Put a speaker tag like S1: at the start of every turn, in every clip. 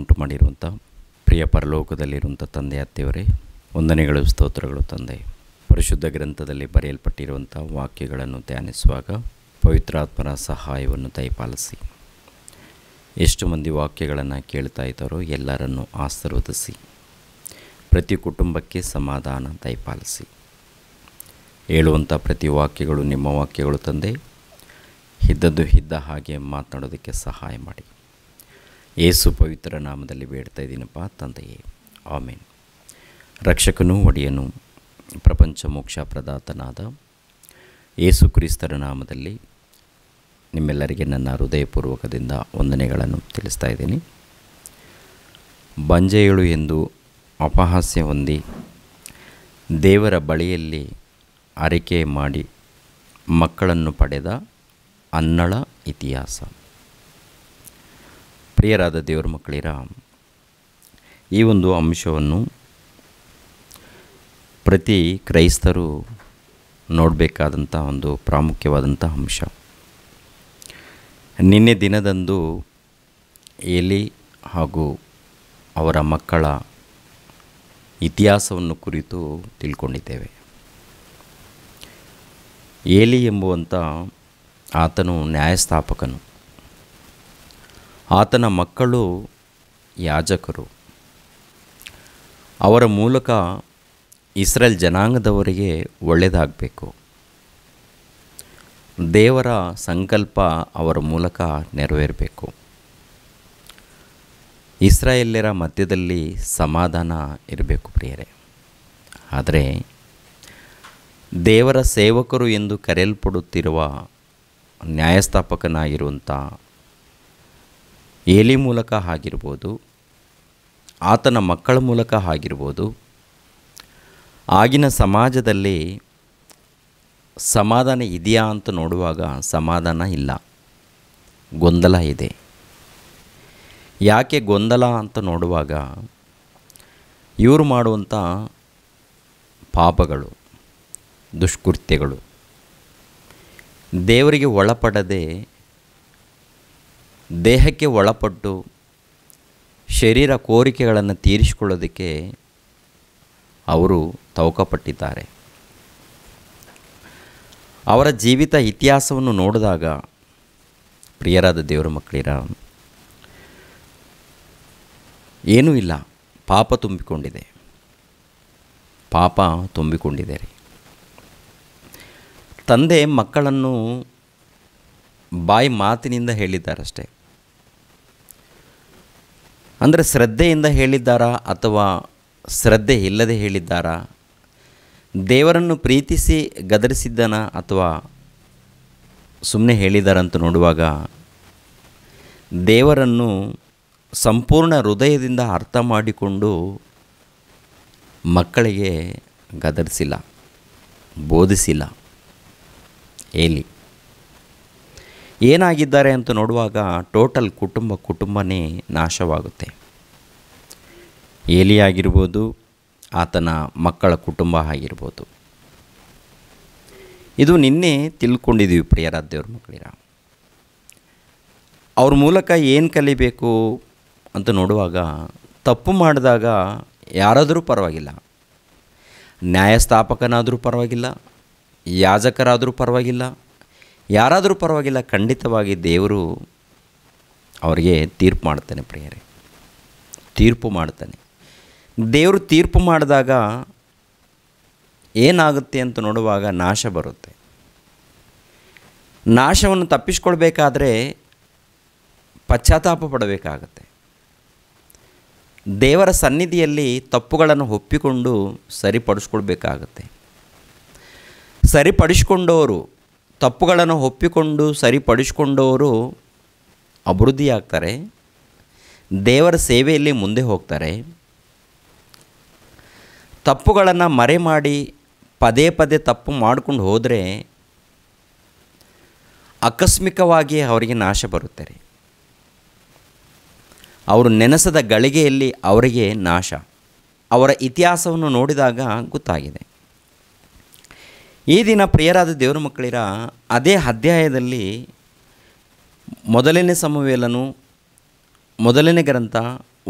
S1: ಉಂಟು ಮಾಡಿರುವಂಥ ಪ್ರಿಯ ಪರಲೋಕದಲ್ಲಿರುವಂಥ ತಂದೆ ದೇವರೇ ವಂದನೆಗಳು ಸ್ತೋತ್ರಗಳು ತಂದೆ ಪರಿಶುದ್ಧ ಗ್ರಂಥದಲ್ಲಿ ಬರೆಯಲ್ಪಟ್ಟಿರುವಂಥ ವಾಕ್ಯಗಳನ್ನು ಧ್ಯಾನಿಸುವಾಗ ಪವಿತ್ರಾತ್ಮರ ಸಹಾಯವನ್ನು ದಯಪಾಲಿಸಿ ಎಷ್ಟು ಮಂದಿ ವಾಕ್ಯಗಳನ್ನು ಕೇಳ್ತಾ ಇದ್ದಾರೋ ಎಲ್ಲರನ್ನು ಆಶೀರ್ವದಿಸಿ ಪ್ರತಿ ಕುಟುಂಬಕ್ಕೆ ಸಮಾಧಾನ ದಯಪಾಲಿಸಿ ಹೇಳುವಂಥ ಪ್ರತಿ ವಾಕ್ಯಗಳು ನಿಮ್ಮ ವಾಕ್ಯಗಳು ತಂದೆ ಇದ್ದದ್ದು ಇದ್ದ ಹಾಗೆ ಮಾತನಾಡೋದಕ್ಕೆ ಸಹಾಯ ಮಾಡಿ ಯೇಸು ಪವಿತ್ರ ನಾಮದಲ್ಲಿ ಬೇಡ್ತಾ ಇದ್ದೀನಪ್ಪ ತಂದೆಯೇ ಆಮೇನ್ ರಕ್ಷಕನು ಒಡೆಯನು ಪ್ರಪಂಚ ಮೋಕ್ಷ ಪ್ರದಾತನಾದ ಏಸು ಕ್ರಿಸ್ತರ ನಾಮದಲ್ಲಿ ನಿಮ್ಮೆಲ್ಲರಿಗೆ ನನ್ನ ಹೃದಯಪೂರ್ವಕದಿಂದ ವಂದನೆಗಳನ್ನು ತಿಳಿಸ್ತಾ ಇದ್ದೀನಿ ಬಂಜೆಯಳು ಎಂದು ಅಪಹಾಸ್ಯ ಹೊಂದಿ ದೇವರ ಬಳಿಯಲ್ಲಿ ಅರಿಕೆ ಮಾಡಿ ಮಕ್ಕಳನ್ನು ಪಡೆದ ಅನ್ನಳ ಇತಿಹಾಸ ಪ್ರಿಯರಾದ ದೇವರ ಮಕ್ಕಳಿರ ಈ ಒಂದು ಅಂಶವನ್ನು ಪ್ರತಿ ಕ್ರೈಸ್ತರು ನೋಡಬೇಕಾದಂಥ ಒಂದು ಪ್ರಾಮುಖ್ಯವಾದಂಥ ಅಂಶ ನಿನ್ನೆ ದಿನದಂದು ಎಲಿ ಹಾಗೂ ಅವರ ಮಕ್ಕಳ ಇತಿಹಾಸವನ್ನು ಕುರಿತು ತಿಳ್ಕೊಂಡಿದ್ದೇವೆ ಏಲಿ ಎಂಬುವಂಥ ಆತನು ನ್ಯಾಯಸ್ಥಾಪಕನು ಆತನ ಮಕ್ಕಳು ಯಾಜಕರು ಅವರ ಮೂಲಕ ಇಸ್ರೇಲ್ ಜನಾಂಗದವರಿಗೆ ಒಳ್ಳೆಯದಾಗಬೇಕು ದೇವರ ಸಂಕಲ್ಪ ಅವರ ಮೂಲಕ ನೆರವೇರಬೇಕು ಇಸ್ರಾಯೇಲ್ಯರ ಮಧ್ಯದಲ್ಲಿ ಸಮಾಧಾನ ಇರಬೇಕು ಪ್ರಿಯರೇ ಆದರೆ ದೇವರ ಸೇವಕರು ಎಂದು ಕರೆಯಲ್ಪಡುತ್ತಿರುವ ನ್ಯಾಯಸ್ಥಾಪಕನಾಗಿರುವಂಥ ಏಲಿ ಮೂಲಕ ಆಗಿರ್ಬೋದು ಆತನ ಮಕ್ಕಳ ಮೂಲಕ ಆಗಿರ್ಬೋದು ಆಗಿನ ಸಮಾಜದಲ್ಲಿ ಸಮಾಧಾನ ಇದೆಯಾ ಅಂತ ನೋಡುವಾಗ ಸಮಾಧಾನ ಇಲ್ಲ ಗೊಂದಲ ಇದೆ ಯಾಕೆ ಗೊಂದಲ ಅಂತ ನೋಡುವಾಗ ಇವರು ಮಾಡುವಂಥ ಪಾಪಗಳು ದುಷ್ಕೃತ್ಯಗಳು ದೇವರಿಗೆ ಒಳಪಡದೆ ದೇಹಕ್ಕೆ ಒಳಪಟ್ಟು ಶರೀರ ಕೋರಿಕೆಗಳನ್ನು ತೀರಿಸಿಕೊಳ್ಳೋದಕ್ಕೆ ಅವರು ತವಕಪಟ್ಟಿದ್ದಾರೆ ಅವರ ಜೀವಿತ ಇತಿಹಾಸವನ್ನು ನೋಡಿದಾಗ ಪ್ರಿಯರಾದ ದೇವರ ಮಕ್ಕಳಿರ ಏನೂ ಇಲ್ಲ ಪಾಪ ತುಂಬಿಕೊಂಡಿದೆ ಪಾಪ ತುಂಬಿಕೊಂಡಿದೆ ರೀ ತಂದೆ ಮಕ್ಕಳನ್ನು ಬಾಯಿ ಮಾತಿನಿಂದ ಹೇಳಿದ್ದಾರಷ್ಟೇ ಅಂದರೆ ಶ್ರದ್ಧೆಯಿಂದ ಹೇಳಿದ್ದಾರಾ ಅಥವಾ ಶ್ರದ್ಧೆ ಇಲ್ಲದೆ ಹೇಳಿದ್ದಾರಾ ದೇವರನ್ನು ಪ್ರೀತಿಸಿ ಗದರಿಸಿದ್ದನ ಅಥವಾ ಸುಮ್ಮನೆ ಹೇಳಿದಾರಂತ ನೋಡುವಾಗ ದೇವರನ್ನು ಸಂಪೂರ್ಣ ಹೃದಯದಿಂದ ಅರ್ಥ ಮಾಡಿಕೊಂಡು ಮಕ್ಕಳಿಗೆ ಗದರಿಸಿಲ್ಲ ಬೋಧಿಸಿಲ್ಲ ಹೇಳಿ ಏನಾಗಿದ್ದಾರೆ ಅಂತ ನೋಡುವಾಗ ಟೋಟಲ್ ಕುಟುಂಬ ಕುಟುಂಬನೇ ನಾಶವಾಗುತ್ತೆ ಏಲಿಯಾಗಿರ್ಬೋದು ಆತನ ಮಕ್ಕಳ ಕುಟುಂಬ ಆಗಿರ್ಬೋದು ಇದು ನಿನ್ನೆ ತಿಳ್ಕೊಂಡಿದ್ದೀವಿ ಪ್ರಿಯರ ದೇವ್ರ ಮಕ್ಕಳಿರ ಅವ್ರ ಮೂಲಕ ಏನು ಕಲಿಬೇಕು ಅಂತ ನೋಡುವಾಗ ತಪ್ಪು ಮಾಡಿದಾಗ ಯಾರಾದರೂ ಪರವಾಗಿಲ್ಲ ನ್ಯಾಯಸ್ಥಾಪಕನಾದರೂ ಪರವಾಗಿಲ್ಲ ಯಾಜಕರಾದರೂ ಪರವಾಗಿಲ್ಲ ಯಾರಾದರೂ ಪರವಾಗಿಲ್ಲ ಖಂಡಿತವಾಗಿ ದೇವರು ಅವರಿಗೆ ತೀರ್ಪು ಮಾಡ್ತಾನೆ ಪ್ರಿಯರೇ ತೀರ್ಪು ಮಾಡ್ತಾನೆ ದೇವರು ತೀರ್ಪು ಮಾಡಿದಾಗ ಏನಾಗುತ್ತೆ ಅಂತ ನೋಡುವಾಗ ನಾಶ ಬರುತ್ತೆ ನಾಶವನ್ನು ತಪ್ಪಿಸ್ಕೊಳ್ಬೇಕಾದ್ರೆ ಪಶ್ಚಾತ್ತಾಪ ಪಡಬೇಕಾಗತ್ತೆ ದೇವರ ಸನ್ನಿಧಿಯಲ್ಲಿ ತಪ್ಪುಗಳನ್ನು ಒಪ್ಪಿಕೊಂಡು ಸರಿಪಡಿಸ್ಕೊಳ್ಬೇಕಾಗತ್ತೆ ಸರಿಪಡಿಸ್ಕೊಂಡವರು ತಪ್ಪುಗಳನ್ನು ಒಪ್ಪಿಕೊಂಡು ಸರಿಪಡಿಸಿಕೊಂಡವರು ಅಭಿವೃದ್ಧಿಯಾಗ್ತಾರೆ ದೇವರ ಸೇವೆಯಲ್ಲಿ ಮುಂದೆ ಹೋಗ್ತಾರೆ ತಪ್ಪುಗಳನ್ನು ಮರೆ ಮಾಡಿ ಪದೇ ಪದೇ ತಪ್ಪು ಮಾಡಿಕೊಂಡು ಹೋದರೆ ಆಕಸ್ಮಿಕವಾಗಿ ಅವರಿಗೆ ನಾಶ ಬರುತ್ತಾರೆ ಅವರು ನೆನೆಸದ ಗಳಿಗೆಯಲ್ಲಿ ಅವರಿಗೆ ನಾಶ ಅವರ ಇತಿಹಾಸವನ್ನು ನೋಡಿದಾಗ ಗೊತ್ತಾಗಿದೆ ಈ ದಿನ ಪ್ರಿಯರಾದ ದೇವರ ಮಕ್ಕಳಿರ ಅದೇ ಅಧ್ಯಾಯದಲ್ಲಿ ಮೊದಲನೇ ಸಮವೇಲನು ಮೊದಲನೇ ಗ್ರಂಥ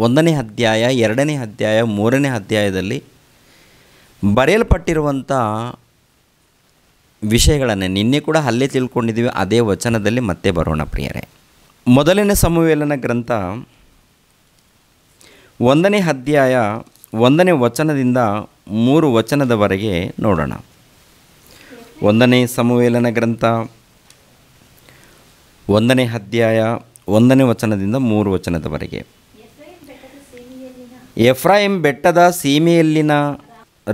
S1: ಒಂದನೇ ಅಧ್ಯಾಯ ಎರಡನೇ ಅಧ್ಯಾಯ ಮೂರನೇ ಅಧ್ಯಾಯದಲ್ಲಿ ಬರೆಯಲ್ಪಟ್ಟಿರುವಂಥ ವಿಷಯಗಳನ್ನು ನಿನ್ನೆ ಕೂಡ ಅಲ್ಲೇ ತಿಳ್ಕೊಂಡಿದ್ದೀವಿ ಅದೇ ವಚನದಲ್ಲಿ ಮತ್ತೆ ಬರೋಣ ಪ್ರಿಯರೇ ಮೊದಲನೇ ಸಮವೇಲನ ಗ್ರಂಥ ಒಂದನೇ ಅಧ್ಯಾಯ ಒಂದನೇ ವಚನದಿಂದ ಮೂರು ವಚನದವರೆಗೆ ನೋಡೋಣ ಒಂದನೇ ಸಮುವೇಲನ ಗ್ರಂಥ ಒಂದನೇ ಅಧ್ಯಾಯ ಒಂದನೇ ವಚನದಿಂದ ಮೂರು ವಚನದವರೆಗೆ ಎಫ್ರಾಯಿಂ ಬೆಟ್ಟದ ಸೀಮೆಯಲ್ಲಿನ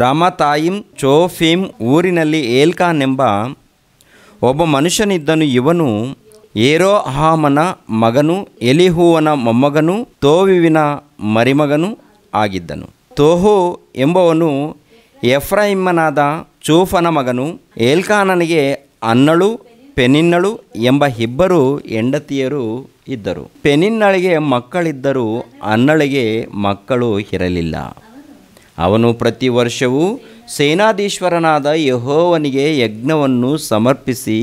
S1: ರಾಮತಾಯಿಂ ಚೋಫಿಮ್ ಊರಿನಲ್ಲಿ ಎಂಬ ಒಬ್ಬ ಮನುಷ್ಯನಿದ್ದನು ಇವನು ಏರೋ ಅಹಾಮನ ಮಗನು ಎಲಿಹೂವನ ಮೊಮ್ಮಗನು ತೋವಿವಿನ ಮರಿಮಗನು ಆಗಿದ್ದನು ತೋಹೋ ಎಂಬವನು ಎಫ್ರಾಹಿಮ್ಮನಾದ ಚೂಫನ ಮಗನು ಏಲ್ಕಾನನಿಗೆ ಅನ್ನಳು ಪೆನಿನ್ನಳು ಎಂಬ ಇಬ್ಬರು ಹೆಂಡತಿಯರು ಇದ್ದರು ಪೆನಿನ್ನಳಿಗೆ ಮಕ್ಕಳಿದ್ದರೂ ಅನ್ನಳಿಗೆ ಮಕ್ಕಳು ಇರಲಿಲ್ಲ ಅವನು ಪ್ರತಿ ವರ್ಷವೂ ಸೇನಾಧೀಶ್ವರನಾದ ಯಹೋವನಿಗೆ ಯಜ್ಞವನ್ನು ಸಮರ್ಪಿಸಿ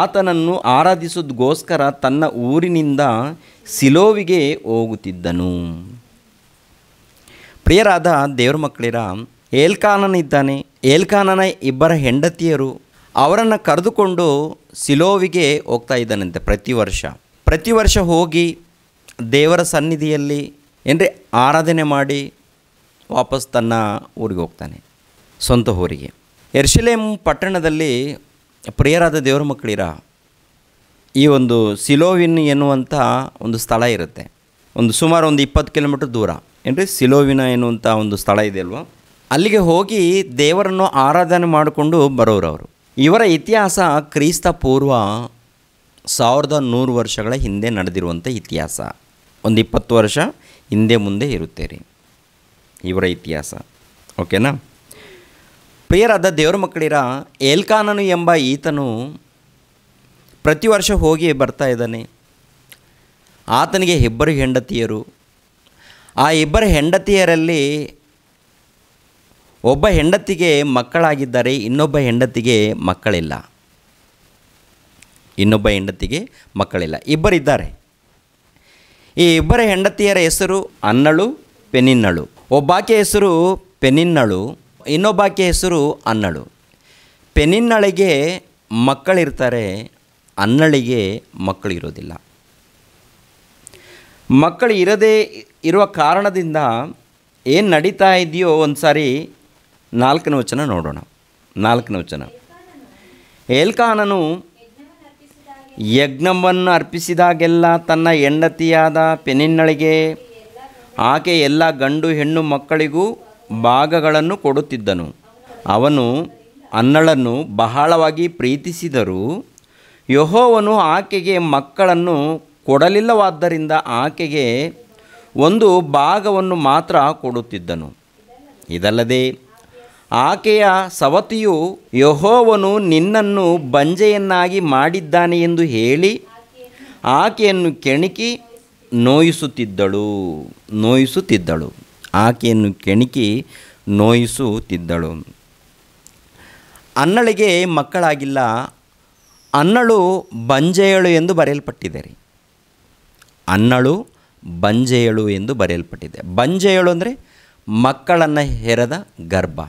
S1: ಆತನನ್ನು ಆರಾಧಿಸುದಗೋಸ್ಕರ ತನ್ನ ಊರಿನಿಂದ ಸಿಲೋವಿಗೆ ಹೋಗುತ್ತಿದ್ದನು ಪ್ರಿಯರಾದ ದೇವ್ರ ಮಕ್ಕಳಿರ ಏಲ್ಕಾನನಿದ್ದಾನೆ ಏಲ್ಕಾನನ ಇಬ್ಬರ ಹೆಂಡತಿಯರು ಅವರನ್ನು ಕರೆದುಕೊಂಡು ಸಿಲೋವಿಗೆ ಹೋಗ್ತಾ ಇದ್ದಾನಂತೆ ಪ್ರತಿ ವರ್ಷ ಪ್ರತಿ ವರ್ಷ ಹೋಗಿ ದೇವರ ಸನ್ನಿಧಿಯಲ್ಲಿ ಏನರೆ ಆರಾಧನೆ ಮಾಡಿ ವಾಪಸ್ ತನ್ನ ಊರಿಗೆ ಹೋಗ್ತಾನೆ ಸ್ವಂತ ಊರಿಗೆ ಎರ್ಶಿಲೇಮ್ ಪಟ್ಟಣದಲ್ಲಿ ಪ್ರಿಯರಾದ ದೇವರ ಮಕ್ಕಳಿರ ಈ ಒಂದು ಸಿಲೋವಿನ್ ಎನ್ನುವಂಥ ಒಂದು ಸ್ಥಳ ಇರುತ್ತೆ ಒಂದು ಸುಮಾರು ಒಂದು ಇಪ್ಪತ್ತು ಕಿಲೋಮೀಟ್ರ್ ದೂರ ಏನ್ರಿ ಸಿಲೋವಿನ ಎನ್ನುವಂಥ ಒಂದು ಸ್ಥಳ ಇದೆ ಅಲ್ವಾ ಅಲ್ಲಿಗೆ ಹೋಗಿ ದೇವರನ್ನು ಆರಾಧನೆ ಮಾಡಿಕೊಂಡು ಅವರು ಇವರ ಇತಿಹಾಸ ಕ್ರಿಸ್ತ ಪೂರ್ವ ಸಾವಿರದ ನೂರು ವರ್ಷಗಳ ಹಿಂದೆ ನಡೆದಿರುವಂಥ ಇತಿಹಾಸ ಒಂದು ಇಪ್ಪತ್ತು ವರ್ಷ ಹಿಂದೆ ಮುಂದೆ ರೀ ಇವರ ಇತಿಹಾಸ ಓಕೆನಾ ಪ್ರಿಯರಾದ ದೇವರ ಮಕ್ಕಳಿರ ಏಲ್ಕಾನನು ಎಂಬ ಈತನು ಪ್ರತಿ ವರ್ಷ ಹೋಗಿ ಬರ್ತಾ ಇದ್ದಾನೆ ಆತನಿಗೆ ಇಬ್ಬರು ಹೆಂಡತಿಯರು ಆ ಇಬ್ಬರ ಹೆಂಡತಿಯರಲ್ಲಿ ಒಬ್ಬ ಹೆಂಡತಿಗೆ ಮಕ್ಕಳಾಗಿದ್ದರೆ ಇನ್ನೊಬ್ಬ ಹೆಂಡತಿಗೆ ಮಕ್ಕಳಿಲ್ಲ ಇನ್ನೊಬ್ಬ ಹೆಂಡತಿಗೆ ಮಕ್ಕಳಿಲ್ಲ ಇಬ್ಬರಿದ್ದಾರೆ ಈ ಇಬ್ಬರ ಹೆಂಡತಿಯರ ಹೆಸರು ಅನ್ನಳು ಪೆನಿನ್ನಳು ಒಬ್ಬಾಕೆ ಹೆಸರು ಪೆನಿನ್ನಳು ಇನ್ನೊಬ್ಬಾಕೆ ಹೆಸರು ಅನ್ನಳು ಪೆನಿನ್ನಳಿಗೆ ಮಕ್ಕಳಿರ್ತಾರೆ ಅನ್ನಳಿಗೆ ಮಕ್ಕಳು ಇರೋದಿಲ್ಲ ಮಕ್ಕಳು ಇರದೇ ಇರುವ ಕಾರಣದಿಂದ ಏನು ನಡೀತಾ ಇದೆಯೋ ಒಂದು ಸಾರಿ ನಾಲ್ಕನೇ ವಚನ ನೋಡೋಣ ನಾಲ್ಕನೇ ವಚನ ಏಲ್ಕಾನನು ಯಜ್ಞವನ್ನು ಅರ್ಪಿಸಿದಾಗೆಲ್ಲ ತನ್ನ ಹೆಂಡತಿಯಾದ ಪೆನಿನ್ನಳಿಗೆ ಆಕೆ ಎಲ್ಲ ಗಂಡು ಹೆಣ್ಣು ಮಕ್ಕಳಿಗೂ ಭಾಗಗಳನ್ನು ಕೊಡುತ್ತಿದ್ದನು ಅವನು ಅನ್ನಳನ್ನು ಬಹಳವಾಗಿ ಪ್ರೀತಿಸಿದರೂ ಯಹೋವನು ಆಕೆಗೆ ಮಕ್ಕಳನ್ನು ಕೊಡಲಿಲ್ಲವಾದ್ದರಿಂದ ಆಕೆಗೆ ಒಂದು ಭಾಗವನ್ನು ಮಾತ್ರ ಕೊಡುತ್ತಿದ್ದನು ಇದಲ್ಲದೆ ಆಕೆಯ ಸವತಿಯು ಯಹೋವನು ನಿನ್ನನ್ನು ಬಂಜೆಯನ್ನಾಗಿ ಮಾಡಿದ್ದಾನೆ ಎಂದು ಹೇಳಿ ಆಕೆಯನ್ನು ಕೆಣಕಿ ನೋಯಿಸುತ್ತಿದ್ದಳು ನೋಯಿಸುತ್ತಿದ್ದಳು ಆಕೆಯನ್ನು ಕೆಣಕಿ ನೋಯಿಸುತ್ತಿದ್ದಳು ಅನ್ನಳಿಗೆ ಮಕ್ಕಳಾಗಿಲ್ಲ ಅನ್ನಳು ಬಂಜೆಯಳು ಎಂದು ಬರೆಯಲ್ಪಟ್ಟಿದೆ ಅನ್ನಳು ಬಂಜೆಯಳು ಎಂದು ಬರೆಯಲ್ಪಟ್ಟಿದೆ ಬಂಜೆಯಳು ಅಂದರೆ ಮಕ್ಕಳನ್ನು ಹೆರದ ಗರ್ಭ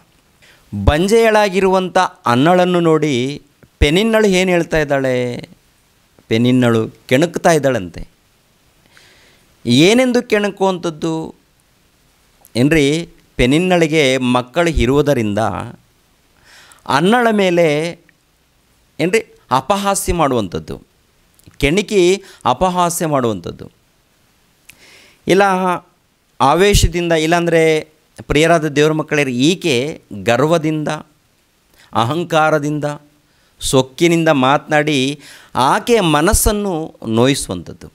S1: ಬಂಜೆಯಳಾಗಿರುವಂಥ ಅನ್ನಳನ್ನು ನೋಡಿ ಪೆನಿನ್ನಳು ಏನು ಹೇಳ್ತಾ ಇದ್ದಾಳೆ ಪೆನಿನ್ನಳು ಕೆಣಕ್ತಾ ಇದ್ದಾಳಂತೆ ಏನೆಂದು ಕೆಣಕುವಂಥದ್ದು ಏನ್ರಿ ಪೆನಿನ್ನಳಿಗೆ ಮಕ್ಕಳು ಇರುವುದರಿಂದ ಅನ್ನಳ ಮೇಲೆ ಏನ್ರಿ ಅಪಹಾಸ್ಯ ಮಾಡುವಂಥದ್ದು ಕೆಣಕಿ ಅಪಹಾಸ್ಯ ಮಾಡುವಂಥದ್ದು ಇಲ್ಲ ಆವೇಶದಿಂದ ಇಲ್ಲಾಂದರೆ ಪ್ರಿಯರಾದ ದೇವ್ರ ಮಕ್ಕಳಿರು ಈಕೆ ಗರ್ವದಿಂದ ಅಹಂಕಾರದಿಂದ ಸೊಕ್ಕಿನಿಂದ ಮಾತನಾಡಿ ಆಕೆಯ ಮನಸ್ಸನ್ನು ನೋಯಿಸುವಂಥದ್ದು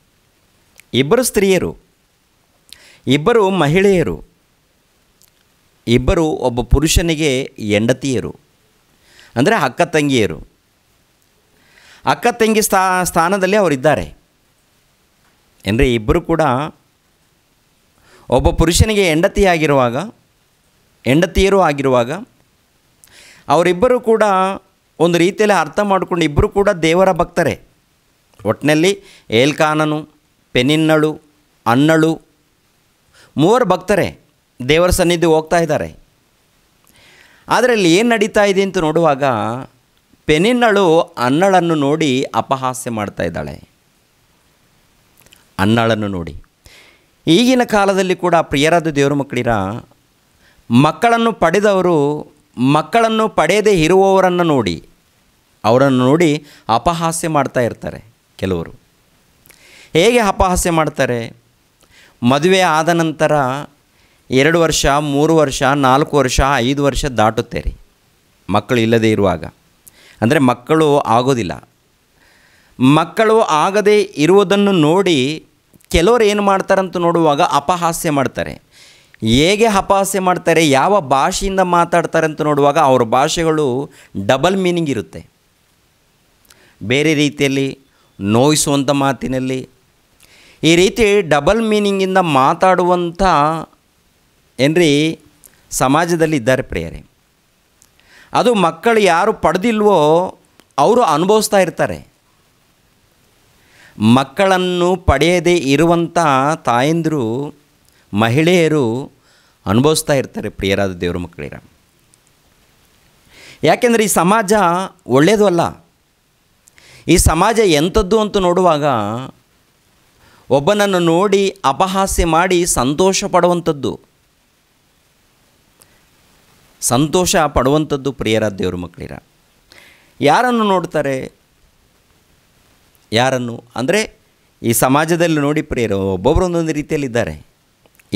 S1: ಇಬ್ಬರು ಸ್ತ್ರೀಯರು ಇಬ್ಬರು ಮಹಿಳೆಯರು ಇಬ್ಬರು ಒಬ್ಬ ಪುರುಷನಿಗೆ ಹೆಂಡತಿಯರು ಅಂದರೆ ಅಕ್ಕ ತಂಗಿಯರು ಅಕ್ಕ ತಂಗಿ ಸ್ಥಾ ಸ್ಥಾನದಲ್ಲಿ ಅವರಿದ್ದಾರೆ ಅಂದರೆ ಇಬ್ಬರು ಕೂಡ ಒಬ್ಬ ಪುರುಷನಿಗೆ ಹೆಂಡತಿಯಾಗಿರುವಾಗ ಹೆಂಡತಿಯರು ಆಗಿರುವಾಗ ಅವರಿಬ್ಬರೂ ಕೂಡ ಒಂದು ರೀತಿಯಲ್ಲಿ ಅರ್ಥ ಮಾಡಿಕೊಂಡು ಇಬ್ಬರು ಕೂಡ ದೇವರ ಭಕ್ತರೆ ಒಟ್ಟಿನಲ್ಲಿ ಏಲ್ಕಾನನು ಪೆನಿನ್ನಳು ಅಣ್ಣಳು ಮೂವರು ಭಕ್ತರೆ ದೇವರ ಸನ್ನಿಧಿ ಹೋಗ್ತಾ ಇದ್ದಾರೆ ಆದರೆ ಏನು ನಡೀತಾ ಇದೆ ಅಂತ ನೋಡುವಾಗ ಪೆನಿನ್ನಳು ಅನ್ನಳನ್ನು ನೋಡಿ ಅಪಹಾಸ್ಯ ಮಾಡ್ತಾ ಇದ್ದಾಳೆ ಅನ್ನಳನ್ನು ನೋಡಿ ಈಗಿನ ಕಾಲದಲ್ಲಿ ಕೂಡ ಪ್ರಿಯರಾದ ದೇವರ ಮಕ್ಕಳಿರ ಮಕ್ಕಳನ್ನು ಪಡೆದವರು ಮಕ್ಕಳನ್ನು ಪಡೆಯದೇ ಇರುವವರನ್ನು ನೋಡಿ ಅವರನ್ನು ನೋಡಿ ಅಪಹಾಸ್ಯ ಮಾಡ್ತಾ ಇರ್ತಾರೆ ಕೆಲವರು ಹೇಗೆ ಅಪಹಾಸ್ಯ ಮಾಡ್ತಾರೆ ಮದುವೆ ಆದ ನಂತರ ಎರಡು ವರ್ಷ ಮೂರು ವರ್ಷ ನಾಲ್ಕು ವರ್ಷ ಐದು ವರ್ಷ ದಾಟುತ್ತೇರಿ ಮಕ್ಕಳು ಇಲ್ಲದೇ ಇರುವಾಗ ಅಂದರೆ ಮಕ್ಕಳು ಆಗೋದಿಲ್ಲ ಮಕ್ಕಳು ಆಗದೇ ಇರುವುದನ್ನು ನೋಡಿ ಕೆಲವರು ಏನು ಮಾಡ್ತಾರಂತ ನೋಡುವಾಗ ಅಪಹಾಸ್ಯ ಮಾಡ್ತಾರೆ ಹೇಗೆ ಅಪಹಾಸ್ಯ ಮಾಡ್ತಾರೆ ಯಾವ ಭಾಷೆಯಿಂದ ಮಾತಾಡ್ತಾರೆ ಅಂತ ನೋಡುವಾಗ ಅವರ ಭಾಷೆಗಳು ಡಬಲ್ ಮೀನಿಂಗ್ ಇರುತ್ತೆ ಬೇರೆ ರೀತಿಯಲ್ಲಿ ನೋಯಿಸುವಂಥ ಮಾತಿನಲ್ಲಿ ಈ ರೀತಿ ಡಬಲ್ ಮೀನಿಂಗಿಂದ ಮಾತಾಡುವಂಥ ಏನ್ರಿ ಸಮಾಜದಲ್ಲಿ ಇದ್ದಾರೆ ಪ್ರಿಯರೇ ಅದು ಮಕ್ಕಳು ಯಾರು ಪಡೆದಿಲ್ವೋ ಅವರು ಅನುಭವಿಸ್ತಾ ಇರ್ತಾರೆ ಮಕ್ಕಳನ್ನು ಪಡೆಯದೇ ಇರುವಂಥ ತಾಯಂದಿರು ಮಹಿಳೆಯರು ಅನುಭವಿಸ್ತಾ ಇರ್ತಾರೆ ಪ್ರಿಯರಾದ ದೇವರ ಮಕ್ಕಳಿರ ಯಾಕೆಂದರೆ ಈ ಸಮಾಜ ಒಳ್ಳೆಯದು ಅಲ್ಲ ಈ ಸಮಾಜ ಎಂಥದ್ದು ಅಂತ ನೋಡುವಾಗ ಒಬ್ಬನನ್ನು ನೋಡಿ ಅಪಹಾಸ್ಯ ಮಾಡಿ ಸಂತೋಷ ಪಡುವಂಥದ್ದು ಸಂತೋಷ ಪಡುವಂಥದ್ದು ಪ್ರಿಯರಾದ ದೇವ್ರ ಮಕ್ಕಳಿರ ಯಾರನ್ನು ನೋಡ್ತಾರೆ ಯಾರನ್ನು ಅಂದರೆ ಈ ಸಮಾಜದಲ್ಲಿ ನೋಡಿ ಪ್ರಿಯರು ಒಬ್ಬೊಬ್ಬರು ಒಂದೊಂದು ರೀತಿಯಲ್ಲಿದ್ದಾರೆ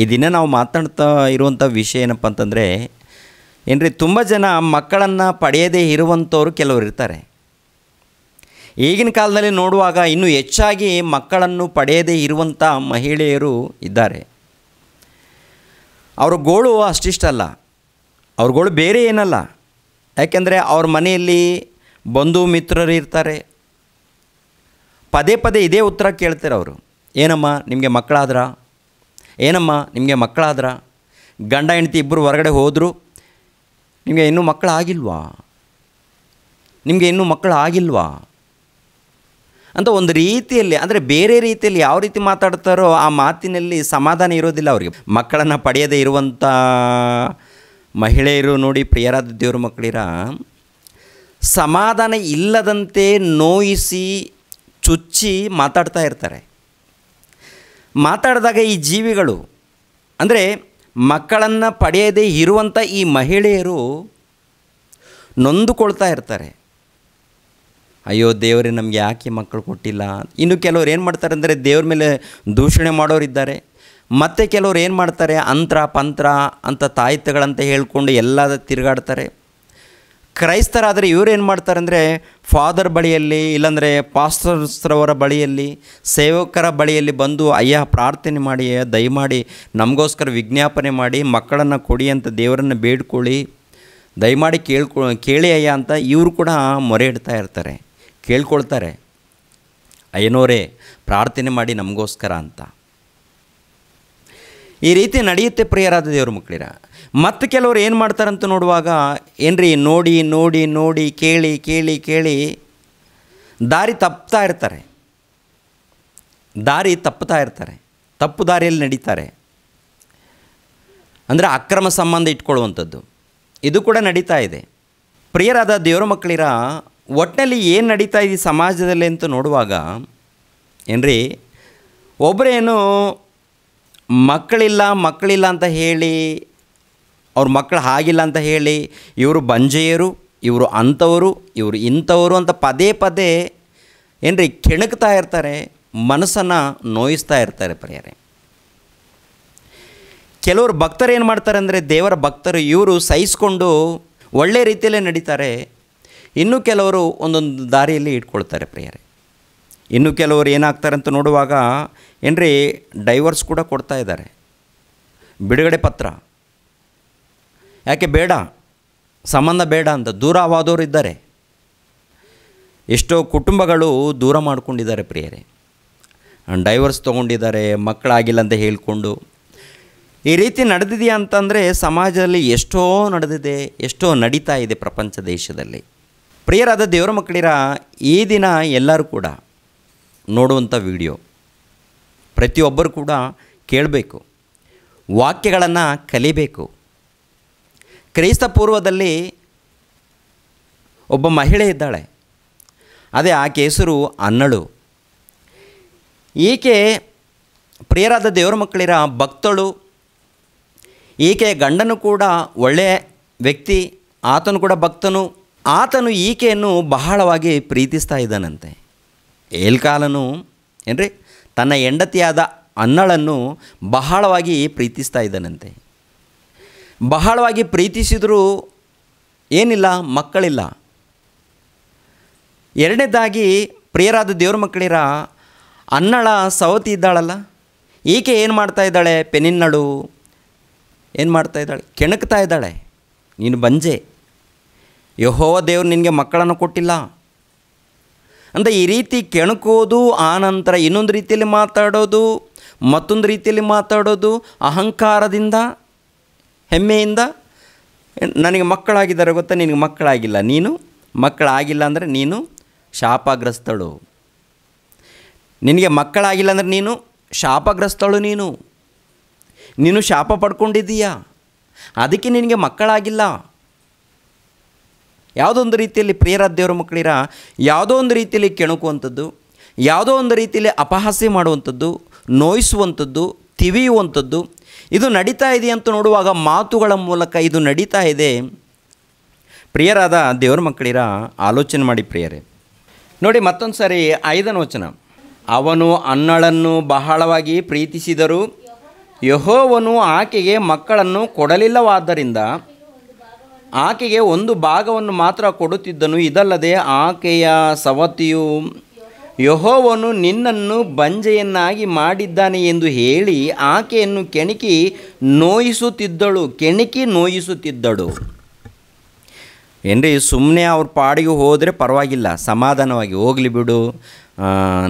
S1: ಈ ದಿನ ನಾವು ಮಾತಾಡ್ತಾ ಇರುವಂಥ ವಿಷಯ ಏನಪ್ಪ ಅಂತಂದರೆ ಏನ್ರಿ ತುಂಬ ಜನ ಮಕ್ಕಳನ್ನು ಪಡೆಯದೇ ಇರುವಂಥವ್ರು ಕೆಲವರು ಇರ್ತಾರೆ ಈಗಿನ ಕಾಲದಲ್ಲಿ ನೋಡುವಾಗ ಇನ್ನೂ ಹೆಚ್ಚಾಗಿ ಮಕ್ಕಳನ್ನು ಪಡೆಯದೇ ಇರುವಂಥ ಮಹಿಳೆಯರು ಇದ್ದಾರೆ ಅವ್ರ ಗೋಳು ಅಷ್ಟಿಷ್ಟಲ್ಲ ಅವ್ರ ಗೋಳು ಬೇರೆ ಏನಲ್ಲ ಯಾಕೆಂದರೆ ಅವ್ರ ಮನೆಯಲ್ಲಿ ಬಂಧು ಮಿತ್ರರು ಇರ್ತಾರೆ ಪದೇ ಪದೇ ಇದೇ ಉತ್ತರ ಕೇಳ್ತಾರೆ ಅವರು ಏನಮ್ಮ ನಿಮಗೆ ಮಕ್ಕಳಾದ್ರ ಏನಮ್ಮ ನಿಮಗೆ ಮಕ್ಕಳಾದ್ರ ಗಂಡ ಹೆಂಡತಿ ಇಬ್ಬರು ಹೊರಗಡೆ ಹೋದರು ನಿಮಗೆ ಇನ್ನೂ ಮಕ್ಕಳಾಗಿಲ್ವಾ ನಿಮಗೆ ಇನ್ನೂ ಮಕ್ಕಳಾಗಿಲ್ವಾ ಅಂತ ಒಂದು ರೀತಿಯಲ್ಲಿ ಅಂದರೆ ಬೇರೆ ರೀತಿಯಲ್ಲಿ ಯಾವ ರೀತಿ ಮಾತಾಡ್ತಾರೋ ಆ ಮಾತಿನಲ್ಲಿ ಸಮಾಧಾನ ಇರೋದಿಲ್ಲ ಅವರಿಗೆ ಮಕ್ಕಳನ್ನು ಪಡೆಯದೇ ಇರುವಂಥ ಮಹಿಳೆಯರು ನೋಡಿ ಪ್ರಿಯರಾದ ದೇವ್ರ ಮಕ್ಕಳಿರ ಸಮಾಧಾನ ಇಲ್ಲದಂತೆ ನೋಯಿಸಿ ಚುಚ್ಚಿ ಮಾತಾಡ್ತಾ ಇರ್ತಾರೆ ಮಾತಾಡಿದಾಗ ಈ ಜೀವಿಗಳು ಅಂದರೆ ಮಕ್ಕಳನ್ನು ಪಡೆಯದೇ ಇರುವಂಥ ಈ ಮಹಿಳೆಯರು ನೊಂದುಕೊಳ್ತಾ ಇರ್ತಾರೆ ಅಯ್ಯೋ ದೇವರೇ ನಮಗೆ ಯಾಕೆ ಮಕ್ಕಳು ಕೊಟ್ಟಿಲ್ಲ ಇನ್ನು ಕೆಲವ್ರು ಏನು ಮಾಡ್ತಾರೆ ಅಂದರೆ ದೇವ್ರ ಮೇಲೆ ದೂಷಣೆ ಮಾಡೋರಿದ್ದಾರೆ ಮತ್ತು ಕೆಲವ್ರು ಏನು ಮಾಡ್ತಾರೆ ಅಂತ್ರ ಪಂತ್ರ ಅಂತ ತಾಯಿತಗಳಂತ ಹೇಳಿಕೊಂಡು ಎಲ್ಲ ತಿರುಗಾಡ್ತಾರೆ ಕ್ರೈಸ್ತರಾದರೆ ಇವರೇನು ಅಂದರೆ ಫಾದರ್ ಬಳಿಯಲ್ಲಿ ಇಲ್ಲಾಂದರೆ ಪಾಸ್ಟರ್ಸ್ರವರ ಬಳಿಯಲ್ಲಿ ಸೇವಕರ ಬಳಿಯಲ್ಲಿ ಬಂದು ಅಯ್ಯ ಪ್ರಾರ್ಥನೆ ಮಾಡಿ ದಯಮಾಡಿ ನಮಗೋಸ್ಕರ ವಿಜ್ಞಾಪನೆ ಮಾಡಿ ಮಕ್ಕಳನ್ನು ಕೊಡಿ ಅಂತ ದೇವರನ್ನು ಬೇಡ್ಕೊಳ್ಳಿ ದಯಮಾಡಿ ಕೇಳ್ಕೊ ಕೇಳಿ ಅಯ್ಯ ಅಂತ ಇವರು ಕೂಡ ಮೊರೆ ಇಡ್ತಾ ಇರ್ತಾರೆ ಕೇಳ್ಕೊಳ್ತಾರೆ ಅಯ್ಯನೋರೇ ಪ್ರಾರ್ಥನೆ ಮಾಡಿ ನಮಗೋಸ್ಕರ ಅಂತ ಈ ರೀತಿ ನಡೆಯುತ್ತೆ ಪ್ರಿಯರಾದ ದೇವ್ರ ಮಕ್ಕಳಿರ ಮತ್ತು ಕೆಲವರು ಏನು ಮಾಡ್ತಾರಂತ ನೋಡುವಾಗ ಏನ್ರಿ ನೋಡಿ ನೋಡಿ ನೋಡಿ ಕೇಳಿ ಕೇಳಿ ಕೇಳಿ ದಾರಿ ತಪ್ತಾ ಇರ್ತಾರೆ ದಾರಿ ತಪ್ಪುತ್ತಾ ಇರ್ತಾರೆ ತಪ್ಪು ದಾರಿಯಲ್ಲಿ ನಡೀತಾರೆ ಅಂದರೆ ಅಕ್ರಮ ಸಂಬಂಧ ಇಟ್ಕೊಳ್ಳುವಂಥದ್ದು ಇದು ಕೂಡ ನಡೀತಾ ಇದೆ ಪ್ರಿಯರಾದ ದೇವರ ಮಕ್ಕಳಿರ ಒಟ್ಟಿನಲ್ಲಿ ಏನು ನಡೀತಾ ಇದೆ ಸಮಾಜದಲ್ಲಿ ಅಂತ ನೋಡುವಾಗ ಏನ್ರಿ ಒಬ್ಬರೇನು ಮಕ್ಕಳಿಲ್ಲ ಮಕ್ಕಳಿಲ್ಲ ಅಂತ ಹೇಳಿ ಅವ್ರ ಮಕ್ಕಳು ಹಾಗಿಲ್ಲ ಅಂತ ಹೇಳಿ ಇವರು ಬಂಜೆಯರು ಇವರು ಅಂಥವರು ಇವರು ಇಂಥವರು ಅಂತ ಪದೇ ಪದೇ ಏನ್ರಿ ಕೆಣಕ್ತಾ ಇರ್ತಾರೆ ಮನಸ್ಸನ್ನು ನೋಯಿಸ್ತಾ ಇರ್ತಾರೆ ಪ್ರಿಯರೇ ಕೆಲವರು ಭಕ್ತರು ಏನು ಮಾಡ್ತಾರೆ ಅಂದರೆ ದೇವರ ಭಕ್ತರು ಇವರು ಸಹಿಸ್ಕೊಂಡು ಒಳ್ಳೆ ರೀತಿಯಲ್ಲೇ ನಡೀತಾರೆ ಇನ್ನೂ ಕೆಲವರು ಒಂದೊಂದು ದಾರಿಯಲ್ಲಿ ಇಟ್ಕೊಳ್ತಾರೆ ಪ್ರಿಯರೇ ಇನ್ನು ಕೆಲವರು ಏನಾಗ್ತಾರೆ ಅಂತ ನೋಡುವಾಗ ಏನ್ರಿ ಡೈವರ್ಸ್ ಕೂಡ ಕೊಡ್ತಾ ಇದ್ದಾರೆ ಬಿಡುಗಡೆ ಪತ್ರ ಯಾಕೆ ಬೇಡ ಸಂಬಂಧ ಬೇಡ ಅಂತ ದೂರವಾದವರು ಇದ್ದಾರೆ ಎಷ್ಟೋ ಕುಟುಂಬಗಳು ದೂರ ಮಾಡಿಕೊಂಡಿದ್ದಾರೆ ಪ್ರಿಯರೇ ಡೈವರ್ಸ್ ತೊಗೊಂಡಿದ್ದಾರೆ ಮಕ್ಕಳಾಗಿಲ್ಲ ಅಂತ ಹೇಳಿಕೊಂಡು ಈ ರೀತಿ ನಡೆದಿದೆಯಾ ಅಂತಂದರೆ ಸಮಾಜದಲ್ಲಿ ಎಷ್ಟೋ ನಡೆದಿದೆ ಎಷ್ಟೋ ನಡೀತಾ ಇದೆ ಪ್ರಪಂಚ ದೇಶದಲ್ಲಿ ಪ್ರಿಯರಾದ ದೇವರ ಮಕ್ಕಳಿರ ಈ ದಿನ ಎಲ್ಲರೂ ಕೂಡ ನೋಡುವಂಥ ವಿಡಿಯೋ ಪ್ರತಿಯೊಬ್ಬರು ಕೂಡ ಕೇಳಬೇಕು ವಾಕ್ಯಗಳನ್ನು ಕಲಿಬೇಕು ಕ್ರೈಸ್ತ ಪೂರ್ವದಲ್ಲಿ ಒಬ್ಬ ಮಹಿಳೆ ಇದ್ದಾಳೆ ಅದೇ ಆಕೆ ಹೆಸರು ಅನ್ನಳು ಈಕೆ ಪ್ರಿಯರಾದ ದೇವರ ಮಕ್ಕಳಿರ ಭಕ್ತಳು ಈಕೆ ಗಂಡನು ಕೂಡ ಒಳ್ಳೆಯ ವ್ಯಕ್ತಿ ಆತನು ಕೂಡ ಭಕ್ತನು ಆತನು ಈಕೆಯನ್ನು ಬಹಳವಾಗಿ ಪ್ರೀತಿಸ್ತಾ ಇದ್ದಾನಂತೆ ಏಲ್ಕಾಲನು ಏನ್ರಿ ತನ್ನ ಹೆಂಡತಿಯಾದ ಅನ್ನಳನ್ನು ಬಹಳವಾಗಿ ಪ್ರೀತಿಸ್ತಾ ಇದ್ದಾನಂತೆ ಬಹಳವಾಗಿ ಪ್ರೀತಿಸಿದರೂ ಏನಿಲ್ಲ ಮಕ್ಕಳಿಲ್ಲ ಎರಡನೇದಾಗಿ ಪ್ರಿಯರಾದ ದೇವ್ರ ಮಕ್ಕಳಿರ ಅನ್ನಳ ಸವತಿ ಇದ್ದಾಳಲ್ಲ ಈಕೆ ಏನು ಮಾಡ್ತಾ ಇದ್ದಾಳೆ ಪೆನಿನ್ನಳು ಏನು ಮಾಡ್ತಾ ಇದ್ದಾಳೆ ಕೆಣಕ್ತಾ ಇದ್ದಾಳೆ ನೀನು ಬಂಜೆ ಯಹೋವ ದೇವ್ರು ನಿನಗೆ ಮಕ್ಕಳನ್ನು ಕೊಟ್ಟಿಲ್ಲ ಅಂತ ಈ ರೀತಿ ಕೆಣಕೋದು ಆನಂತರ ಇನ್ನೊಂದು ರೀತಿಯಲ್ಲಿ ಮಾತಾಡೋದು ಮತ್ತೊಂದು ರೀತಿಯಲ್ಲಿ ಮಾತಾಡೋದು ಅಹಂಕಾರದಿಂದ ಹೆಮ್ಮೆಯಿಂದ ನನಗೆ ಮಕ್ಕಳಾಗಿದ್ದಾರೆ ಗೊತ್ತಾ ನಿನಗೆ ಮಕ್ಕಳಾಗಿಲ್ಲ ನೀನು ಮಕ್ಕಳಾಗಿಲ್ಲ ಅಂದರೆ ನೀನು ಶಾಪಗ್ರಸ್ತಳು ನಿನಗೆ ಮಕ್ಕಳಾಗಿಲ್ಲ ಅಂದರೆ ನೀನು ಶಾಪಗ್ರಸ್ತಳು ನೀನು ನೀನು ಶಾಪ ಪಡ್ಕೊಂಡಿದ್ದೀಯಾ ಅದಕ್ಕೆ ನಿನಗೆ ಮಕ್ಕಳಾಗಿಲ್ಲ ಯಾವುದೊಂದು ರೀತಿಯಲ್ಲಿ ಪ್ರಿಯರ ದೇವರ ಮಕ್ಕಳಿರ ಯಾವುದೋ ಒಂದು ರೀತಿಯಲ್ಲಿ ಕೆಣಕುವಂಥದ್ದು ಯಾವುದೋ ಒಂದು ರೀತಿಯಲ್ಲಿ ಅಪಹಾಸ್ಯ ಮಾಡುವಂಥದ್ದು ನೋಯಿಸುವಂಥದ್ದು ತಿವಿಯುವಂಥದ್ದು ಇದು ನಡೀತಾ ಇದೆ ಅಂತ ನೋಡುವಾಗ ಮಾತುಗಳ ಮೂಲಕ ಇದು ನಡೀತಾ ಇದೆ ಪ್ರಿಯರಾದ ದೇವರ ಮಕ್ಕಳಿರ ಆಲೋಚನೆ ಮಾಡಿ ಪ್ರಿಯರೇ ನೋಡಿ ಮತ್ತೊಂದು ಸಾರಿ ಐದನೇ ವಚನ ಅವನು ಅನ್ನಳನ್ನು ಬಹಳವಾಗಿ ಪ್ರೀತಿಸಿದರು ಯಹೋವನು ಆಕೆಗೆ ಮಕ್ಕಳನ್ನು ಕೊಡಲಿಲ್ಲವಾದ್ದರಿಂದ ಆಕೆಗೆ ಒಂದು ಭಾಗವನ್ನು ಮಾತ್ರ ಕೊಡುತ್ತಿದ್ದನು ಇದಲ್ಲದೆ ಆಕೆಯ ಸವತಿಯು ಯಹೋವನು ನಿನ್ನನ್ನು ಬಂಜೆಯನ್ನಾಗಿ ಮಾಡಿದ್ದಾನೆ ಎಂದು ಹೇಳಿ ಆಕೆಯನ್ನು ಕೆಣಕಿ ನೋಯಿಸುತ್ತಿದ್ದಳು ಕೆಣಕಿ ನೋಯಿಸುತ್ತಿದ್ದಳು ಏನ್ರಿ ಸುಮ್ಮನೆ ಅವ್ರ ಪಾಡಿಗೆ ಹೋದರೆ ಪರವಾಗಿಲ್ಲ ಸಮಾಧಾನವಾಗಿ ಹೋಗಲಿ ಬಿಡು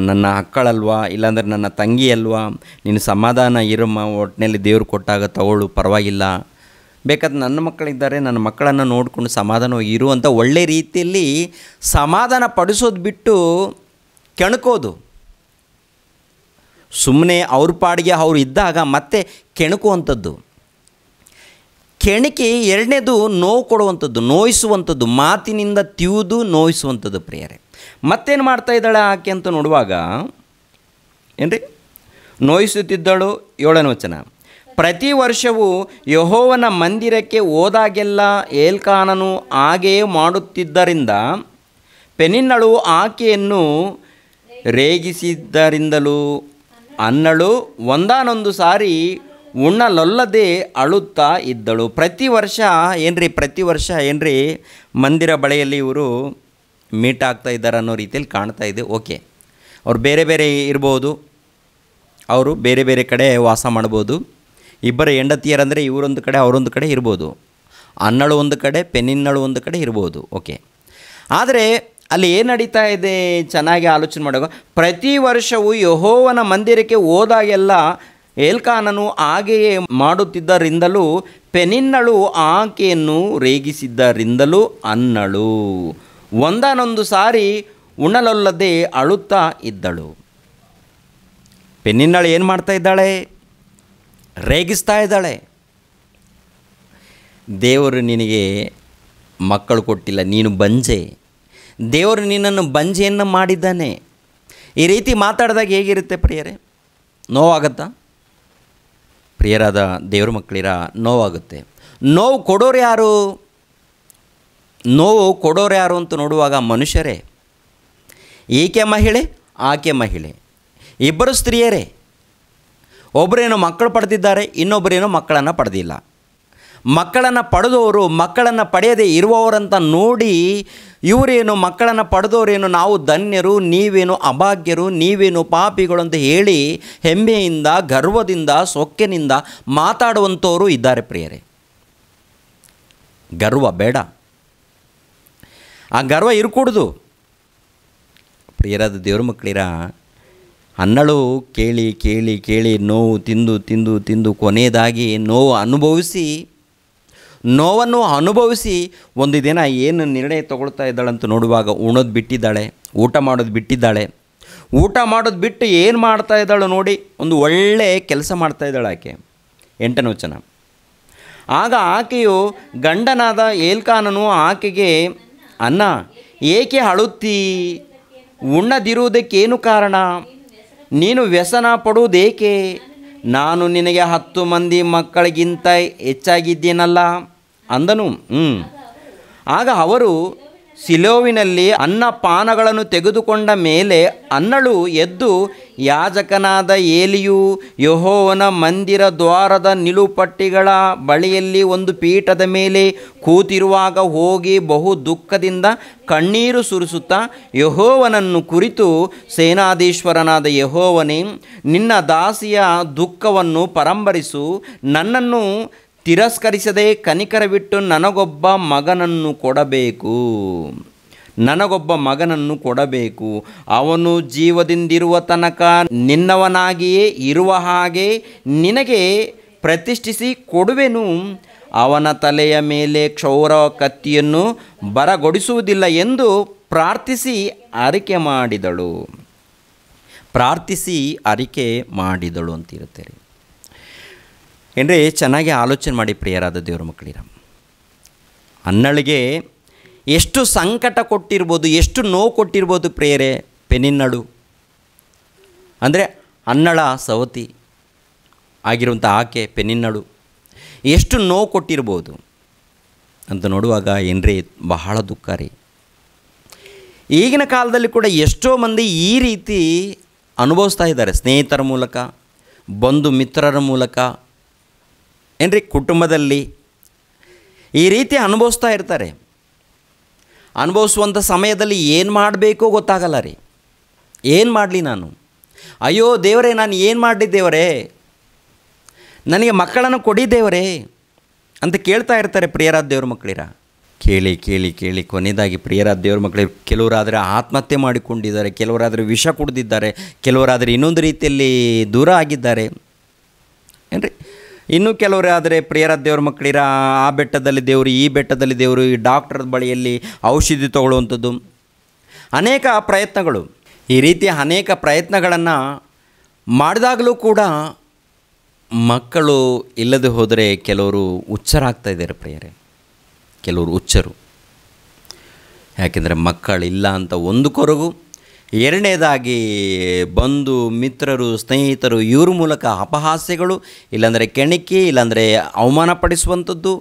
S1: ನನ್ನ ಅಕ್ಕಳಲ್ವಾ ಇಲ್ಲಾಂದರೆ ನನ್ನ ತಂಗಿ ಅಲ್ವಾ ನೀನು ಸಮಾಧಾನ ಇರಮ್ಮ ಒಟ್ಟಿನಲ್ಲಿ ದೇವ್ರು ಕೊಟ್ಟಾಗ ತಗೊಳ್ಳು ಪರವಾಗಿಲ್ಲ ಬೇಕಾದ್ರೆ ನನ್ನ ಮಕ್ಕಳಿದ್ದಾರೆ ನನ್ನ ಮಕ್ಕಳನ್ನು ನೋಡಿಕೊಂಡು ಸಮಾಧಾನವಾಗಿ ಇರುವಂಥ ಒಳ್ಳೆ ರೀತಿಯಲ್ಲಿ ಸಮಾಧಾನ ಪಡಿಸೋದು ಬಿಟ್ಟು ಕೆಣಕೋದು ಸುಮ್ಮನೆ ಅವ್ರ ಪಾಡಿಗೆ ಅವ್ರು ಇದ್ದಾಗ ಮತ್ತೆ ಕೆಣಕುವಂಥದ್ದು ಕೆಣಕಿ ಎರಡನೇದು ನೋವು ಕೊಡುವಂಥದ್ದು ನೋಯಿಸುವಂಥದ್ದು ಮಾತಿನಿಂದ ತಿವಿದು ನೋಯಿಸುವಂಥದ್ದು ಪ್ರಿಯರೇ ಮತ್ತೇನು ಮಾಡ್ತಾ ಇದ್ದಾಳೆ ಆಕೆ ಅಂತ ನೋಡುವಾಗ ಏನ್ರಿ ನೋಯಿಸುತ್ತಿದ್ದಳು ಏಳನೇ ವಚನ ಪ್ರತಿ ವರ್ಷವೂ ಯಹೋವನ ಮಂದಿರಕ್ಕೆ ಹೋದಾಗೆಲ್ಲ ಏಲ್ಕಾನನು ಹಾಗೆಯೇ ಮಾಡುತ್ತಿದ್ದರಿಂದ ಪೆನಿನ್ನಳು ಆಕೆಯನ್ನು ರೇಗಿಸಿದ್ದರಿಂದಲೂ ಅನ್ನಳು ಒಂದಾನೊಂದು ಸಾರಿ ಉಣ್ಣಲೊಲ್ಲದೆ ಅಳುತ್ತಾ ಇದ್ದಳು ಪ್ರತಿ ವರ್ಷ ಏನ್ರಿ ಪ್ರತಿ ವರ್ಷ ಏನ್ರಿ ಮಂದಿರ ಬಳಿಯಲ್ಲಿ ಇವರು ಮೀಟ್ ಆಗ್ತಾ ಇದ್ದಾರೆ ಅನ್ನೋ ರೀತಿಯಲ್ಲಿ ಕಾಣ್ತಾ ಇದೆ ಓಕೆ ಅವ್ರು ಬೇರೆ ಬೇರೆ ಇರ್ಬೋದು ಅವರು ಬೇರೆ ಬೇರೆ ಕಡೆ ವಾಸ ಮಾಡ್ಬೋದು ಇಬ್ಬರ ಹೆಂಡತಿಯರಂದರೆ ಇವರೊಂದು ಕಡೆ ಅವರೊಂದು ಕಡೆ ಇರ್ಬೋದು ಅನ್ನಳು ಒಂದು ಕಡೆ ಪೆನ್ನಿನ್ನಳು ಒಂದು ಕಡೆ ಇರ್ಬೋದು ಓಕೆ ಆದರೆ ಅಲ್ಲಿ ಏನು ನಡೀತಾ ಇದೆ ಚೆನ್ನಾಗಿ ಆಲೋಚನೆ ಮಾಡುವಾಗ ಪ್ರತಿ ವರ್ಷವೂ ಯಹೋವನ ಮಂದಿರಕ್ಕೆ ಹೋದಾಗೆಲ್ಲ ಏಲ್ಕಾನನು ಹಾಗೆಯೇ ಮಾಡುತ್ತಿದ್ದರಿಂದಲೂ ಪೆನಿನ್ನಳು ಆಕೆಯನ್ನು ರೇಗಿಸಿದ್ದರಿಂದಲೂ ಅನ್ನಳು ಒಂದಾನೊಂದು ಸಾರಿ ಉಣಲೊಲ್ಲದೆ ಅಳುತ್ತಾ ಇದ್ದಳು ಪೆನಿನ್ನಳು ಏನು ಮಾಡ್ತಾ ಇದ್ದಾಳೆ ರೇಗಿಸ್ತಾ ಇದ್ದಾಳೆ ದೇವರು ನಿನಗೆ ಮಕ್ಕಳು ಕೊಟ್ಟಿಲ್ಲ ನೀನು ಬಂಜೆ ದೇವರು ನಿನ್ನನ್ನು ಬಂಜೆಯನ್ನು ಮಾಡಿದ್ದಾನೆ ಈ ರೀತಿ ಮಾತಾಡಿದಾಗ ಹೇಗಿರುತ್ತೆ ಪ್ರಿಯರೇ ನೋವಾಗತ್ತಾ ಪ್ರಿಯರಾದ ದೇವ್ರ ಮಕ್ಕಳಿರ ನೋವಾಗುತ್ತೆ ನೋವು ಕೊಡೋರು ಯಾರು ನೋವು ಕೊಡೋರು ಯಾರು ಅಂತ ನೋಡುವಾಗ ಮನುಷ್ಯರೇ ಈಕೆ ಮಹಿಳೆ ಆಕೆ ಮಹಿಳೆ ಇಬ್ಬರು ಸ್ತ್ರೀಯರೇ ಒಬ್ಬರೇನೋ ಮಕ್ಕಳು ಪಡೆದಿದ್ದಾರೆ ಇನ್ನೊಬ್ಬರೇನೋ ಮಕ್ಕಳನ್ನು ಪಡೆದಿಲ್ಲ ಮಕ್ಕಳನ್ನು ಪಡೆದವರು ಮಕ್ಕಳನ್ನು ಪಡೆಯದೇ ಇರುವವರಂತ ನೋಡಿ ಇವರೇನು ಮಕ್ಕಳನ್ನು ಪಡೆದವರೇನು ನಾವು ಧನ್ಯರು ನೀವೇನು ಅಭಾಗ್ಯರು ನೀವೇನು ಪಾಪಿಗಳು ಅಂತ ಹೇಳಿ ಹೆಮ್ಮೆಯಿಂದ ಗರ್ವದಿಂದ ಸೊಕ್ಕಿನಿಂದ ಮಾತಾಡುವಂಥವರು ಇದ್ದಾರೆ ಪ್ರಿಯರೇ ಗರ್ವ ಬೇಡ ಆ ಗರ್ವ ಇರಕೂಡ್ದು ಪ್ರಿಯರಾದ ದೇವ್ರ ಮಕ್ಕಳಿರ ಅನ್ನಳು ಕೇಳಿ ಕೇಳಿ ಕೇಳಿ ನೋವು ತಿಂದು ತಿಂದು ತಿಂದು ಕೊನೆಯದಾಗಿ ನೋವು ಅನುಭವಿಸಿ ನೋವನ್ನು ಅನುಭವಿಸಿ ಒಂದು ದಿನ ಏನು ನಿರ್ಣಯ ತೊಗೊಳ್ತಾ ಇದ್ದಾಳಂತ ನೋಡುವಾಗ ಉಣೋದು ಬಿಟ್ಟಿದ್ದಾಳೆ ಊಟ ಮಾಡೋದು ಬಿಟ್ಟಿದ್ದಾಳೆ ಊಟ ಮಾಡೋದು ಬಿಟ್ಟು ಏನು ಮಾಡ್ತಾ ಇದ್ದಾಳು ನೋಡಿ ಒಂದು ಒಳ್ಳೆ ಕೆಲಸ ಮಾಡ್ತಾ ಇದ್ದಾಳೆ ಆಕೆ ಎಂಟನೇ ವಚನ ಆಗ ಆಕೆಯು ಗಂಡನಾದ ಏಲ್ಕಾನನು ಆಕೆಗೆ ಅನ್ನ ಏಕೆ ಅಳುತ್ತಿ ಉಣ್ಣದಿರುವುದಕ್ಕೇನು ಕಾರಣ ನೀನು ವ್ಯಸನ ಪಡುವುದೇಕೆ ನಾನು ನಿನಗೆ ಹತ್ತು ಮಂದಿ ಮಕ್ಕಳಿಗಿಂತ ಹೆಚ್ಚಾಗಿದ್ದೇನಲ್ಲ ಅಂದನು ಹ್ಞೂ ಆಗ ಅವರು ಸಿಲೋವಿನಲ್ಲಿ ಅನ್ನ ಪಾನಗಳನ್ನು ತೆಗೆದುಕೊಂಡ ಮೇಲೆ ಅನ್ನಳು ಎದ್ದು ಯಾಜಕನಾದ ಏಲಿಯು ಯಹೋವನ ಮಂದಿರ ದ್ವಾರದ ನಿಲುಪಟ್ಟಿಗಳ ಬಳಿಯಲ್ಲಿ ಒಂದು ಪೀಠದ ಮೇಲೆ ಕೂತಿರುವಾಗ ಹೋಗಿ ಬಹು ದುಃಖದಿಂದ ಕಣ್ಣೀರು ಸುರಿಸುತ್ತಾ ಯಹೋವನನ್ನು ಕುರಿತು ಸೇನಾಧೀಶ್ವರನಾದ ಯಹೋವನೇ ನಿನ್ನ ದಾಸಿಯ ದುಃಖವನ್ನು ಪರಂಬರಿಸು ನನ್ನನ್ನು ತಿರಸ್ಕರಿಸದೆ ಕನಿಕರವಿಟ್ಟು ನನಗೊಬ್ಬ ಮಗನನ್ನು ಕೊಡಬೇಕು ನನಗೊಬ್ಬ ಮಗನನ್ನು ಕೊಡಬೇಕು ಅವನು ಜೀವದಿಂದಿರುವ ತನಕ ನಿನ್ನವನಾಗಿಯೇ ಇರುವ ಹಾಗೆ ನಿನಗೆ ಪ್ರತಿಷ್ಠಿಸಿ ಕೊಡುವೆನು ಅವನ ತಲೆಯ ಮೇಲೆ ಕ್ಷೌರ ಕತ್ತಿಯನ್ನು ಬರಗೊಡಿಸುವುದಿಲ್ಲ ಎಂದು ಪ್ರಾರ್ಥಿಸಿ ಅರಿಕೆ ಮಾಡಿದಳು ಪ್ರಾರ್ಥಿಸಿ ಅರಿಕೆ ಮಾಡಿದಳು ಅಂತಿರುತ್ತಾರೆ ಏನ್ರಿ ಚೆನ್ನಾಗಿ ಆಲೋಚನೆ ಮಾಡಿ ಪ್ರಿಯರಾದ ದೇವ್ರ ಮಕ್ಕಳಿರ ಅನ್ನಳಿಗೆ ಎಷ್ಟು ಸಂಕಟ ಕೊಟ್ಟಿರ್ಬೋದು ಎಷ್ಟು ನೋವು ಕೊಟ್ಟಿರ್ಬೋದು ಪ್ರೇಯರೆ ಪೆನಿನ್ನಳು ಅಂದರೆ ಅನ್ನಳ ಸವತಿ ಆಗಿರುವಂಥ ಆಕೆ ಪೆನಿನ್ನಳು ಎಷ್ಟು ನೋವು ಕೊಟ್ಟಿರ್ಬೋದು ಅಂತ ನೋಡುವಾಗ ಏನ್ರಿ ಬಹಳ ದುಃಖ ರೀ ಈಗಿನ ಕಾಲದಲ್ಲಿ ಕೂಡ ಎಷ್ಟೋ ಮಂದಿ ಈ ರೀತಿ ಅನುಭವಿಸ್ತಾ ಇದ್ದಾರೆ ಸ್ನೇಹಿತರ ಮೂಲಕ ಬಂಧು ಮಿತ್ರರ ಮೂಲಕ ಏನ್ರಿ ಕುಟುಂಬದಲ್ಲಿ ಈ ರೀತಿ ಅನುಭವಿಸ್ತಾ ಇರ್ತಾರೆ ಅನುಭವಿಸುವಂಥ ಸಮಯದಲ್ಲಿ ಏನು ಮಾಡಬೇಕೋ ಗೊತ್ತಾಗಲ್ಲ ರೀ ಏನು ಮಾಡಲಿ ನಾನು ಅಯ್ಯೋ ದೇವರೇ ನಾನು ಏನು ಮಾಡಿದ್ದೇವರೇ ದೇವರೇ ನನಗೆ ಮಕ್ಕಳನ್ನು ಕೊಡಿ ದೇವರೇ ಅಂತ ಕೇಳ್ತಾ ಇರ್ತಾರೆ ಪ್ರಿಯರಾದ ದೇವ್ರ ಮಕ್ಕಳಿರ ಕೇಳಿ ಕೇಳಿ ಕೇಳಿ ಕೊನೆಯದಾಗಿ ಪ್ರಿಯರಾದ ದೇವ್ರ ಮಕ್ಕಳು ಕೆಲವರಾದರೆ ಆತ್ಮಹತ್ಯೆ ಮಾಡಿಕೊಂಡಿದ್ದಾರೆ ಕೆಲವರಾದರೆ ವಿಷ ಕುಡಿದಿದ್ದಾರೆ ಕೆಲವರಾದರೆ ಇನ್ನೊಂದು ರೀತಿಯಲ್ಲಿ ದೂರ ಆಗಿದ್ದಾರೆ ಏನ್ರಿ ಇನ್ನು ಕೆಲವರು ಆದರೆ ಪ್ರಿಯರ ದೇವ್ರ ಮಕ್ಕಳಿರ ಆ ಬೆಟ್ಟದಲ್ಲಿ ದೇವರು ಈ ಬೆಟ್ಟದಲ್ಲಿ ದೇವರು ಈ ಡಾಕ್ಟರ್ ಬಳಿಯಲ್ಲಿ ಔಷಧಿ ತಗೊಳ್ಳುವಂಥದ್ದು ಅನೇಕ ಪ್ರಯತ್ನಗಳು ಈ ರೀತಿಯ ಅನೇಕ ಪ್ರಯತ್ನಗಳನ್ನು ಮಾಡಿದಾಗಲೂ ಕೂಡ ಮಕ್ಕಳು ಇಲ್ಲದೆ ಹೋದರೆ ಕೆಲವರು ಹುಚ್ಚರಾಗ್ತಾ ಇದ್ದಾರೆ ಪ್ರಿಯರೇ ಕೆಲವರು ಹುಚ್ಚರು ಯಾಕೆಂದರೆ ಮಕ್ಕಳಿಲ್ಲ ಅಂತ ಒಂದು ಕೊರಗು ಎರಡನೇದಾಗಿ ಬಂಧು ಮಿತ್ರರು ಸ್ನೇಹಿತರು ಇವ್ರ ಮೂಲಕ ಅಪಹಾಸ್ಯಗಳು ಇಲ್ಲಾಂದರೆ ಕೆಣಕಿ ಇಲ್ಲಾಂದರೆ ಅವಮಾನಪಡಿಸುವಂಥದ್ದು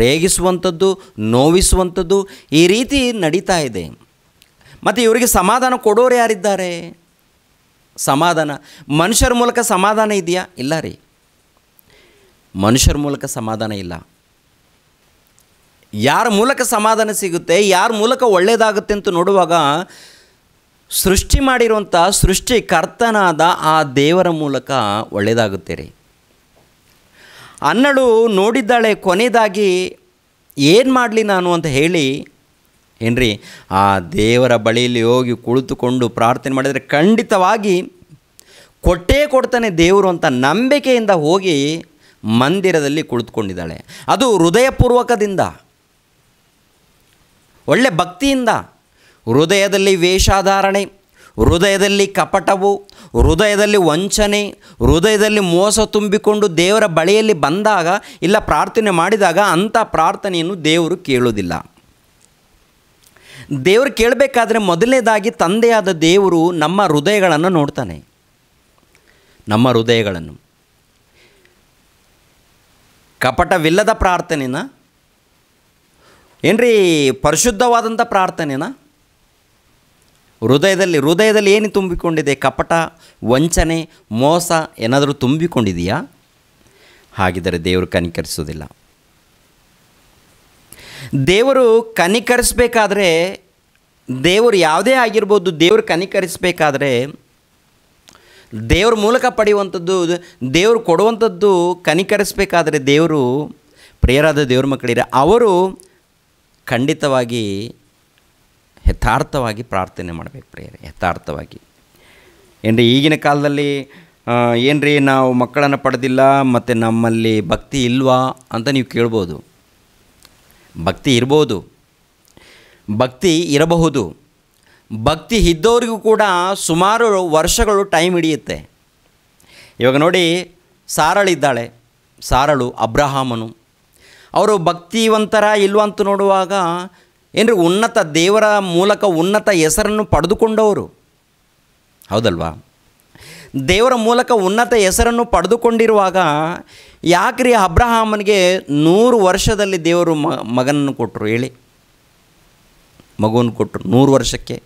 S1: ರೇಗಿಸುವಂಥದ್ದು ನೋವಿಸುವಂಥದ್ದು ಈ ರೀತಿ ನಡೀತಾ ಇದೆ ಮತ್ತು ಇವರಿಗೆ ಸಮಾಧಾನ ಕೊಡೋರು ಯಾರಿದ್ದಾರೆ ಸಮಾಧಾನ ಮನುಷ್ಯರ ಮೂಲಕ ಸಮಾಧಾನ ಇದೆಯಾ ಇಲ್ಲ ರೀ ಮನುಷ್ಯರ ಮೂಲಕ ಸಮಾಧಾನ ಇಲ್ಲ ಯಾರ ಮೂಲಕ ಸಮಾಧಾನ ಸಿಗುತ್ತೆ ಯಾರ ಮೂಲಕ ಒಳ್ಳೆಯದಾಗುತ್ತೆ ಅಂತ ನೋಡುವಾಗ ಸೃಷ್ಟಿ ಮಾಡಿರುವಂಥ ಕರ್ತನಾದ ಆ ದೇವರ ಮೂಲಕ ಒಳ್ಳೆಯದಾಗುತ್ತೆ ರೀ ಅನ್ನಳು ನೋಡಿದ್ದಾಳೆ ಕೊನೆಯದಾಗಿ ಏನು ಮಾಡಲಿ ನಾನು ಅಂತ ಹೇಳಿ ಏನ್ರಿ ಆ ದೇವರ ಬಳಿಯಲ್ಲಿ ಹೋಗಿ ಕುಳಿತುಕೊಂಡು ಪ್ರಾರ್ಥನೆ ಮಾಡಿದರೆ ಖಂಡಿತವಾಗಿ ಕೊಟ್ಟೇ ಕೊಡ್ತಾನೆ ದೇವರು ಅಂತ ನಂಬಿಕೆಯಿಂದ ಹೋಗಿ ಮಂದಿರದಲ್ಲಿ ಕುಳಿತುಕೊಂಡಿದ್ದಾಳೆ ಅದು ಹೃದಯಪೂರ್ವಕದಿಂದ ಒಳ್ಳೆ ಭಕ್ತಿಯಿಂದ ಹೃದಯದಲ್ಲಿ ವೇಷಧಾರಣೆ ಹೃದಯದಲ್ಲಿ ಕಪಟವು ಹೃದಯದಲ್ಲಿ ವಂಚನೆ ಹೃದಯದಲ್ಲಿ ಮೋಸ ತುಂಬಿಕೊಂಡು ದೇವರ ಬಳಿಯಲ್ಲಿ ಬಂದಾಗ ಇಲ್ಲ ಪ್ರಾರ್ಥನೆ ಮಾಡಿದಾಗ ಅಂಥ ಪ್ರಾರ್ಥನೆಯನ್ನು ದೇವರು ಕೇಳೋದಿಲ್ಲ ದೇವರು ಕೇಳಬೇಕಾದ್ರೆ ಮೊದಲನೇದಾಗಿ ತಂದೆಯಾದ ದೇವರು ನಮ್ಮ ಹೃದಯಗಳನ್ನು ನೋಡ್ತಾನೆ ನಮ್ಮ ಹೃದಯಗಳನ್ನು ಕಪಟವಿಲ್ಲದ ಪ್ರಾರ್ಥನೆನ ಏನ್ರಿ ಪರಿಶುದ್ಧವಾದಂಥ ಪ್ರಾರ್ಥನೆನಾ ಹೃದಯದಲ್ಲಿ ಹೃದಯದಲ್ಲಿ ಏನು ತುಂಬಿಕೊಂಡಿದೆ ಕಪಟ ವಂಚನೆ ಮೋಸ ಏನಾದರೂ ತುಂಬಿಕೊಂಡಿದೆಯಾ ಹಾಗಿದ್ದರೆ ದೇವರು ಕನಿಕರಿಸೋದಿಲ್ಲ ದೇವರು ಕನಿಕರಿಸಬೇಕಾದ್ರೆ ದೇವರು ಯಾವುದೇ ಆಗಿರ್ಬೋದು ದೇವರು ಕನಿಕರಿಸಬೇಕಾದ್ರೆ ದೇವ್ರ ಮೂಲಕ ಪಡೆಯುವಂಥದ್ದು ದೇವರು ಕೊಡುವಂಥದ್ದು ಕನಿಕರಿಸಬೇಕಾದ್ರೆ ದೇವರು ಪ್ರಿಯರಾದ ದೇವ್ರ ಮಕ್ಕಳಿರ ಅವರು ಖಂಡಿತವಾಗಿ ಯಥಾರ್ಥವಾಗಿ ಪ್ರಾರ್ಥನೆ ಮಾಡಬೇಕು ಪ್ರಿಯರೇ ಯಥಾರ್ಥವಾಗಿ ರೀ ಈಗಿನ ಕಾಲದಲ್ಲಿ ಏನ್ರಿ ನಾವು ಮಕ್ಕಳನ್ನು ಪಡೆದಿಲ್ಲ ಮತ್ತು ನಮ್ಮಲ್ಲಿ ಭಕ್ತಿ ಇಲ್ವಾ ಅಂತ ನೀವು ಕೇಳ್ಬೋದು ಭಕ್ತಿ ಇರ್ಬೋದು ಭಕ್ತಿ ಇರಬಹುದು ಭಕ್ತಿ ಇದ್ದವರಿಗೂ ಕೂಡ ಸುಮಾರು ವರ್ಷಗಳು ಟೈಮ್ ಹಿಡಿಯುತ್ತೆ ಇವಾಗ ನೋಡಿ ಸಾರಳಿದ್ದಾಳೆ ಸಾರಳು ಅಬ್ರಹಾಮನು ಅವರು ಭಕ್ತಿವಂತರ ಇಲ್ವಂತ ನೋಡುವಾಗ ಏನ್ರಿ ಉನ್ನತ ದೇವರ ಮೂಲಕ ಉನ್ನತ ಹೆಸರನ್ನು ಪಡೆದುಕೊಂಡವರು ಹೌದಲ್ವಾ ದೇವರ ಮೂಲಕ ಉನ್ನತ ಹೆಸರನ್ನು ಪಡೆದುಕೊಂಡಿರುವಾಗ ಯಾಕ್ರಿ ಅಬ್ರಹಾಮನಿಗೆ ನೂರು ವರ್ಷದಲ್ಲಿ ದೇವರು ಮ ಮಗನನ್ನು ಕೊಟ್ಟರು ಹೇಳಿ ಮಗುವನ್ನು ಕೊಟ್ಟರು ನೂರು ವರ್ಷಕ್ಕೆ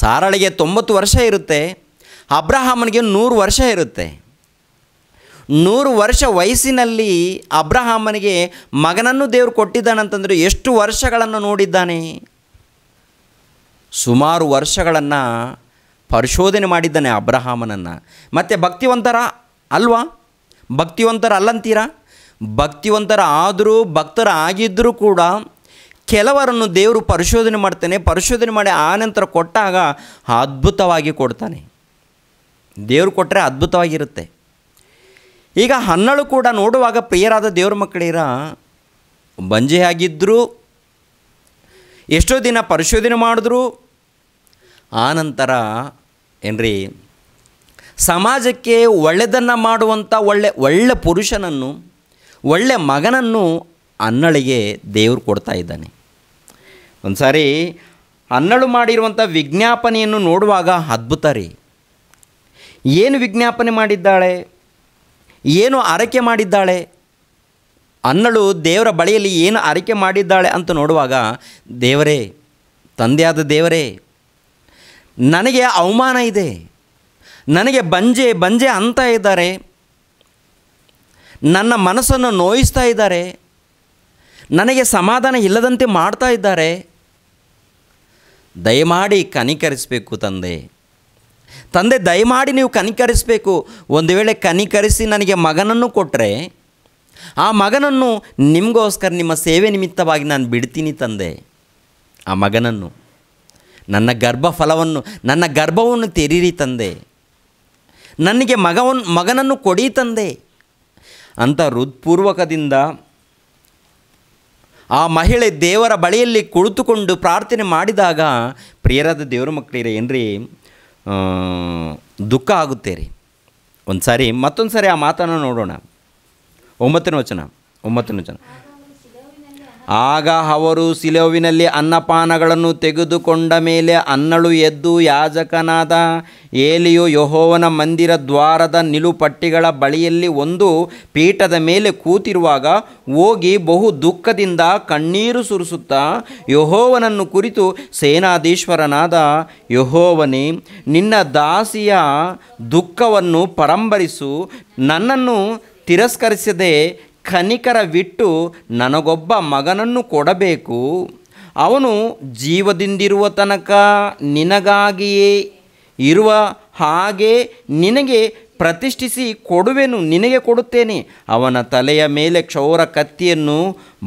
S1: ಸಾರಳಿಗೆ ತೊಂಬತ್ತು ವರ್ಷ ಇರುತ್ತೆ ಅಬ್ರಹಾಮನಿಗೆ ನೂರು ವರ್ಷ ಇರುತ್ತೆ ನೂರು ವರ್ಷ ವಯಸ್ಸಿನಲ್ಲಿ ಅಬ್ರಹಾಮನಿಗೆ ಮಗನನ್ನು ದೇವರು ಕೊಟ್ಟಿದ್ದಾನಂತಂದರೆ ಎಷ್ಟು ವರ್ಷಗಳನ್ನು ನೋಡಿದ್ದಾನೆ ಸುಮಾರು ವರ್ಷಗಳನ್ನು ಪರಿಶೋಧನೆ ಮಾಡಿದ್ದಾನೆ ಅಬ್ರಹಾಮನನ್ನು ಮತ್ತು ಭಕ್ತಿವಂತರ ಅಲ್ವಾ ಭಕ್ತಿವಂತರ ಅಲ್ಲಂತೀರಾ ಭಕ್ತಿವಂತರ ಆದರೂ ಭಕ್ತರ ಆಗಿದ್ದರೂ ಕೂಡ ಕೆಲವರನ್ನು ದೇವರು ಪರಿಶೋಧನೆ ಮಾಡ್ತಾನೆ ಪರಿಶೋಧನೆ ಮಾಡಿ ಆನಂತರ ಕೊಟ್ಟಾಗ ಅದ್ಭುತವಾಗಿ ಕೊಡ್ತಾನೆ ದೇವರು ಕೊಟ್ಟರೆ ಅದ್ಭುತವಾಗಿರುತ್ತೆ ಈಗ ಹನ್ನಳು ಕೂಡ ನೋಡುವಾಗ ಪ್ರಿಯರಾದ ದೇವ್ರ ಮಕ್ಕಳಿರ ಬಂಜೆಯಾಗಿದ್ದರು ಎಷ್ಟೋ ದಿನ ಪರಿಶೋಧನೆ ಮಾಡಿದ್ರು ಆನಂತರ ಏನ್ರಿ ಸಮಾಜಕ್ಕೆ ಒಳ್ಳೆಯದನ್ನು ಮಾಡುವಂಥ ಒಳ್ಳೆ ಒಳ್ಳೆ ಪುರುಷನನ್ನು ಒಳ್ಳೆ ಮಗನನ್ನು ಅನ್ನಳಿಗೆ ದೇವರು ಕೊಡ್ತಾ ಇದ್ದಾನೆ ಒಂದು ಸಾರಿ ಅನ್ನಳು ಮಾಡಿರುವಂಥ ವಿಜ್ಞಾಪನೆಯನ್ನು ನೋಡುವಾಗ ಅದ್ಭುತ ರೀ ಏನು ವಿಜ್ಞಾಪನೆ ಮಾಡಿದ್ದಾಳೆ ಏನು ಆರೈಕೆ ಮಾಡಿದ್ದಾಳೆ ಅನ್ನಳು ದೇವರ ಬಳಿಯಲ್ಲಿ ಏನು ಆರೈಕೆ ಮಾಡಿದ್ದಾಳೆ ಅಂತ ನೋಡುವಾಗ ದೇವರೇ ತಂದೆಯಾದ ದೇವರೇ ನನಗೆ ಅವಮಾನ ಇದೆ ನನಗೆ ಬಂಜೆ ಬಂಜೆ ಅಂತ ಇದ್ದಾರೆ ನನ್ನ ಮನಸ್ಸನ್ನು ನೋಯಿಸ್ತಾ ಇದ್ದಾರೆ ನನಗೆ ಸಮಾಧಾನ ಇಲ್ಲದಂತೆ ಮಾಡ್ತಾ ಇದ್ದಾರೆ ದಯಮಾಡಿ ಕನಿಕರಿಸಬೇಕು ತಂದೆ ತಂದೆ ದಯಮಾಡಿ ನೀವು ಕನಿಕರಿಸಬೇಕು ಒಂದು ವೇಳೆ ಕನಿಕರಿಸಿ ನನಗೆ ಮಗನನ್ನು ಕೊಟ್ಟರೆ ಆ ಮಗನನ್ನು ನಿಮಗೋಸ್ಕರ ನಿಮ್ಮ ಸೇವೆ ನಿಮಿತ್ತವಾಗಿ ನಾನು ಬಿಡ್ತೀನಿ ತಂದೆ ಆ ಮಗನನ್ನು ನನ್ನ ಗರ್ಭ ಫಲವನ್ನು ನನ್ನ ಗರ್ಭವನ್ನು ತೆರೀರಿ ತಂದೆ ನನಗೆ ಮಗವನ್ನು ಮಗನನ್ನು ಕೊಡಿ ತಂದೆ ಅಂತ ಹೃತ್ಪೂರ್ವಕದಿಂದ ಆ ಮಹಿಳೆ ದೇವರ ಬಳಿಯಲ್ಲಿ ಕುಳಿತುಕೊಂಡು ಪ್ರಾರ್ಥನೆ ಮಾಡಿದಾಗ ಪ್ರಿಯರಾದ ದೇವರ ಮಕ್ಕಳಿರ ಏನ್ರಿ ದುಃಖ ಆಗುತ್ತೆ ರೀ ಒಂದು ಸಾರಿ ಮತ್ತೊಂದು ಸಾರಿ ಆ ಮಾತನ್ನು ನೋಡೋಣ ಒಂಬತ್ತನೇ ವಚನ ಒಂಬತ್ತನೇ ವಚನ ಆಗ ಅವರು ಸಿಲೋವಿನಲ್ಲಿ ಅನ್ನಪಾನಗಳನ್ನು ತೆಗೆದುಕೊಂಡ ಮೇಲೆ ಅನ್ನಳು ಎದ್ದು ಯಾಜಕನಾದ ಏಲಿಯು ಯಹೋವನ ಮಂದಿರ ದ್ವಾರದ ನಿಲುಪಟ್ಟಿಗಳ ಬಳಿಯಲ್ಲಿ ಒಂದು ಪೀಠದ ಮೇಲೆ ಕೂತಿರುವಾಗ ಹೋಗಿ ಬಹು ದುಃಖದಿಂದ ಕಣ್ಣೀರು ಸುರಿಸುತ್ತಾ ಯಹೋವನನ್ನು ಕುರಿತು ಸೇನಾಧೀಶ್ವರನಾದ ಯಹೋವನೇ ನಿನ್ನ ದಾಸಿಯ ದುಃಖವನ್ನು ಪರಂಬರಿಸು ನನ್ನನ್ನು ತಿರಸ್ಕರಿಸದೆ ಕನಿಕರ ಕನಿಕರವಿಟ್ಟು ನನಗೊಬ್ಬ ಮಗನನ್ನು ಕೊಡಬೇಕು ಅವನು ಜೀವದಿಂದಿರುವ ತನಕ ನಿನಗಾಗಿಯೇ ಇರುವ ಹಾಗೆ ನಿನಗೆ ಪ್ರತಿಷ್ಠಿಸಿ ಕೊಡುವೆನು ನಿನಗೆ ಕೊಡುತ್ತೇನೆ ಅವನ ತಲೆಯ ಮೇಲೆ ಕ್ಷೌರ ಕತ್ತಿಯನ್ನು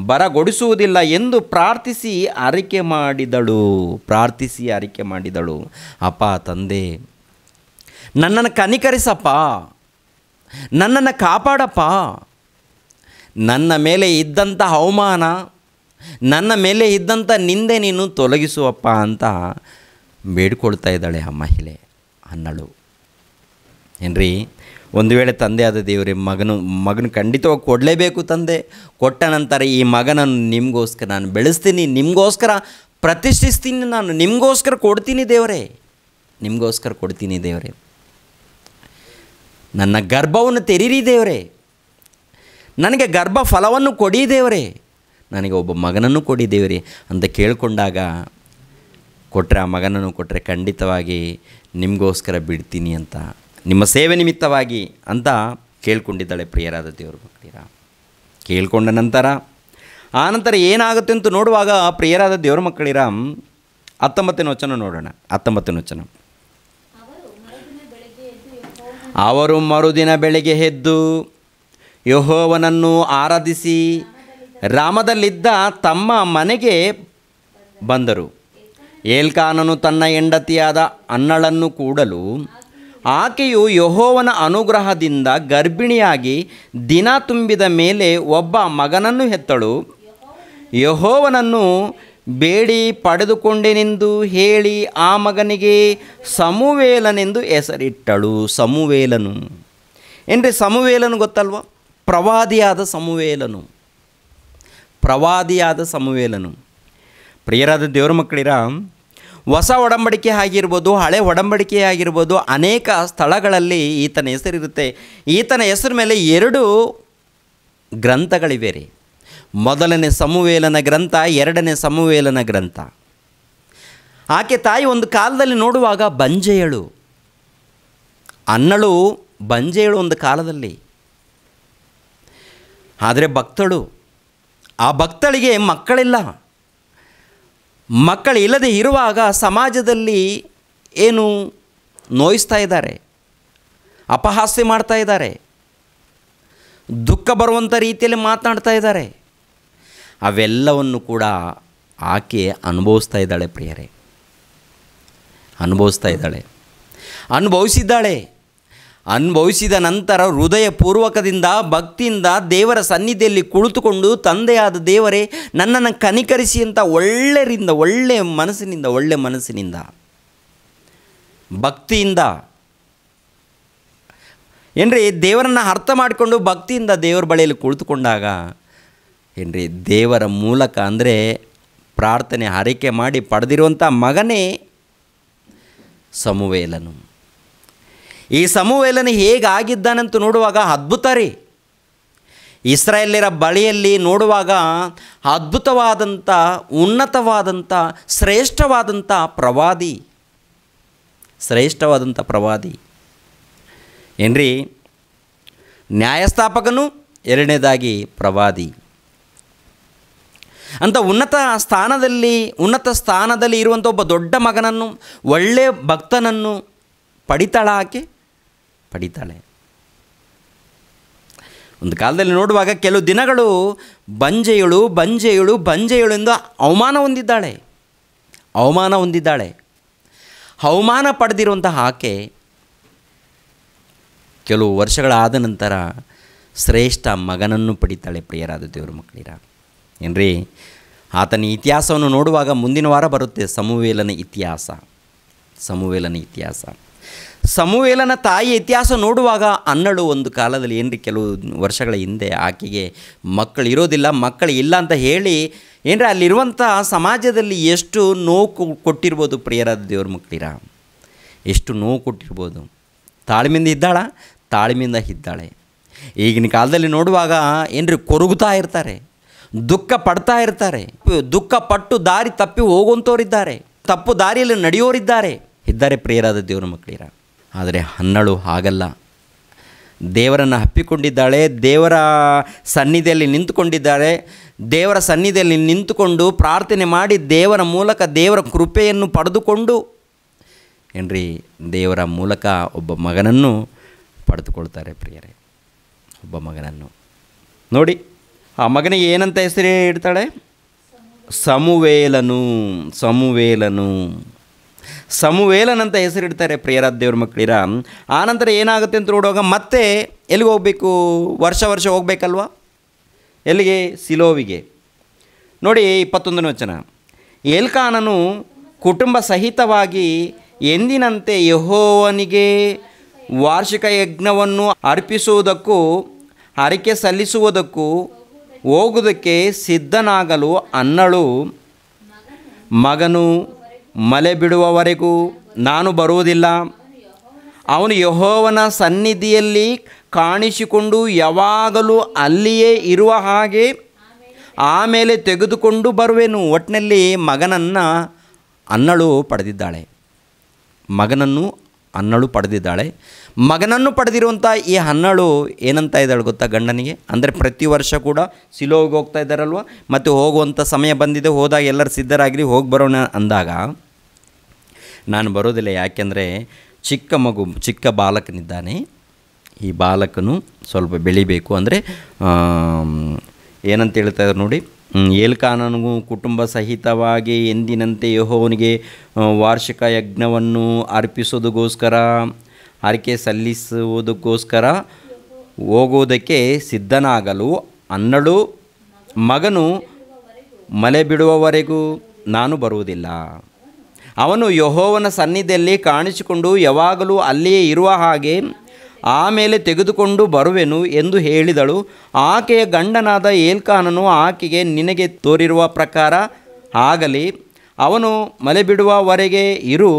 S1: ಬರಗೊಡಿಸುವುದಿಲ್ಲ ಎಂದು ಪ್ರಾರ್ಥಿಸಿ ಅರಿಕೆ ಮಾಡಿದಳು ಪ್ರಾರ್ಥಿಸಿ ಅರಿಕೆ ಮಾಡಿದಳು ಅಪ್ಪ ತಂದೆ ನನ್ನನ್ನು ಕನಿಕರಿಸಪ್ಪ ನನ್ನನ್ನು ಕಾಪಾಡಪ್ಪ ನನ್ನ ಮೇಲೆ ಇದ್ದಂಥ ಅವಮಾನ ನನ್ನ ಮೇಲೆ ಇದ್ದಂಥ ನಿಂದೆ ನೀನು ತೊಲಗಿಸುವಪ್ಪ ಅಂತ ಬೇಡ್ಕೊಳ್ತಾ ಇದ್ದಾಳೆ ಆ ಮಹಿಳೆ ಅನ್ನಳು ಏನ್ರಿ ಒಂದು ವೇಳೆ ತಂದೆ ಆದ ದೇವರೇ ಮಗನು ಮಗನ ಖಂಡಿತವಾಗಿ ಕೊಡಲೇಬೇಕು ತಂದೆ ಕೊಟ್ಟ ನಂತರ ಈ ಮಗನನ್ನು ನಿಮಗೋಸ್ಕರ ನಾನು ಬೆಳೆಸ್ತೀನಿ ನಿಮಗೋಸ್ಕರ ಪ್ರತಿಷ್ಠಿಸ್ತೀನಿ ನಾನು ನಿಮಗೋಸ್ಕರ ಕೊಡ್ತೀನಿ ದೇವರೇ ನಿಮಗೋಸ್ಕರ ಕೊಡ್ತೀನಿ ದೇವರೇ ನನ್ನ ಗರ್ಭವನ್ನು ತೆರೀರಿ ದೇವರೇ ನನಗೆ ಗರ್ಭ ಫಲವನ್ನು ಕೊಡಿ ದೇವರೇ ನನಗೆ ಒಬ್ಬ ಮಗನನ್ನು ಕೊಡಿ ದೇವರೇ ಅಂತ ಕೇಳಿಕೊಂಡಾಗ ಕೊಟ್ಟರೆ ಆ ಮಗನನ್ನು ಕೊಟ್ಟರೆ ಖಂಡಿತವಾಗಿ ನಿಮಗೋಸ್ಕರ ಬಿಡ್ತೀನಿ ಅಂತ ನಿಮ್ಮ ಸೇವೆ ನಿಮಿತ್ತವಾಗಿ ಅಂತ ಕೇಳ್ಕೊಂಡಿದ್ದಾಳೆ ಪ್ರಿಯರಾದ ದೇವರು ಭಕ್ತಿರ ಕೇಳ್ಕೊಂಡ ನಂತರ ಆನಂತರ ಏನಾಗುತ್ತೆ ಅಂತ ನೋಡುವಾಗ ಪ್ರಿಯರಾದ ದೇವರ ಮಕ್ಕಳಿರ ಹತ್ತೊಂಬತ್ತನೇ ವಚನ ನೋಡೋಣ ಹತ್ತೊಂಬತ್ತನೇ ವಚನ ಅವರು ಮರುದಿನ ಬೆಳಗ್ಗೆ ಎದ್ದು ಯಹೋವನನ್ನು ಆರಾಧಿಸಿ ರಾಮದಲ್ಲಿದ್ದ ತಮ್ಮ ಮನೆಗೆ ಬಂದರು ಏಲ್ಕಾನನು ತನ್ನ ಹೆಂಡತಿಯಾದ ಅನ್ನಳನ್ನು ಕೂಡಲು ಆಕೆಯು ಯಹೋವನ ಅನುಗ್ರಹದಿಂದ ಗರ್ಭಿಣಿಯಾಗಿ ದಿನ ತುಂಬಿದ ಮೇಲೆ ಒಬ್ಬ ಮಗನನ್ನು ಹೆತ್ತಳು ಯಹೋವನನ್ನು ಬೇಡಿ ಪಡೆದುಕೊಂಡೆನೆಂದು ಹೇಳಿ ಆ ಮಗನಿಗೆ ಸಮುವೇಲನೆಂದು ಹೆಸರಿಟ್ಟಳು ಸಮುವೇಲನು ಏನ್ರಿ ಸಮುವೇಲನು ಗೊತ್ತಲ್ವ ಪ್ರವಾದಿಯಾದ ಸಮುವೇಲನು ಪ್ರವಾದಿಯಾದ ಸಮುವೇಲನು ಪ್ರಿಯರಾದ ದೇವ್ರ ಮಕ್ಕಳಿರ ಹೊಸ ಒಡಂಬಡಿಕೆ ಆಗಿರ್ಬೋದು ಹಳೆ ಒಡಂಬಡಿಕೆ ಆಗಿರ್ಬೋದು ಅನೇಕ ಸ್ಥಳಗಳಲ್ಲಿ ಈತನ ಹೆಸರಿರುತ್ತೆ ಈತನ ಹೆಸರು ಮೇಲೆ ಎರಡು ಗ್ರಂಥಗಳಿವೆ ರೀ ಮೊದಲನೇ ಸಮುವೇಲನ ಗ್ರಂಥ ಎರಡನೇ ಸಮುವೇಲನ ಗ್ರಂಥ ಆಕೆ ತಾಯಿ ಒಂದು ಕಾಲದಲ್ಲಿ ನೋಡುವಾಗ ಬಂಜೆಯಳು ಅನ್ನಳು ಬಂಜೆಯಳು ಒಂದು ಕಾಲದಲ್ಲಿ ಆದರೆ ಭಕ್ತಳು ಆ ಭಕ್ತಳಿಗೆ ಮಕ್ಕಳಿಲ್ಲ ಮಕ್ಕಳಿಲ್ಲದೆ ಇರುವಾಗ ಸಮಾಜದಲ್ಲಿ ಏನು ನೋಯಿಸ್ತಾ ಇದ್ದಾರೆ ಅಪಹಾಸ್ಯ ಮಾಡ್ತಾ ಇದ್ದಾರೆ ದುಃಖ ಬರುವಂಥ ರೀತಿಯಲ್ಲಿ ಮಾತನಾಡ್ತಾ ಇದ್ದಾರೆ ಅವೆಲ್ಲವನ್ನು ಕೂಡ ಆಕೆ ಅನುಭವಿಸ್ತಾ ಇದ್ದಾಳೆ ಪ್ರಿಯರೇ ಅನುಭವಿಸ್ತಾ ಇದ್ದಾಳೆ ಅನುಭವಿಸಿದ್ದಾಳೆ ಅನುಭವಿಸಿದ ನಂತರ ಹೃದಯಪೂರ್ವಕದಿಂದ ಭಕ್ತಿಯಿಂದ ದೇವರ ಸನ್ನಿಧಿಯಲ್ಲಿ ಕುಳಿತುಕೊಂಡು ತಂದೆಯಾದ ದೇವರೇ ನನ್ನನ್ನು ಕನಿಕರಿಸಿ ಅಂತ ಒಳ್ಳೆಯರಿಂದ ಒಳ್ಳೆಯ ಮನಸ್ಸಿನಿಂದ ಒಳ್ಳೆಯ ಮನಸ್ಸಿನಿಂದ ಭಕ್ತಿಯಿಂದ ಏನ್ರಿ ದೇವರನ್ನು ಅರ್ಥ ಮಾಡಿಕೊಂಡು ಭಕ್ತಿಯಿಂದ ದೇವರ ಬಳಿಯಲ್ಲಿ ಕುಳಿತುಕೊಂಡಾಗ ಏನ್ರಿ ದೇವರ ಮೂಲಕ ಅಂದರೆ ಪ್ರಾರ್ಥನೆ ಹರಕೆ ಮಾಡಿ ಪಡೆದಿರುವಂಥ ಮಗನೇ ಸಮುವೇಲನು ಈ ಹೇಗೆ ಹೇಗಾಗಿದ್ದಾನಂತ ನೋಡುವಾಗ ಅದ್ಭುತ ರೀ ಇಸ್ರಾಯೇಲ್ಯರ ಬಳಿಯಲ್ಲಿ ನೋಡುವಾಗ ಅದ್ಭುತವಾದಂಥ ಉನ್ನತವಾದಂಥ ಶ್ರೇಷ್ಠವಾದಂಥ ಪ್ರವಾದಿ ಶ್ರೇಷ್ಠವಾದಂಥ ಪ್ರವಾದಿ ಏನ್ರಿ ನ್ಯಾಯಸ್ಥಾಪಕನು ಎರಡನೇದಾಗಿ ಪ್ರವಾದಿ ಅಂಥ ಉನ್ನತ ಸ್ಥಾನದಲ್ಲಿ ಉನ್ನತ ಸ್ಥಾನದಲ್ಲಿ ಇರುವಂಥ ಒಬ್ಬ ದೊಡ್ಡ ಮಗನನ್ನು ಒಳ್ಳೆಯ ಭಕ್ತನನ್ನು ಪಡಿತಾಳ ಹಾಕಿ ಪಡಿತಾಳೆ ಒಂದು ಕಾಲದಲ್ಲಿ ನೋಡುವಾಗ ಕೆಲವು ದಿನಗಳು ಬಂಜೆಯಳು ಬಂಜೆಯಳು ಬಂಜೆಯಳು ಎಂದು ಅವಮಾನ ಹೊಂದಿದ್ದಾಳೆ ಅವಮಾನ ಹೊಂದಿದ್ದಾಳೆ ಅವಮಾನ ಪಡೆದಿರುವಂತಹ ಆಕೆ ಕೆಲವು ವರ್ಷಗಳಾದ ನಂತರ ಶ್ರೇಷ್ಠ ಮಗನನ್ನು ಪಡಿತಾಳೆ ಪ್ರಿಯರಾದ ದೇವರ ಮಕ್ಕಳಿರ ಏನ್ರಿ ಆತನ ಇತಿಹಾಸವನ್ನು ನೋಡುವಾಗ ಮುಂದಿನ ವಾರ ಬರುತ್ತೆ ಸಮುವೇಲನ ಇತಿಹಾಸ ಸಮುವೇಲನ ಇತಿಹಾಸ ಸಮುವೇಲನ ತಾಯಿ ಇತಿಹಾಸ ನೋಡುವಾಗ ಅನ್ನಳು ಒಂದು ಕಾಲದಲ್ಲಿ ರೀ ಕೆಲವು ವರ್ಷಗಳ ಹಿಂದೆ ಆಕೆಗೆ ಮಕ್ಕಳು ಇರೋದಿಲ್ಲ ಮಕ್ಕಳು ಇಲ್ಲ ಅಂತ ಹೇಳಿ ಏನರ ಅಲ್ಲಿರುವಂಥ ಸಮಾಜದಲ್ಲಿ ಎಷ್ಟು ನೋವು ಕೊಟ್ಟಿರ್ಬೋದು ಪ್ರಿಯರಾದ ದೇವ್ರ ಮಕ್ಕಳಿರ ಎಷ್ಟು ನೋವು ಕೊಟ್ಟಿರ್ಬೋದು ತಾಳ್ಮೆಯಿಂದ ಇದ್ದಾಳ ತಾಳ್ಮೆಯಿಂದ ಇದ್ದಾಳೆ ಈಗಿನ ಕಾಲದಲ್ಲಿ ನೋಡುವಾಗ ಏನ್ರಿ ಕೊರಗುತ್ತಾ ಇರ್ತಾರೆ ದುಃಖ ಪಡ್ತಾ ಇರ್ತಾರೆ ದುಃಖ ಪಟ್ಟು ದಾರಿ ತಪ್ಪಿ ಹೋಗುವಂಥವ್ರಿದ್ದಾರೆ ತಪ್ಪು ದಾರಿಯಲ್ಲಿ ನಡೆಯೋರಿದ್ದಾರೆ ಇದ್ದಾರೆ ಪ್ರಿಯರಾದ ದೇವ್ರ ಮಕ್ಕಳಿರ ಆದರೆ ಹನ್ನಳು ಹಾಗಲ್ಲ ದೇವರನ್ನು ಹಪ್ಪಿಕೊಂಡಿದ್ದಾಳೆ ದೇವರ ಸನ್ನಿಧಿಯಲ್ಲಿ ನಿಂತುಕೊಂಡಿದ್ದಾಳೆ ದೇವರ ಸನ್ನಿಧಿಯಲ್ಲಿ ನಿಂತುಕೊಂಡು ಪ್ರಾರ್ಥನೆ ಮಾಡಿ ದೇವರ ಮೂಲಕ ದೇವರ ಕೃಪೆಯನ್ನು ಪಡೆದುಕೊಂಡು ಏನ್ರಿ ದೇವರ ಮೂಲಕ ಒಬ್ಬ ಮಗನನ್ನು ಪಡೆದುಕೊಳ್ತಾರೆ ಪ್ರಿಯರೇ ಒಬ್ಬ ಮಗನನ್ನು ನೋಡಿ ಆ ಮಗನಿಗೆ ಏನಂತ ಹೆಸರು ಇಡ್ತಾಳೆ ಸಮುವೇಲನು ಸಮುವೇಲನು ಸಮುವೇಲನಂತ ಹೆಸರಿಡ್ತಾರೆ ಪ್ರಿಯರಾದ ದೇವ್ರ ಮಕ್ಕಳಿರ ಆನಂತರ ಏನಾಗುತ್ತೆ ಅಂತ ನೋಡುವಾಗ ಮತ್ತೆ ಎಲ್ಲಿಗೆ ಹೋಗಬೇಕು ವರ್ಷ ವರ್ಷ ಹೋಗಬೇಕಲ್ವಾ ಎಲ್ಲಿಗೆ ಸಿಲೋವಿಗೆ ನೋಡಿ ಇಪ್ಪತ್ತೊಂದನೇ ವಚನ ಏಲ್ಕಾನನು ಕುಟುಂಬ ಸಹಿತವಾಗಿ ಎಂದಿನಂತೆ ಯಹೋವನಿಗೆ ವಾರ್ಷಿಕ ಯಜ್ಞವನ್ನು ಅರ್ಪಿಸುವುದಕ್ಕೂ ಹರಕೆ ಸಲ್ಲಿಸುವುದಕ್ಕೂ ಹೋಗುವುದಕ್ಕೆ ಸಿದ್ಧನಾಗಲು ಅನ್ನಳು ಮಗನು ಮಲೆ ಬಿಡುವವರೆಗೂ ನಾನು ಬರುವುದಿಲ್ಲ ಅವನು ಯಹೋವನ ಸನ್ನಿಧಿಯಲ್ಲಿ ಕಾಣಿಸಿಕೊಂಡು ಯಾವಾಗಲೂ ಅಲ್ಲಿಯೇ ಇರುವ ಹಾಗೆ ಆಮೇಲೆ ತೆಗೆದುಕೊಂಡು ಬರುವೆನು ಒಟ್ಟಿನಲ್ಲಿ ಮಗನನ್ನು ಅನ್ನಳು ಪಡೆದಿದ್ದಾಳೆ ಮಗನನ್ನು ಅನ್ನಳು ಪಡೆದಿದ್ದಾಳೆ ಮಗನನ್ನು ಪಡೆದಿರುವಂಥ ಈ ಹನ್ನಳು ಏನಂತ ಇದ್ದಾಳೆ ಗೊತ್ತಾ ಗಂಡನಿಗೆ ಅಂದರೆ ಪ್ರತಿ ವರ್ಷ ಕೂಡ ಸಿಲೋಗಿ ಹೋಗ್ತಾ ಇದ್ದಾರಲ್ವ ಮತ್ತು ಹೋಗುವಂಥ ಸಮಯ ಬಂದಿದೆ ಹೋದಾಗ ಎಲ್ಲರೂ ಸಿದ್ಧರಾಗಿರಿ ಹೋಗಿ ಬರೋಣ ಅಂದಾಗ ನಾನು ಬರೋದಿಲ್ಲ ಯಾಕೆಂದರೆ ಚಿಕ್ಕ ಮಗು ಚಿಕ್ಕ ಬಾಲಕನಿದ್ದಾನೆ ಈ ಬಾಲಕನು ಸ್ವಲ್ಪ ಬೆಳಿಬೇಕು ಅಂದರೆ ಏನಂತ ಹೇಳ್ತಾರೆ ನೋಡಿ ಏಲ್ಕಾನನಿಗೂ ಕುಟುಂಬ ಸಹಿತವಾಗಿ ಎಂದಿನಂತೆ ಯಹೋವನಿಗೆ ವಾರ್ಷಿಕ ಯಜ್ಞವನ್ನು ಅರ್ಪಿಸೋದಕ್ಕೋಸ್ಕರ ಆರೈಕೆ ಸಲ್ಲಿಸುವುದಕ್ಕೋಸ್ಕರ ಹೋಗುವುದಕ್ಕೆ ಸಿದ್ಧನಾಗಲು ಅನ್ನಳು ಮಗನು ಮಲೆ ಬಿಡುವವರೆಗೂ ನಾನು ಬರುವುದಿಲ್ಲ ಅವನು ಯಹೋವನ ಸನ್ನಿಧಿಯಲ್ಲಿ ಕಾಣಿಸಿಕೊಂಡು ಯಾವಾಗಲೂ ಅಲ್ಲಿಯೇ ಇರುವ ಹಾಗೆ ಆಮೇಲೆ ತೆಗೆದುಕೊಂಡು ಬರುವೆನು ಎಂದು ಹೇಳಿದಳು ಆಕೆಯ ಗಂಡನಾದ ಏಲ್ಕಾನನು ಆಕೆಗೆ ನಿನಗೆ ತೋರಿರುವ ಪ್ರಕಾರ ಆಗಲಿ ಅವನು ಮಲೆ ಬಿಡುವವರೆಗೆ ಇರು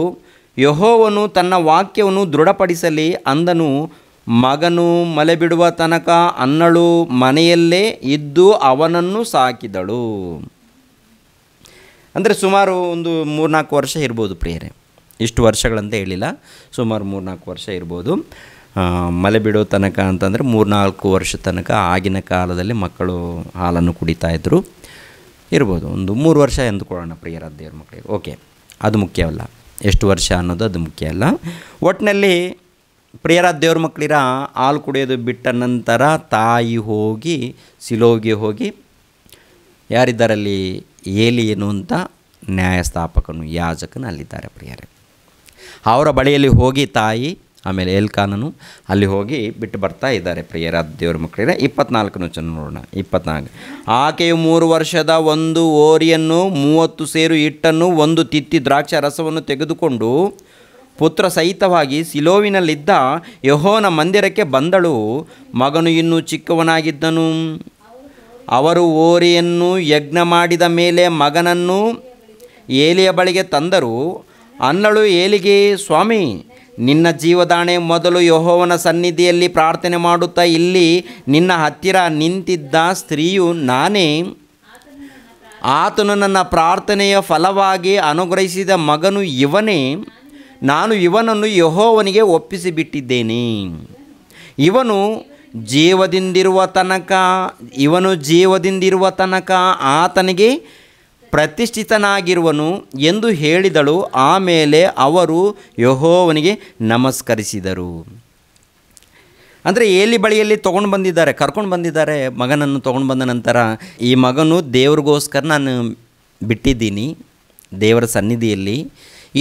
S1: ಯಹೋವನು ತನ್ನ ವಾಕ್ಯವನ್ನು ದೃಢಪಡಿಸಲಿ ಅಂದನು ಮಗನು ಮಲೆ ಬಿಡುವ ತನಕ ಅನ್ನಳು ಮನೆಯಲ್ಲೇ ಇದ್ದು ಅವನನ್ನು ಸಾಕಿದಳು ಅಂದರೆ ಸುಮಾರು ಒಂದು ಮೂರ್ನಾಲ್ಕು ವರ್ಷ ಇರ್ಬೋದು ಪ್ರಿಯರೇ ಇಷ್ಟು ವರ್ಷಗಳಂತ ಹೇಳಿಲ್ಲ ಸುಮಾರು ಮೂರ್ನಾಲ್ಕು ವರ್ಷ ಇರ್ಬೋದು ಮಲೆ ಬಿಡೋ ತನಕ ಅಂತಂದರೆ ಮೂರ್ನಾಲ್ಕು ವರ್ಷ ತನಕ ಆಗಿನ ಕಾಲದಲ್ಲಿ ಮಕ್ಕಳು ಹಾಲನ್ನು ಕುಡಿತಾ ಇದ್ದರು ಇರ್ಬೋದು ಒಂದು ಮೂರು ವರ್ಷ ಎಂದುಕೊಳ್ಳೋಣ ಪ್ರಿಯರ ದೇವ್ರ ಮಕ್ಕಳಿಗೆ ಓಕೆ ಅದು ಮುಖ್ಯವಲ್ಲ ಎಷ್ಟು ವರ್ಷ ಅನ್ನೋದು ಅದು ಮುಖ್ಯ ಅಲ್ಲ ಒಟ್ಟಿನಲ್ಲಿ ಪ್ರಿಯರ ದೇವ್ರ ಮಕ್ಕಳಿರ ಹಾಲು ಕುಡಿಯೋದು ಬಿಟ್ಟ ನಂತರ ತಾಯಿ ಹೋಗಿ ಸಿಲೋಗೆ ಹೋಗಿ ಯಾರಿದ್ದಾರಲ್ಲಿ ಏಲಿ ಅಂತ ನ್ಯಾಯಸ್ಥಾಪಕನು ಯಾಜಕನು ಅಲ್ಲಿದ್ದಾರೆ ಪ್ರಿಯರೇ ಅವರ ಬಳಿಯಲ್ಲಿ ಹೋಗಿ ತಾಯಿ ಆಮೇಲೆ ಏಲ್ಕಾನನು ಅಲ್ಲಿ ಹೋಗಿ ಬಿಟ್ಟು ಬರ್ತಾ ಇದ್ದಾರೆ ಪ್ರಿಯರ ದೇವರ ಮಕ್ಕಳಿಗೆ ಇಪ್ಪತ್ನಾಲ್ಕನೂ ಚೆನ್ನ ನೋಡೋಣ ಇಪ್ಪತ್ನಾಲ್ಕು ಆಕೆಯು ಮೂರು ವರ್ಷದ ಒಂದು ಓರಿಯನ್ನು ಮೂವತ್ತು ಸೇರು ಹಿಟ್ಟನ್ನು ಒಂದು ತಿತ್ತಿ ದ್ರಾಕ್ಷ ರಸವನ್ನು ತೆಗೆದುಕೊಂಡು ಪುತ್ರ ಸಹಿತವಾಗಿ ಸಿಲೋವಿನಲ್ಲಿದ್ದ ಯಹೋನ ಮಂದಿರಕ್ಕೆ ಬಂದಳು ಮಗನು ಇನ್ನೂ ಚಿಕ್ಕವನಾಗಿದ್ದನು ಅವರು ಓರಿಯನ್ನು ಯಜ್ಞ ಮಾಡಿದ ಮೇಲೆ ಮಗನನ್ನು ಏಲಿಯ ಬಳಿಗೆ ತಂದರು ಅನ್ನಳು ಏಲಿಗೆ ಸ್ವಾಮಿ ನಿನ್ನ ಜೀವದಾಣೆ ಮೊದಲು ಯಹೋವನ ಸನ್ನಿಧಿಯಲ್ಲಿ ಪ್ರಾರ್ಥನೆ ಮಾಡುತ್ತಾ ಇಲ್ಲಿ ನಿನ್ನ ಹತ್ತಿರ ನಿಂತಿದ್ದ ಸ್ತ್ರೀಯು ನಾನೇ ಆತನು ನನ್ನ ಪ್ರಾರ್ಥನೆಯ ಫಲವಾಗಿ ಅನುಗ್ರಹಿಸಿದ ಮಗನು ಇವನೇ ನಾನು ಇವನನ್ನು ಯಹೋವನಿಗೆ ಒಪ್ಪಿಸಿಬಿಟ್ಟಿದ್ದೇನೆ ಇವನು ಜೀವದಿಂದಿರುವ ತನಕ ಇವನು ಜೀವದಿಂದಿರುವ ತನಕ ಆತನಿಗೆ ಪ್ರತಿಷ್ಠಿತನಾಗಿರುವನು ಎಂದು ಹೇಳಿದಳು ಆಮೇಲೆ ಅವರು ಯಹೋವನಿಗೆ ನಮಸ್ಕರಿಸಿದರು ಅಂದರೆ ಎಲ್ಲಿ ಬಳಿಯಲ್ಲಿ ತೊಗೊಂಡು ಬಂದಿದ್ದಾರೆ ಕರ್ಕೊಂಡು ಬಂದಿದ್ದಾರೆ ಮಗನನ್ನು ತೊಗೊಂಡು ಬಂದ ನಂತರ ಈ ಮಗನು ದೇವ್ರಿಗೋಸ್ಕರ ನಾನು ಬಿಟ್ಟಿದ್ದೀನಿ ದೇವರ ಸನ್ನಿಧಿಯಲ್ಲಿ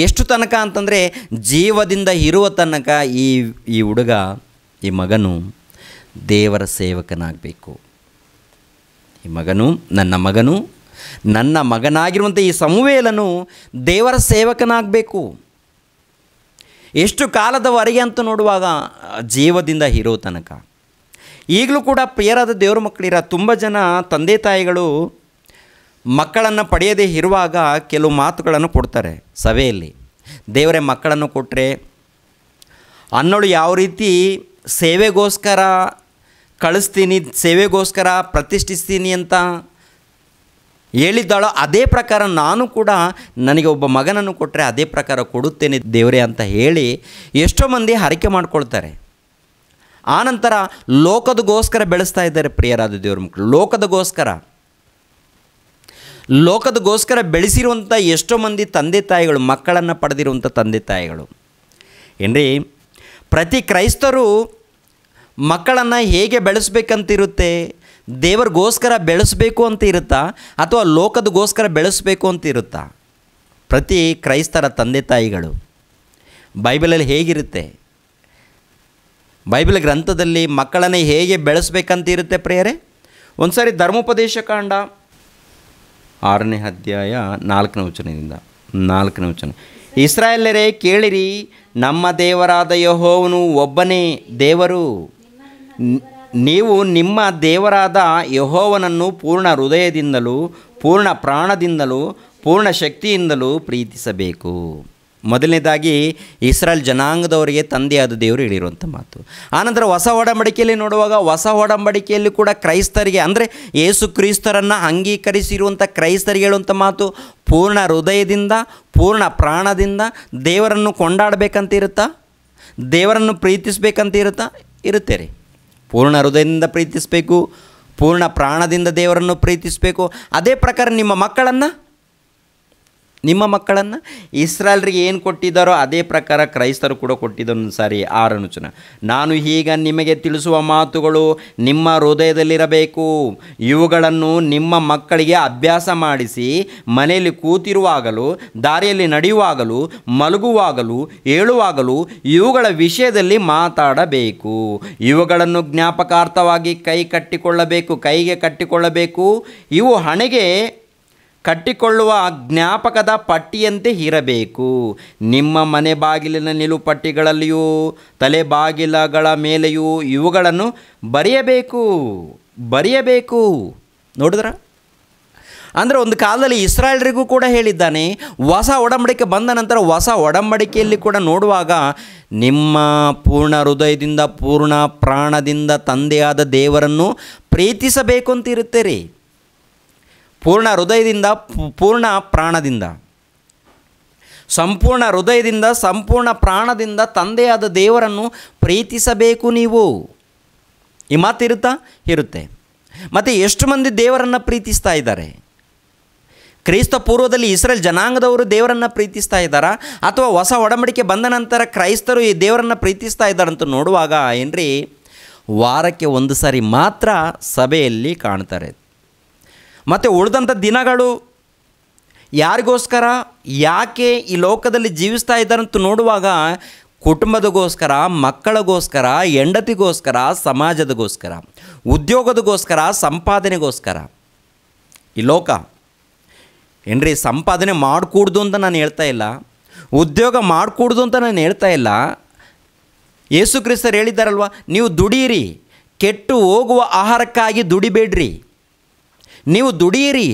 S1: ಎಷ್ಟು ತನಕ ಅಂತಂದರೆ ಜೀವದಿಂದ ಇರುವ ತನಕ ಈ ಈ ಹುಡುಗ ಈ ಮಗನು ದೇವರ ಸೇವಕನಾಗಬೇಕು ಈ ಮಗನು ನನ್ನ ಮಗನು ನನ್ನ ಮಗನಾಗಿರುವಂಥ ಈ ಸಮುವೇಲನು ದೇವರ ಸೇವಕನಾಗಬೇಕು ಎಷ್ಟು ಕಾಲದವರೆಗೆ ಅಂತ ನೋಡುವಾಗ ಜೀವದಿಂದ ಇರೋ ತನಕ ಈಗಲೂ ಕೂಡ ಪ್ರಿಯರಾದ ದೇವರ ಮಕ್ಕಳಿರ ತುಂಬ ಜನ ತಂದೆ ತಾಯಿಗಳು ಮಕ್ಕಳನ್ನು ಪಡೆಯದೇ ಇರುವಾಗ ಕೆಲವು ಮಾತುಗಳನ್ನು ಕೊಡ್ತಾರೆ ಸಭೆಯಲ್ಲಿ ದೇವರೇ ಮಕ್ಕಳನ್ನು ಕೊಟ್ಟರೆ ಅನ್ನೋಳು ಯಾವ ರೀತಿ ಸೇವೆಗೋಸ್ಕರ ಕಳಿಸ್ತೀನಿ ಸೇವೆಗೋಸ್ಕರ ಪ್ರತಿಷ್ಠಿಸ್ತೀನಿ ಅಂತ ಹೇಳಿದ್ದಾಳೋ ಅದೇ ಪ್ರಕಾರ ನಾನು ಕೂಡ ನನಗೆ ಒಬ್ಬ ಮಗನನ್ನು ಕೊಟ್ಟರೆ ಅದೇ ಪ್ರಕಾರ ಕೊಡುತ್ತೇನೆ ದೇವರೇ ಅಂತ ಹೇಳಿ ಎಷ್ಟೋ ಮಂದಿ ಹರಕೆ ಮಾಡ್ಕೊಳ್ತಾರೆ ಆನಂತರ ಲೋಕದಗೋಸ್ಕರ ಬೆಳೆಸ್ತಾ ಇದ್ದಾರೆ ಪ್ರಿಯರಾದ ದೇವ್ರ ಮಕ್ಕಳು ಲೋಕದಗೋಸ್ಕರ ಲೋಕದಗೋಸ್ಕರ ಬೆಳೆಸಿರುವಂಥ ಎಷ್ಟೋ ಮಂದಿ ತಂದೆ ತಾಯಿಗಳು ಮಕ್ಕಳನ್ನು ಪಡೆದಿರುವಂಥ ತಂದೆ ತಾಯಿಗಳು ಏನ್ರಿ ಪ್ರತಿ ಕ್ರೈಸ್ತರು ಮಕ್ಕಳನ್ನು ಹೇಗೆ ಬೆಳೆಸ್ಬೇಕಂತಿರುತ್ತೆ ದೇವರಿಗೋಸ್ಕರ ಬೆಳೆಸಬೇಕು ಅಂತ ಇರುತ್ತಾ ಅಥವಾ ಲೋಕದಗೋಸ್ಕರ ಬೆಳೆಸಬೇಕು ಅಂತ ಇರುತ್ತಾ ಪ್ರತಿ ಕ್ರೈಸ್ತರ ತಂದೆ ತಾಯಿಗಳು ಬೈಬಲಲ್ಲಿ ಹೇಗಿರುತ್ತೆ ಬೈಬಲ್ ಗ್ರಂಥದಲ್ಲಿ ಮಕ್ಕಳನ್ನು ಹೇಗೆ ಬೆಳೆಸಬೇಕಂತ ಇರುತ್ತೆ ಪ್ರೇಯರೇ ಒಂದು ಸಾರಿ ಧರ್ಮೋಪದೇಶ ಕಾಂಡ ಆರನೇ ಅಧ್ಯಾಯ ನಾಲ್ಕನೇ ವಚನದಿಂದ ನಾಲ್ಕನೇ ವಚನ ಇಸ್ರಾಯೇಲರೇ ಕೇಳಿರಿ ನಮ್ಮ ದೇವರಾದ ಯಹೋವನು ಒಬ್ಬನೇ ದೇವರು ನೀವು ನಿಮ್ಮ ದೇವರಾದ ಯಹೋವನನ್ನು ಪೂರ್ಣ ಹೃದಯದಿಂದಲೂ ಪೂರ್ಣ ಪ್ರಾಣದಿಂದಲೂ ಪೂರ್ಣ ಶಕ್ತಿಯಿಂದಲೂ ಪ್ರೀತಿಸಬೇಕು ಮೊದಲನೇದಾಗಿ ಇಸ್ರಾಲ್ ಜನಾಂಗದವರಿಗೆ ತಂದೆಯಾದ ದೇವರು ಹೇಳಿರುವಂಥ ಮಾತು ಆನಂತರ ಹೊಸ ಒಡಂಬಡಿಕೆಯಲ್ಲಿ ನೋಡುವಾಗ ಹೊಸ ಒಡಂಬಡಿಕೆಯಲ್ಲಿ ಕೂಡ ಕ್ರೈಸ್ತರಿಗೆ ಅಂದರೆ ಯೇಸು ಕ್ರೈಸ್ತರನ್ನು ಅಂಗೀಕರಿಸಿರುವಂಥ ಕ್ರೈಸ್ತರಿಗೆ ಹೇಳುವಂಥ ಮಾತು ಪೂರ್ಣ ಹೃದಯದಿಂದ ಪೂರ್ಣ ಪ್ರಾಣದಿಂದ ದೇವರನ್ನು ಕೊಂಡಾಡಬೇಕಂತ ಇರುತ್ತಾ ದೇವರನ್ನು ಪ್ರೀತಿಸಬೇಕಂತ ಇರುತ್ತಾ ಇರುತ್ತೆ ರೀ ಪೂರ್ಣ ಹೃದಯದಿಂದ ಪ್ರೀತಿಸಬೇಕು ಪೂರ್ಣ ಪ್ರಾಣದಿಂದ ದೇವರನ್ನು ಪ್ರೀತಿಸಬೇಕು ಅದೇ ಪ್ರಕಾರ ನಿಮ್ಮ ಮಕ್ಕಳನ್ನು ನಿಮ್ಮ ಮಕ್ಕಳನ್ನು ಇಸ್ರಾಲ್ರಿಗೆ ಏನು ಕೊಟ್ಟಿದ್ದಾರೋ ಅದೇ ಪ್ರಕಾರ ಕ್ರೈಸ್ತರು ಕೂಡ ಕೊಟ್ಟಿದ್ದನ್ನು ಸಾರಿ ಆರನುಚನ ನಾನು ಈಗ ನಿಮಗೆ ತಿಳಿಸುವ ಮಾತುಗಳು ನಿಮ್ಮ ಹೃದಯದಲ್ಲಿರಬೇಕು ಇವುಗಳನ್ನು ನಿಮ್ಮ ಮಕ್ಕಳಿಗೆ ಅಭ್ಯಾಸ ಮಾಡಿಸಿ ಮನೆಯಲ್ಲಿ ಕೂತಿರುವಾಗಲೂ ದಾರಿಯಲ್ಲಿ ನಡೆಯುವಾಗಲೂ ಮಲಗುವಾಗಲೂ ಏಳುವಾಗಲೂ ಇವುಗಳ ವಿಷಯದಲ್ಲಿ ಮಾತಾಡಬೇಕು ಇವುಗಳನ್ನು ಜ್ಞಾಪಕಾರ್ಥವಾಗಿ ಕೈ ಕಟ್ಟಿಕೊಳ್ಳಬೇಕು ಕೈಗೆ ಕಟ್ಟಿಕೊಳ್ಳಬೇಕು ಇವು ಹಣೆಗೆ ಕಟ್ಟಿಕೊಳ್ಳುವ ಜ್ಞಾಪಕದ ಪಟ್ಟಿಯಂತೆ ಇರಬೇಕು ನಿಮ್ಮ ಮನೆ ಬಾಗಿಲಿನ ನಿಲುಪಟ್ಟಿಗಳಲ್ಲಿಯೂ ತಲೆಬಾಗಿಲಗಳ ಮೇಲೆಯೂ ಇವುಗಳನ್ನು ಬರೆಯಬೇಕು ಬರೆಯಬೇಕು ನೋಡಿದ್ರ ಅಂದರೆ ಒಂದು ಕಾಲದಲ್ಲಿ ಇಸ್ರಾಯೇಲ್ರಿಗೂ ಕೂಡ ಹೇಳಿದ್ದಾನೆ ಹೊಸ ಒಡಂಬಡಿಕೆ ಬಂದ ನಂತರ ಹೊಸ ಒಡಂಬಡಿಕೆಯಲ್ಲಿ ಕೂಡ ನೋಡುವಾಗ ನಿಮ್ಮ ಪೂರ್ಣ ಹೃದಯದಿಂದ ಪೂರ್ಣ ಪ್ರಾಣದಿಂದ ತಂದೆಯಾದ ದೇವರನ್ನು ಪ್ರೀತಿಸಬೇಕು ಅಂತ ಇರುತ್ತೆ ರೀ ಪೂರ್ಣ ಹೃದಯದಿಂದ ಪೂರ್ಣ ಪ್ರಾಣದಿಂದ ಸಂಪೂರ್ಣ ಹೃದಯದಿಂದ ಸಂಪೂರ್ಣ ಪ್ರಾಣದಿಂದ ತಂದೆಯಾದ ದೇವರನ್ನು ಪ್ರೀತಿಸಬೇಕು ನೀವು ಈ ಮಾತಿರುತ್ತಾ ಇರುತ್ತೆ ಮತ್ತು ಎಷ್ಟು ಮಂದಿ ದೇವರನ್ನು ಪ್ರೀತಿಸ್ತಾ ಇದ್ದಾರೆ ಕ್ರೈಸ್ತ ಪೂರ್ವದಲ್ಲಿ ಇಸ್ರೇಲ್ ಜನಾಂಗದವರು ದೇವರನ್ನು ಪ್ರೀತಿಸ್ತಾ ಇದ್ದಾರಾ ಅಥವಾ ಹೊಸ ಒಡಂಬಡಿಕೆ ಬಂದ ನಂತರ ಕ್ರೈಸ್ತರು ಈ ದೇವರನ್ನು ಪ್ರೀತಿಸ್ತಾ ಇದ್ದಾರಂತ ನೋಡುವಾಗ ಏನ್ರಿ ವಾರಕ್ಕೆ ಒಂದು ಸಾರಿ ಮಾತ್ರ ಸಭೆಯಲ್ಲಿ ಕಾಣ್ತಾರೆ ಮತ್ತು ಉಳಿದಂಥ ದಿನಗಳು ಯಾರಿಗೋಸ್ಕರ ಯಾಕೆ ಈ ಲೋಕದಲ್ಲಿ ಜೀವಿಸ್ತಾ ಇದ್ದಾರಂತ ನೋಡುವಾಗ ಕುಟುಂಬದಗೋಸ್ಕರ ಮಕ್ಕಳಿಗೋಸ್ಕರ ಹೆಂಡತಿಗೋಸ್ಕರ ಸಮಾಜದಗೋಸ್ಕರ ಉದ್ಯೋಗದಗೋಸ್ಕರ ಸಂಪಾದನೆಗೋಸ್ಕರ ಈ ಲೋಕ ಏನ್ರಿ ಸಂಪಾದನೆ ಮಾಡಿಕೂಡ್ದು ಅಂತ ನಾನು ಹೇಳ್ತಾ ಇಲ್ಲ ಉದ್ಯೋಗ ಮಾಡಿಕೂಡ್ದು ಅಂತ ನಾನು ಹೇಳ್ತಾ ಇಲ್ಲ ಯೇಸು ಕ್ರಿಸ್ತರು ಹೇಳಿದ್ದಾರಲ್ವ ನೀವು ದುಡೀರಿ ಕೆಟ್ಟು ಹೋಗುವ ಆಹಾರಕ್ಕಾಗಿ ದುಡಿಬೇಡ್ರಿ ನೀವು ದುಡಿಯಿರಿ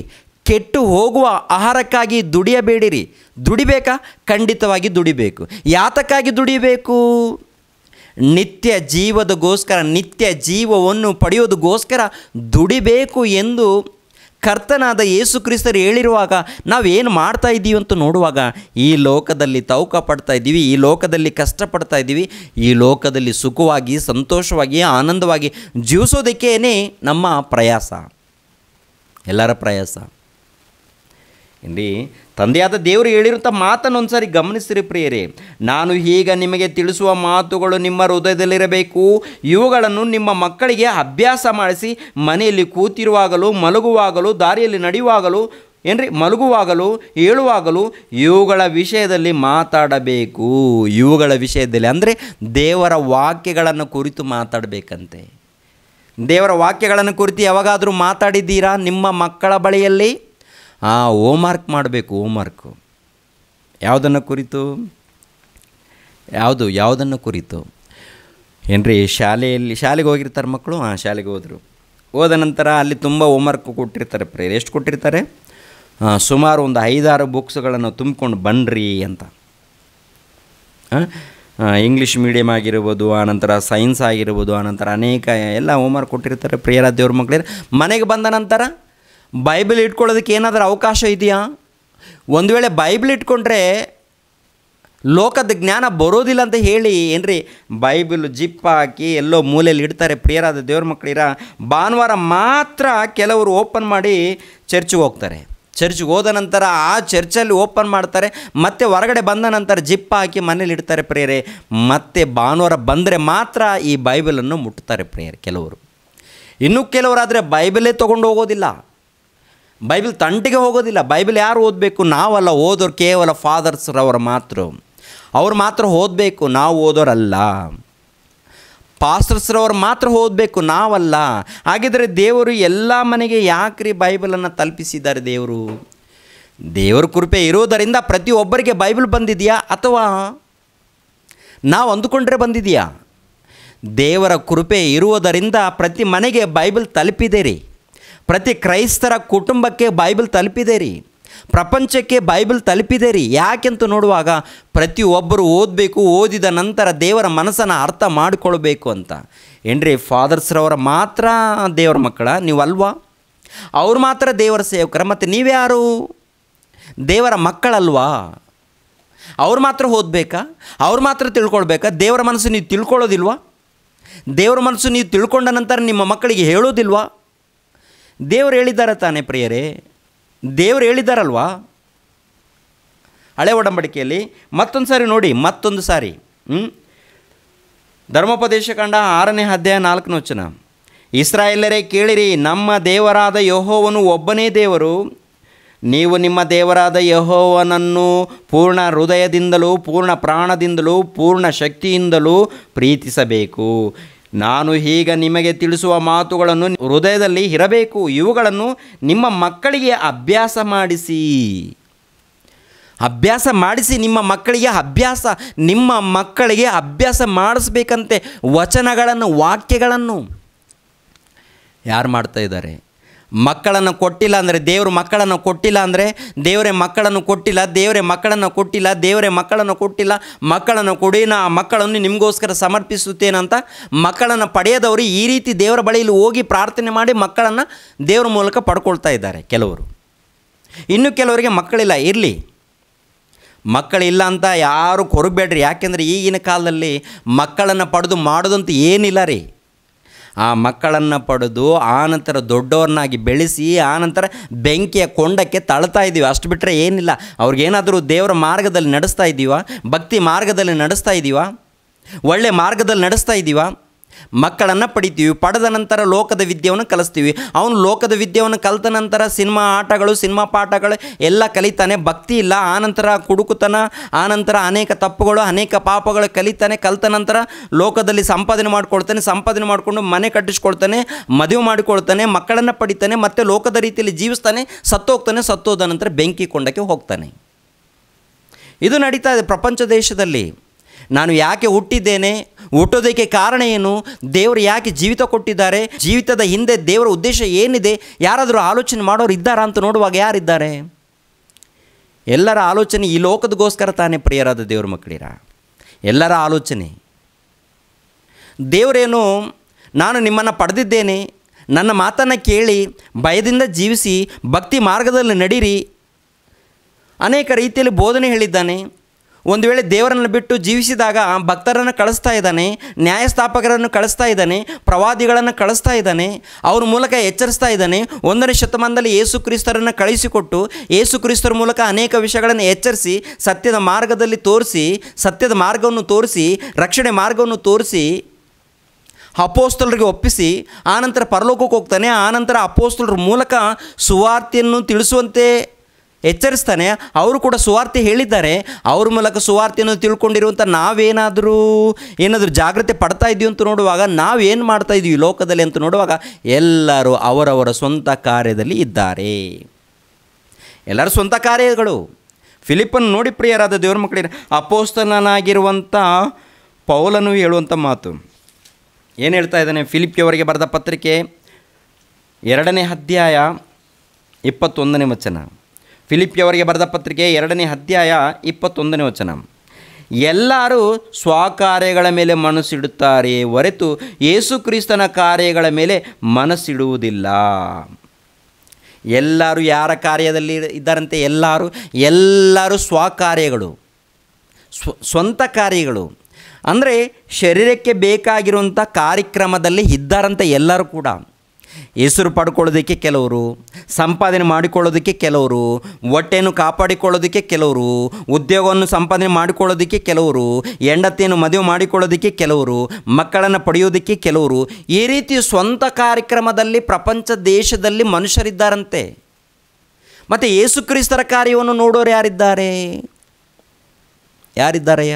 S1: ಕೆಟ್ಟು ಹೋಗುವ ಆಹಾರಕ್ಕಾಗಿ ದುಡಿಯಬೇಡಿರಿ ದುಡಿಬೇಕಾ ಖಂಡಿತವಾಗಿ ದುಡಿಬೇಕು ಯಾತಕ್ಕಾಗಿ ದುಡಿಬೇಕು ನಿತ್ಯ ಜೀವದಗೋಸ್ಕರ ನಿತ್ಯ ಜೀವವನ್ನು ಪಡೆಯೋದಕ್ಕೋಸ್ಕರ ದುಡಿಬೇಕು ಎಂದು ಕರ್ತನಾದ ಯೇಸು ಕ್ರಿಸ್ತರು ಹೇಳಿರುವಾಗ ನಾವೇನು ಮಾಡ್ತಾ ಇದ್ದೀವಿ ಅಂತ ನೋಡುವಾಗ ಈ ಲೋಕದಲ್ಲಿ ತೌಕ ಪಡ್ತಾ ಇದ್ದೀವಿ ಈ ಲೋಕದಲ್ಲಿ ಕಷ್ಟಪಡ್ತಾ ಇದ್ದೀವಿ ಈ ಲೋಕದಲ್ಲಿ ಸುಖವಾಗಿ ಸಂತೋಷವಾಗಿ ಆನಂದವಾಗಿ ಜೀವಿಸೋದಕ್ಕೇ ನಮ್ಮ ಪ್ರಯಾಸ ಎಲ್ಲರ ಪ್ರಯಾಸ ಇಲ್ಲಿ ತಂದೆಯಾದ ದೇವರು ಹೇಳಿರುವಂಥ ಮಾತನ್ನು ಸಾರಿ ಗಮನಿಸಿರಿ ಪ್ರಿಯರೇ ನಾನು ಈಗ ನಿಮಗೆ ತಿಳಿಸುವ ಮಾತುಗಳು ನಿಮ್ಮ ಹೃದಯದಲ್ಲಿರಬೇಕು ಇವುಗಳನ್ನು ನಿಮ್ಮ ಮಕ್ಕಳಿಗೆ ಅಭ್ಯಾಸ ಮಾಡಿಸಿ ಮನೆಯಲ್ಲಿ ಕೂತಿರುವಾಗಲೂ ಮಲಗುವಾಗಲೂ ದಾರಿಯಲ್ಲಿ ನಡೆಯುವಾಗಲೂ ಏನ್ರಿ ಮಲಗುವಾಗಲೂ ಹೇಳುವಾಗಲೂ ಇವುಗಳ ವಿಷಯದಲ್ಲಿ ಮಾತಾಡಬೇಕು ಇವುಗಳ ವಿಷಯದಲ್ಲಿ ಅಂದರೆ ದೇವರ ವಾಕ್ಯಗಳನ್ನು ಕುರಿತು ಮಾತಾಡಬೇಕಂತೆ ದೇವರ ವಾಕ್ಯಗಳನ್ನು ಕುರಿತು ಯಾವಾಗಾದರೂ ಮಾತಾಡಿದ್ದೀರಾ ನಿಮ್ಮ ಮಕ್ಕಳ ಬಳಿಯಲ್ಲಿ ಆ ವರ್ಕ್ ಮಾಡಬೇಕು ವರ್ಕು ಯಾವುದನ್ನು ಕುರಿತು ಯಾವುದು ಯಾವುದನ್ನು ಕುರಿತು ಏನ್ರಿ ಶಾಲೆಯಲ್ಲಿ ಶಾಲೆಗೆ ಹೋಗಿರ್ತಾರೆ ಮಕ್ಕಳು ಹಾಂ ಶಾಲೆಗೆ ಹೋದರು ಹೋದ ನಂತರ ಅಲ್ಲಿ ತುಂಬ ವರ್ಕ್ ಕೊಟ್ಟಿರ್ತಾರೆ ಪ್ರೇಯರ್ ಎಷ್ಟು ಕೊಟ್ಟಿರ್ತಾರೆ ಸುಮಾರು ಒಂದು ಐದಾರು ಬುಕ್ಸ್ಗಳನ್ನು ತುಂಬಿಕೊಂಡು ಬನ್ನಿರಿ ಅಂತ ಇಂಗ್ಲೀಷ್ ಮೀಡಿಯಮ್ ಆಗಿರ್ಬೋದು ಆನಂತರ ಸೈನ್ಸ್ ಆಗಿರ್ಬೋದು ಆನಂತರ ಅನೇಕ ಎಲ್ಲ ಹೋಮ್ವರ್ಕ್ ಕೊಟ್ಟಿರ್ತಾರೆ ಪ್ರಿಯರ ದೇವ್ರ ಮಕ್ಕಳಿದ್ರೆ ಮನೆಗೆ ಬಂದ ನಂತರ ಬೈಬಲ್ ಇಟ್ಕೊಳ್ಳೋದಕ್ಕೆ ಏನಾದರೂ ಅವಕಾಶ ಇದೆಯಾ ಒಂದು ವೇಳೆ ಬೈಬಲ್ ಇಟ್ಕೊಂಡ್ರೆ ಲೋಕದ ಜ್ಞಾನ ಬರೋದಿಲ್ಲ ಅಂತ ಹೇಳಿ ಏನ್ರಿ ಬೈಬಲ್ ಜಿಪ್ ಹಾಕಿ ಎಲ್ಲೋ ಮೂಲೆಯಲ್ಲಿ ಇಡ್ತಾರೆ ಪ್ರಿಯರಾದ ದೇವ್ರ ಮಕ್ಕಳಿರ ಭಾನುವಾರ ಮಾತ್ರ ಕೆಲವರು ಓಪನ್ ಮಾಡಿ ಚರ್ಚಿಗೆ ಹೋಗ್ತಾರೆ ಚರ್ಚ್ಗೆ ಹೋದ ನಂತರ ಆ ಚರ್ಚಲ್ಲಿ ಓಪನ್ ಮಾಡ್ತಾರೆ ಮತ್ತೆ ಹೊರಗಡೆ ಬಂದ ನಂತರ ಜಿಪ್ ಹಾಕಿ ಮನೇಲಿ ಇಡ್ತಾರೆ ಪ್ರೇಯರೆ ಮತ್ತೆ ಭಾನುವಾರ ಬಂದರೆ ಮಾತ್ರ ಈ ಬೈಬಲನ್ನು ಮುಟ್ತಾರೆ ಪ್ರೇಯರ್ ಕೆಲವರು ಇನ್ನೂ ಕೆಲವರಾದರೆ ಬೈಬಲೇ ತೊಗೊಂಡು ಹೋಗೋದಿಲ್ಲ ಬೈಬಲ್ ತಂಟಿಗೆ ಹೋಗೋದಿಲ್ಲ ಬೈಬಲ್ ಯಾರು ಓದಬೇಕು ನಾವಲ್ಲ ಓದೋರು ಕೇವಲ ಫಾದರ್ಸ್ರವರು ಮಾತ್ರ ಅವ್ರು ಮಾತ್ರ ಓದಬೇಕು ನಾವು ಓದೋರಲ್ಲ ಪಾಸ್ಟರ್ಸ್ರವ್ರು ಮಾತ್ರ ಓದಬೇಕು ನಾವಲ್ಲ ಹಾಗಿದ್ರೆ ದೇವರು ಎಲ್ಲ ಮನೆಗೆ ಯಾಕ್ರಿ ಬೈಬಲನ್ನು ತಲುಪಿಸಿದ್ದಾರೆ ದೇವರು ದೇವರ ಕೃಪೆ ಇರೋದರಿಂದ ಪ್ರತಿಯೊಬ್ಬರಿಗೆ ಬೈಬಲ್ ಬಂದಿದೆಯಾ ಅಥವಾ ನಾವು ಅಂದುಕೊಂಡ್ರೆ ಬಂದಿದೆಯಾ ದೇವರ ಕೃಪೆ ಇರುವುದರಿಂದ ಪ್ರತಿ ಮನೆಗೆ ಬೈಬಲ್ ತಲುಪಿದೆ ರೀ ಪ್ರತಿ ಕ್ರೈಸ್ತರ ಕುಟುಂಬಕ್ಕೆ ಬೈಬಲ್ ತಲುಪಿದೆ ರೀ ಪ್ರಪಂಚಕ್ಕೆ ಬೈಬಲ್ ತಲುಪಿದೆ ರೀ ಯಾಕೆಂತ ನೋಡುವಾಗ ಪ್ರತಿಯೊಬ್ಬರು ಓದಬೇಕು ಓದಿದ ನಂತರ ದೇವರ ಮನಸ್ಸನ್ನು ಅರ್ಥ ಮಾಡಿಕೊಳ್ಬೇಕು ಅಂತ ಏನ್ರಿ ಫಾದರ್ಸ್ರವರ ಮಾತ್ರ ದೇವರ ಮಕ್ಕಳ ನೀವಲ್ವಾ ಅವ್ರು ಮಾತ್ರ ದೇವರ ಸೇವಕರ ಮತ್ತು ನೀವ್ಯಾರು ದೇವರ ಮಕ್ಕಳಲ್ವಾ ಅವ್ರು ಮಾತ್ರ ಓದಬೇಕಾ ಅವ್ರು ಮಾತ್ರ ತಿಳ್ಕೊಳ್ಬೇಕಾ ದೇವರ ಮನಸ್ಸು ನೀವು ತಿಳ್ಕೊಳ್ಳೋದಿಲ್ವಾ ದೇವರ ಮನಸ್ಸು ನೀವು ತಿಳ್ಕೊಂಡ ನಂತರ ನಿಮ್ಮ ಮಕ್ಕಳಿಗೆ ಹೇಳೋದಿಲ್ವಾ ದೇವರು ಹೇಳಿದ್ದಾರೆ ತಾನೇ ಪ್ರಿಯರೇ ದೇವರು ಹೇಳಿದ್ದಾರಲ್ವಾ ಹಳೆ ಒಡಂಬಡಿಕೆಯಲ್ಲಿ ಮತ್ತೊಂದು ಸಾರಿ ನೋಡಿ ಮತ್ತೊಂದು ಸಾರಿ ಧರ್ಮೋಪದೇಶ ಕಂಡ ಆರನೇ ಅಧ್ಯಾಯ ನಾಲ್ಕನೇ ವಚನ ಇಸ್ರಾಯೇಲರೇ ಕೇಳಿರಿ ನಮ್ಮ ದೇವರಾದ ಯಹೋವನು ಒಬ್ಬನೇ ದೇವರು ನೀವು ನಿಮ್ಮ ದೇವರಾದ ಯಹೋವನನ್ನು ಪೂರ್ಣ ಹೃದಯದಿಂದಲೂ ಪೂರ್ಣ ಪ್ರಾಣದಿಂದಲೂ ಪೂರ್ಣ ಶಕ್ತಿಯಿಂದಲೂ ಪ್ರೀತಿಸಬೇಕು ನಾನು ಈಗ ನಿಮಗೆ ತಿಳಿಸುವ ಮಾತುಗಳನ್ನು ಹೃದಯದಲ್ಲಿ ಇರಬೇಕು ಇವುಗಳನ್ನು ನಿಮ್ಮ ಮಕ್ಕಳಿಗೆ ಅಭ್ಯಾಸ ಮಾಡಿಸಿ ಅಭ್ಯಾಸ ಮಾಡಿಸಿ ನಿಮ್ಮ ಮಕ್ಕಳಿಗೆ ಅಭ್ಯಾಸ ನಿಮ್ಮ ಮಕ್ಕಳಿಗೆ ಅಭ್ಯಾಸ ಮಾಡಿಸ್ಬೇಕಂತೆ ವಚನಗಳನ್ನು ವಾಕ್ಯಗಳನ್ನು ಯಾರು ಮಾಡ್ತಾ ಇದ್ದಾರೆ ಮಕ್ಕಳನ್ನು ಕೊಟ್ಟಿಲ್ಲ ಅಂದರೆ ದೇವರು ಮಕ್ಕಳನ್ನು ಕೊಟ್ಟಿಲ್ಲ ಅಂದರೆ ದೇವರೇ ಮಕ್ಕಳನ್ನು ಕೊಟ್ಟಿಲ್ಲ ದೇವರೇ ಮಕ್ಕಳನ್ನು ಕೊಟ್ಟಿಲ್ಲ ದೇವರೇ ಮಕ್ಕಳನ್ನು ಕೊಟ್ಟಿಲ್ಲ ಮಕ್ಕಳನ್ನು ಕೊಡಿ ನಾ ಮಕ್ಕಳನ್ನು ನಿಮಗೋಸ್ಕರ ಸಮರ್ಪಿಸುತ್ತೇನಂತ ಮಕ್ಕಳನ್ನು ಪಡೆಯದವರು ಈ ರೀತಿ ದೇವರ ಬಳಿಯಲ್ಲಿ ಹೋಗಿ ಪ್ರಾರ್ಥನೆ ಮಾಡಿ ಮಕ್ಕಳನ್ನು ದೇವರ ಮೂಲಕ ಪಡ್ಕೊಳ್ತಾ ಇದ್ದಾರೆ ಕೆಲವರು ಇನ್ನು ಕೆಲವರಿಗೆ ಮಕ್ಕಳಿಲ್ಲ ಇರಲಿ ಮಕ್ಕಳಿಲ್ಲ ಅಂತ ಯಾರು ಕೊರಬೇಡ್ರಿ ಯಾಕೆಂದರೆ ಈಗಿನ ಕಾಲದಲ್ಲಿ ಮಕ್ಕಳನ್ನು ಪಡೆದು ಮಾಡೋದಂತೂ ಏನಿಲ್ಲ ರೀ ಆ ಮಕ್ಕಳನ್ನು ಪಡೆದು ಆನಂತರ ದೊಡ್ಡವ್ರನ್ನಾಗಿ ಬೆಳೆಸಿ ಆನಂತರ ಬೆಂಕಿಯ ಕೊಂಡಕ್ಕೆ ತಳ್ತಾ ಇದ್ದೀವಿ ಅಷ್ಟು ಬಿಟ್ಟರೆ ಏನಿಲ್ಲ ಅವ್ರಿಗೇನಾದರೂ ದೇವರ ಮಾರ್ಗದಲ್ಲಿ ನಡೆಸ್ತಾ ಇದ್ದೀವ ಭಕ್ತಿ ಮಾರ್ಗದಲ್ಲಿ ನಡೆಸ್ತಾ ಇದ್ದೀವ ಒಳ್ಳೆ ಮಾರ್ಗದಲ್ಲಿ ನಡೆಸ್ತಾ ಇದ್ದೀವ ಮಕ್ಕಳನ್ನು ಪಡಿತೀವಿ ಪಡೆದ ನಂತರ ಲೋಕದ ವಿದ್ಯೆಯನ್ನು ಕಲಿಸ್ತೀವಿ ಅವನು ಲೋಕದ ವಿದ್ಯೆಯನ್ನು ಕಲಿತ ನಂತರ ಸಿನಿಮಾ ಆಟಗಳು ಸಿನಿಮಾ ಪಾಠಗಳು ಎಲ್ಲ ಕಲಿತಾನೆ ಭಕ್ತಿ ಇಲ್ಲ ಆನಂತರ ಕುಡುಕುತನ ಆನಂತರ ಅನೇಕ ತಪ್ಪುಗಳು ಅನೇಕ ಪಾಪಗಳು ಕಲಿತಾನೆ ಕಲಿತ ನಂತರ ಲೋಕದಲ್ಲಿ ಸಂಪಾದನೆ ಮಾಡ್ಕೊಳ್ತಾನೆ ಸಂಪಾದನೆ ಮಾಡಿಕೊಂಡು ಮನೆ ಕಟ್ಟಿಸ್ಕೊಳ್ತಾನೆ ಮದುವೆ ಮಾಡಿಕೊಳ್ತಾನೆ ಮಕ್ಕಳನ್ನು ಪಡಿತಾನೆ ಮತ್ತು ಲೋಕದ ರೀತಿಯಲ್ಲಿ ಜೀವಿಸ್ತಾನೆ ಸತ್ತೋಗ್ತಾನೆ ಸತ್ತೋದ ನಂತರ ಬೆಂಕಿ ಕೊಂಡಕ್ಕೆ ಹೋಗ್ತಾನೆ ಇದು ನಡೀತಾ ಇದೆ ಪ್ರಪಂಚ ದೇಶದಲ್ಲಿ ನಾನು ಯಾಕೆ ಹುಟ್ಟಿದ್ದೇನೆ ಹುಟ್ಟೋದಕ್ಕೆ ಕಾರಣ ಏನು ದೇವರು ಯಾಕೆ ಜೀವಿತ ಕೊಟ್ಟಿದ್ದಾರೆ ಜೀವಿತದ ಹಿಂದೆ ದೇವರ ಉದ್ದೇಶ ಏನಿದೆ ಯಾರಾದರೂ ಆಲೋಚನೆ ಮಾಡೋರು ಇದ್ದಾರಾ ಅಂತ ನೋಡುವಾಗ ಯಾರಿದ್ದಾರೆ ಎಲ್ಲರ ಆಲೋಚನೆ ಈ ಲೋಕದಗೋಸ್ಕರ ತಾನೇ ಪ್ರಿಯರಾದ ದೇವ್ರ ಮಕ್ಕಳಿರ ಎಲ್ಲರ ಆಲೋಚನೆ ದೇವರೇನು ನಾನು ನಿಮ್ಮನ್ನು ಪಡೆದಿದ್ದೇನೆ ನನ್ನ ಮಾತನ್ನು ಕೇಳಿ ಭಯದಿಂದ ಜೀವಿಸಿ ಭಕ್ತಿ ಮಾರ್ಗದಲ್ಲಿ ನಡೀರಿ ಅನೇಕ ರೀತಿಯಲ್ಲಿ ಬೋಧನೆ ಹೇಳಿದ್ದಾನೆ ಒಂದು ವೇಳೆ ದೇವರನ್ನು ಬಿಟ್ಟು ಜೀವಿಸಿದಾಗ ಆ ಭಕ್ತರನ್ನು ಕಳಿಸ್ತಾ ಇದ್ದಾನೆ ನ್ಯಾಯಸ್ಥಾಪಕರನ್ನು ಕಳಿಸ್ತಾ ಇದ್ದಾನೆ ಪ್ರವಾದಿಗಳನ್ನು ಕಳಿಸ್ತಾ ಇದ್ದಾನೆ ಅವ್ರ ಮೂಲಕ ಎಚ್ಚರಿಸ್ತಾ ಇದ್ದಾನೆ ಒಂದನೇ ಶತಮಾನದಲ್ಲಿ ಯೇಸು ಕ್ರಿಸ್ತರನ್ನು ಕಳಿಸಿಕೊಟ್ಟು ಯೇಸು ಕ್ರಿಸ್ತರ ಮೂಲಕ ಅನೇಕ ವಿಷಯಗಳನ್ನು ಎಚ್ಚರಿಸಿ ಸತ್ಯದ ಮಾರ್ಗದಲ್ಲಿ ತೋರಿಸಿ ಸತ್ಯದ ಮಾರ್ಗವನ್ನು ತೋರಿಸಿ ರಕ್ಷಣೆ ಮಾರ್ಗವನ್ನು ತೋರಿಸಿ ಅಪೋಸ್ತಲರಿಗೆ ಒಪ್ಪಿಸಿ ಆನಂತರ ಪರಲೋಕಕ್ಕೆ ಹೋಗ್ತಾನೆ ಆನಂತರ ಅಪೋಸ್ತಲರ ಮೂಲಕ ಸುವಾರ್ತೆಯನ್ನು ತಿಳಿಸುವಂತೆ ಎಚ್ಚರಿಸ್ತಾನೆ ಅವರು ಕೂಡ ಸುವಾರ್ತೆ ಹೇಳಿದ್ದಾರೆ ಅವ್ರ ಮೂಲಕ ಸುವಾರ್ತೆಯನ್ನು ತಿಳ್ಕೊಂಡಿರುವಂಥ ನಾವೇನಾದರೂ ಏನಾದರೂ ಜಾಗ್ರತೆ ಪಡ್ತಾ ಇದ್ದೀವಿ ಅಂತ ನೋಡುವಾಗ ನಾವೇನು ಮಾಡ್ತಾ ಇದ್ದೀವಿ ಲೋಕದಲ್ಲಿ ಅಂತ ನೋಡುವಾಗ ಎಲ್ಲರೂ ಅವರವರ ಸ್ವಂತ ಕಾರ್ಯದಲ್ಲಿ ಇದ್ದಾರೆ ಎಲ್ಲರ ಸ್ವಂತ ಕಾರ್ಯಗಳು ಫಿಲಿಪ್ಪನ್ನು ನೋಡಿ ಪ್ರಿಯರಾದ ದೇವರ ಮಕ್ಕಳಿಗೆ ಅಪೋಸ್ತನಾಗಿರುವಂಥ ಪೌಲನು ಹೇಳುವಂಥ ಮಾತು ಏನು ಹೇಳ್ತಾ ಇದ್ದಾನೆ ಫಿಲಿಪ್ಗೆ ಬರೆದ ಪತ್ರಿಕೆ ಎರಡನೇ ಅಧ್ಯಾಯ ಇಪ್ಪತ್ತೊಂದನೇ ವಚನ ಫಿಲಿಪ್ಯವರಿಗೆ ಬರೆದ ಪತ್ರಿಕೆ ಎರಡನೇ ಅಧ್ಯಾಯ ಇಪ್ಪತ್ತೊಂದನೇ ವಚನ ಎಲ್ಲರೂ ಸ್ವಕಾರ್ಯಗಳ ಮೇಲೆ ಮನಸ್ಸಿಡುತ್ತಾರೆ ಹೊರತು ಯೇಸು ಕ್ರಿಸ್ತನ ಕಾರ್ಯಗಳ ಮೇಲೆ ಮನಸ್ಸಿಡುವುದಿಲ್ಲ ಎಲ್ಲರೂ ಯಾರ ಕಾರ್ಯದಲ್ಲಿ ಇದ್ದಾರಂತೆ ಎಲ್ಲರೂ ಎಲ್ಲರೂ ಸ್ವಕಾರ್ಯಗಳು ಸ್ವ ಸ್ವಂತ ಕಾರ್ಯಗಳು ಅಂದರೆ ಶರೀರಕ್ಕೆ ಬೇಕಾಗಿರುವಂಥ ಕಾರ್ಯಕ್ರಮದಲ್ಲಿ ಇದ್ದಾರಂತೆ ಎಲ್ಲರೂ ಕೂಡ ಹೆಸರು ಪಡ್ಕೊಳ್ಳೋದಕ್ಕೆ ಕೆಲವರು ಸಂಪಾದನೆ ಮಾಡಿಕೊಳ್ಳೋದಕ್ಕೆ ಕೆಲವರು ಹೊಟ್ಟೆಯನ್ನು ಕಾಪಾಡಿಕೊಳ್ಳೋದಕ್ಕೆ ಕೆಲವರು ಉದ್ಯೋಗವನ್ನು ಸಂಪಾದನೆ ಮಾಡಿಕೊಳ್ಳೋದಕ್ಕೆ ಕೆಲವರು ಹೆಂಡತಿಯನ್ನು ಮದುವೆ ಮಾಡಿಕೊಳ್ಳೋದಕ್ಕೆ ಕೆಲವರು ಮಕ್ಕಳನ್ನು ಪಡೆಯೋದಕ್ಕೆ ಕೆಲವರು ಈ ರೀತಿ ಸ್ವಂತ ಕಾರ್ಯಕ್ರಮದಲ್ಲಿ ಪ್ರಪಂಚ ದೇಶದಲ್ಲಿ ಮನುಷ್ಯರಿದ್ದಾರಂತೆ ಮತ್ತು ಯೇಸುಕ್ರಿಸ್ತರ ಕಾರ್ಯವನ್ನು ನೋಡೋರು ಯಾರಿದ್ದಾರೆ ಯಾರಿದ್ದಾರಯ್ಯ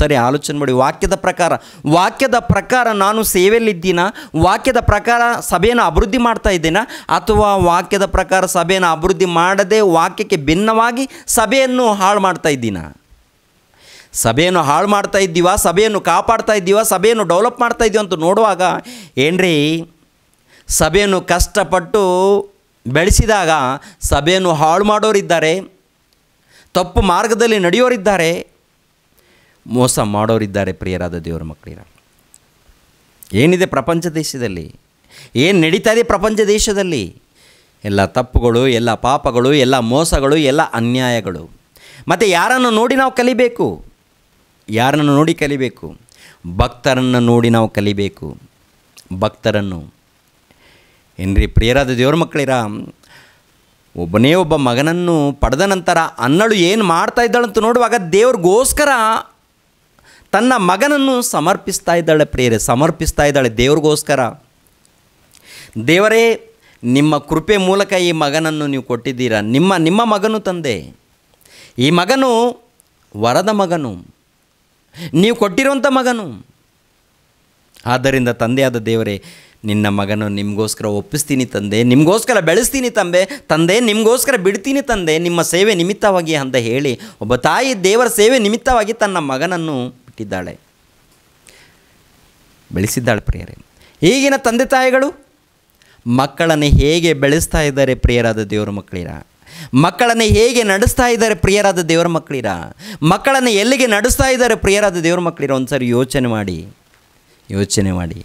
S1: ಸರಿ ಆಲೋಚನೆ ಮಾಡಿ ವಾಕ್ಯದ ಪ್ರಕಾರ ವಾಕ್ಯದ ಪ್ರಕಾರ ನಾನು ಸೇವೆಯಲ್ಲಿದ್ದೀನ ವಾಕ್ಯದ ಪ್ರಕಾರ ಸಭೆಯನ್ನು ಅಭಿವೃದ್ಧಿ ಮಾಡ್ತಾ ಇದ್ದೀನ ಅಥವಾ ವಾಕ್ಯದ ಪ್ರಕಾರ ಸಭೆಯನ್ನು ಅಭಿವೃದ್ಧಿ ಮಾಡದೆ ವಾಕ್ಯಕ್ಕೆ ಭಿನ್ನವಾಗಿ ಸಭೆಯನ್ನು ಹಾಳು ಮಾಡ್ತಾ ಇದ್ದೀನ ಸಭೆಯನ್ನು ಹಾಳು ಮಾಡ್ತಾ ಇದ್ದೀವ ಸಭೆಯನ್ನು ಕಾಪಾಡ್ತಾ ಇದ್ದೀವ ಸಭೆಯನ್ನು ಡೆವಲಪ್ ಮಾಡ್ತಾ ಇದ್ದೀವಿ ಅಂತ ನೋಡುವಾಗ ಏನ್ರಿ ಸಭೆಯನ್ನು ಕಷ್ಟಪಟ್ಟು ಬೆಳೆಸಿದಾಗ ಸಭೆಯನ್ನು ಹಾಳು ಮಾಡೋರಿದ್ದಾರೆ ತಪ್ಪು ಮಾರ್ಗದಲ್ಲಿ ನಡೆಯೋರಿದ್ದಾರೆ ಮೋಸ ಮಾಡೋರಿದ್ದಾರೆ ಪ್ರಿಯರಾದ ದೇವರ ಮಕ್ಕಳಿರ ಏನಿದೆ ಪ್ರಪಂಚ ದೇಶದಲ್ಲಿ ಏನು ನಡೀತಾ ಇದೆ ಪ್ರಪಂಚ ದೇಶದಲ್ಲಿ ಎಲ್ಲ ತಪ್ಪುಗಳು ಎಲ್ಲ ಪಾಪಗಳು ಎಲ್ಲ ಮೋಸಗಳು ಎಲ್ಲ ಅನ್ಯಾಯಗಳು ಮತ್ತು ಯಾರನ್ನು ನೋಡಿ ನಾವು ಕಲಿಬೇಕು ಯಾರನ್ನು ನೋಡಿ ಕಲಿಬೇಕು ಭಕ್ತರನ್ನು ನೋಡಿ ನಾವು ಕಲಿಬೇಕು ಭಕ್ತರನ್ನು ಏನ್ರಿ ಪ್ರಿಯರಾದ ದೇವ್ರ ಮಕ್ಕಳಿರ ಒಬ್ಬನೇ ಒಬ್ಬ ಮಗನನ್ನು ಪಡೆದ ನಂತರ ಅನ್ನಳು ಏನು ಮಾಡ್ತಾ ಇದ್ದಾಳಂತ ನೋಡುವಾಗ ದೇವ್ರಿಗೋಸ್ಕರ ತನ್ನ ಮಗನನ್ನು ಸಮರ್ಪಿಸ್ತಾ ಇದ್ದಾಳೆ ಪ್ರಿಯರೇ ಸಮರ್ಪಿಸ್ತಾ ಇದ್ದಾಳೆ ದೇವ್ರಿಗೋಸ್ಕರ ದೇವರೇ ನಿಮ್ಮ ಕೃಪೆ ಮೂಲಕ ಈ ಮಗನನ್ನು ನೀವು ಕೊಟ್ಟಿದ್ದೀರಾ ನಿಮ್ಮ ನಿಮ್ಮ ಮಗನು ತಂದೆ ಈ ಮಗನು ವರದ ಮಗನು ನೀವು ಕೊಟ್ಟಿರುವಂಥ ಮಗನು ಆದ್ದರಿಂದ ತಂದೆಯಾದ ದೇವರೇ ನಿನ್ನ ಮಗನು ನಿಮಗೋಸ್ಕರ ಒಪ್ಪಿಸ್ತೀನಿ ತಂದೆ ನಿಮಗೋಸ್ಕರ ಬೆಳೆಸ್ತೀನಿ ತಂದೆ ತಂದೆ ನಿಮಗೋಸ್ಕರ ಬಿಡ್ತೀನಿ ತಂದೆ ನಿಮ್ಮ ಸೇವೆ ನಿಮಿತ್ತವಾಗಿ ಅಂತ ಹೇಳಿ ಒಬ್ಬ ತಾಯಿ ದೇವರ ಸೇವೆ ನಿಮಿತ್ತವಾಗಿ ತನ್ನ ಮಗನನ್ನು ಕೊಟ್ಟಿದ್ದಾಳೆ ಬೆಳೆಸಿದ್ದಾಳೆ ಪ್ರಿಯರೇ ಈಗಿನ ತಂದೆ ತಾಯಿಗಳು ಮಕ್ಕಳನ್ನು ಹೇಗೆ ಬೆಳೆಸ್ತಾ ಇದ್ದಾರೆ ಪ್ರಿಯರಾದ ದೇವರ ಮಕ್ಕಳಿರ ಮಕ್ಕಳನ್ನು ಹೇಗೆ ನಡೆಸ್ತಾ ಇದ್ದಾರೆ ಪ್ರಿಯರಾದ ದೇವರ ಮಕ್ಕಳಿರ ಮಕ್ಕಳನ್ನು ಎಲ್ಲಿಗೆ ನಡೆಸ್ತಾ ಇದ್ದಾರೆ ಪ್ರಿಯರಾದ ದೇವರ ಮಕ್ಕಳಿರ ಸಾರಿ ಯೋಚನೆ ಮಾಡಿ ಯೋಚನೆ ಮಾಡಿ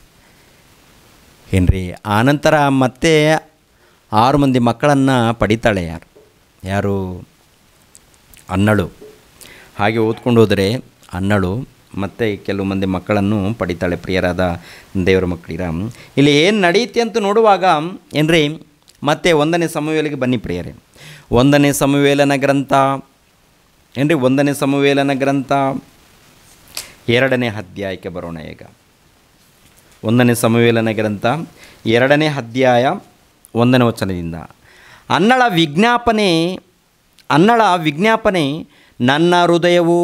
S1: ಏನ್ರಿ ಆನಂತರ ಮತ್ತೆ ಆರು ಮಂದಿ ಮಕ್ಕಳನ್ನು ಪಡಿತಾಳೆ ಯಾರು ಯಾರು ಅನ್ನಳು ಹಾಗೆ ಓದ್ಕೊಂಡು ಹೋದರೆ ಅನ್ನಳು ಮತ್ತು ಕೆಲವು ಮಂದಿ ಮಕ್ಕಳನ್ನು ಪಡಿತಾಳೆ ಪ್ರಿಯರಾದ ದೇವರ ಮಕ್ಕಳಿರ ಇಲ್ಲಿ ಏನು ನಡೆಯುತ್ತೆ ಅಂತ ನೋಡುವಾಗ ಏನ್ರಿ ಮತ್ತೆ ಒಂದನೇ ಸಮವೇಲಿಗೆ ಬನ್ನಿ ಪ್ರಿಯರೇ ಒಂದನೇ ಸಮವೇಲನ ಗ್ರಂಥ ಏನ್ರಿ ಒಂದನೇ ಸಮವೇಲನ ಗ್ರಂಥ ಎರಡನೇ ಅಧ್ಯಾಯಕ್ಕೆ ಬರೋಣ ಈಗ ಒಂದನೇ ಸಮವೇಲನ ಗ್ರಂಥ ಎರಡನೇ ಅಧ್ಯಾಯ ಒಂದನೇ ವಚನದಿಂದ ಅನ್ನಳ ವಿಜ್ಞಾಪನೆ ಅನ್ನಳ ವಿಜ್ಞಾಪನೆ ನನ್ನ ಹೃದಯವು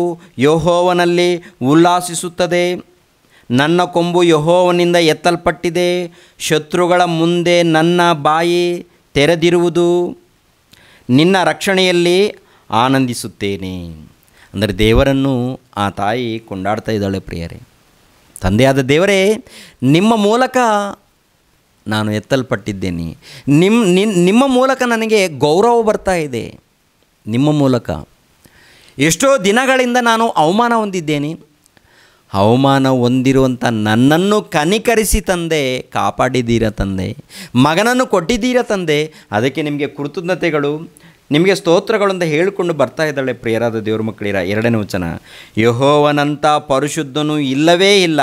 S1: ಯಹೋವನಲ್ಲಿ ಉಲ್ಲಾಸಿಸುತ್ತದೆ ನನ್ನ ಕೊಂಬು ಯಹೋವನಿಂದ ಎತ್ತಲ್ಪಟ್ಟಿದೆ ಶತ್ರುಗಳ ಮುಂದೆ ನನ್ನ ಬಾಯಿ ತೆರೆದಿರುವುದು ನಿನ್ನ ರಕ್ಷಣೆಯಲ್ಲಿ ಆನಂದಿಸುತ್ತೇನೆ ಅಂದರೆ ದೇವರನ್ನು ಆ ತಾಯಿ ಕೊಂಡಾಡ್ತಾ ಇದ್ದಾಳೆ ಪ್ರಿಯರೇ ತಂದೆಯಾದ ದೇವರೇ ನಿಮ್ಮ ಮೂಲಕ ನಾನು ಎತ್ತಲ್ಪಟ್ಟಿದ್ದೇನೆ ನಿಮ್ಮ ನಿಮ್ಮ ಮೂಲಕ ನನಗೆ ಗೌರವ ಬರ್ತಾ ಇದೆ ನಿಮ್ಮ ಮೂಲಕ ಎಷ್ಟೋ ದಿನಗಳಿಂದ ನಾನು ಅವಮಾನ ಹೊಂದಿದ್ದೇನೆ ಅವಮಾನ ಹೊಂದಿರುವಂಥ ನನ್ನನ್ನು ಕನಿಕರಿಸಿ ತಂದೆ ಕಾಪಾಡಿದ್ದೀರ ತಂದೆ ಮಗನನ್ನು ಕೊಟ್ಟಿದ್ದೀರ ತಂದೆ ಅದಕ್ಕೆ ನಿಮಗೆ ಕೃತಜ್ಞತೆಗಳು ನಿಮಗೆ ಸ್ತೋತ್ರಗಳಿಂದ ಹೇಳಿಕೊಂಡು ಬರ್ತಾ ಇದ್ದಾಳೆ ಪ್ರಿಯರಾದ ದೇವ್ರ ಮಕ್ಕಳಿರ ಎರಡನೇ ವಚನ ಯಹೋವನಂಥ ಪರಿಶುದ್ಧನೂ ಇಲ್ಲವೇ ಇಲ್ಲ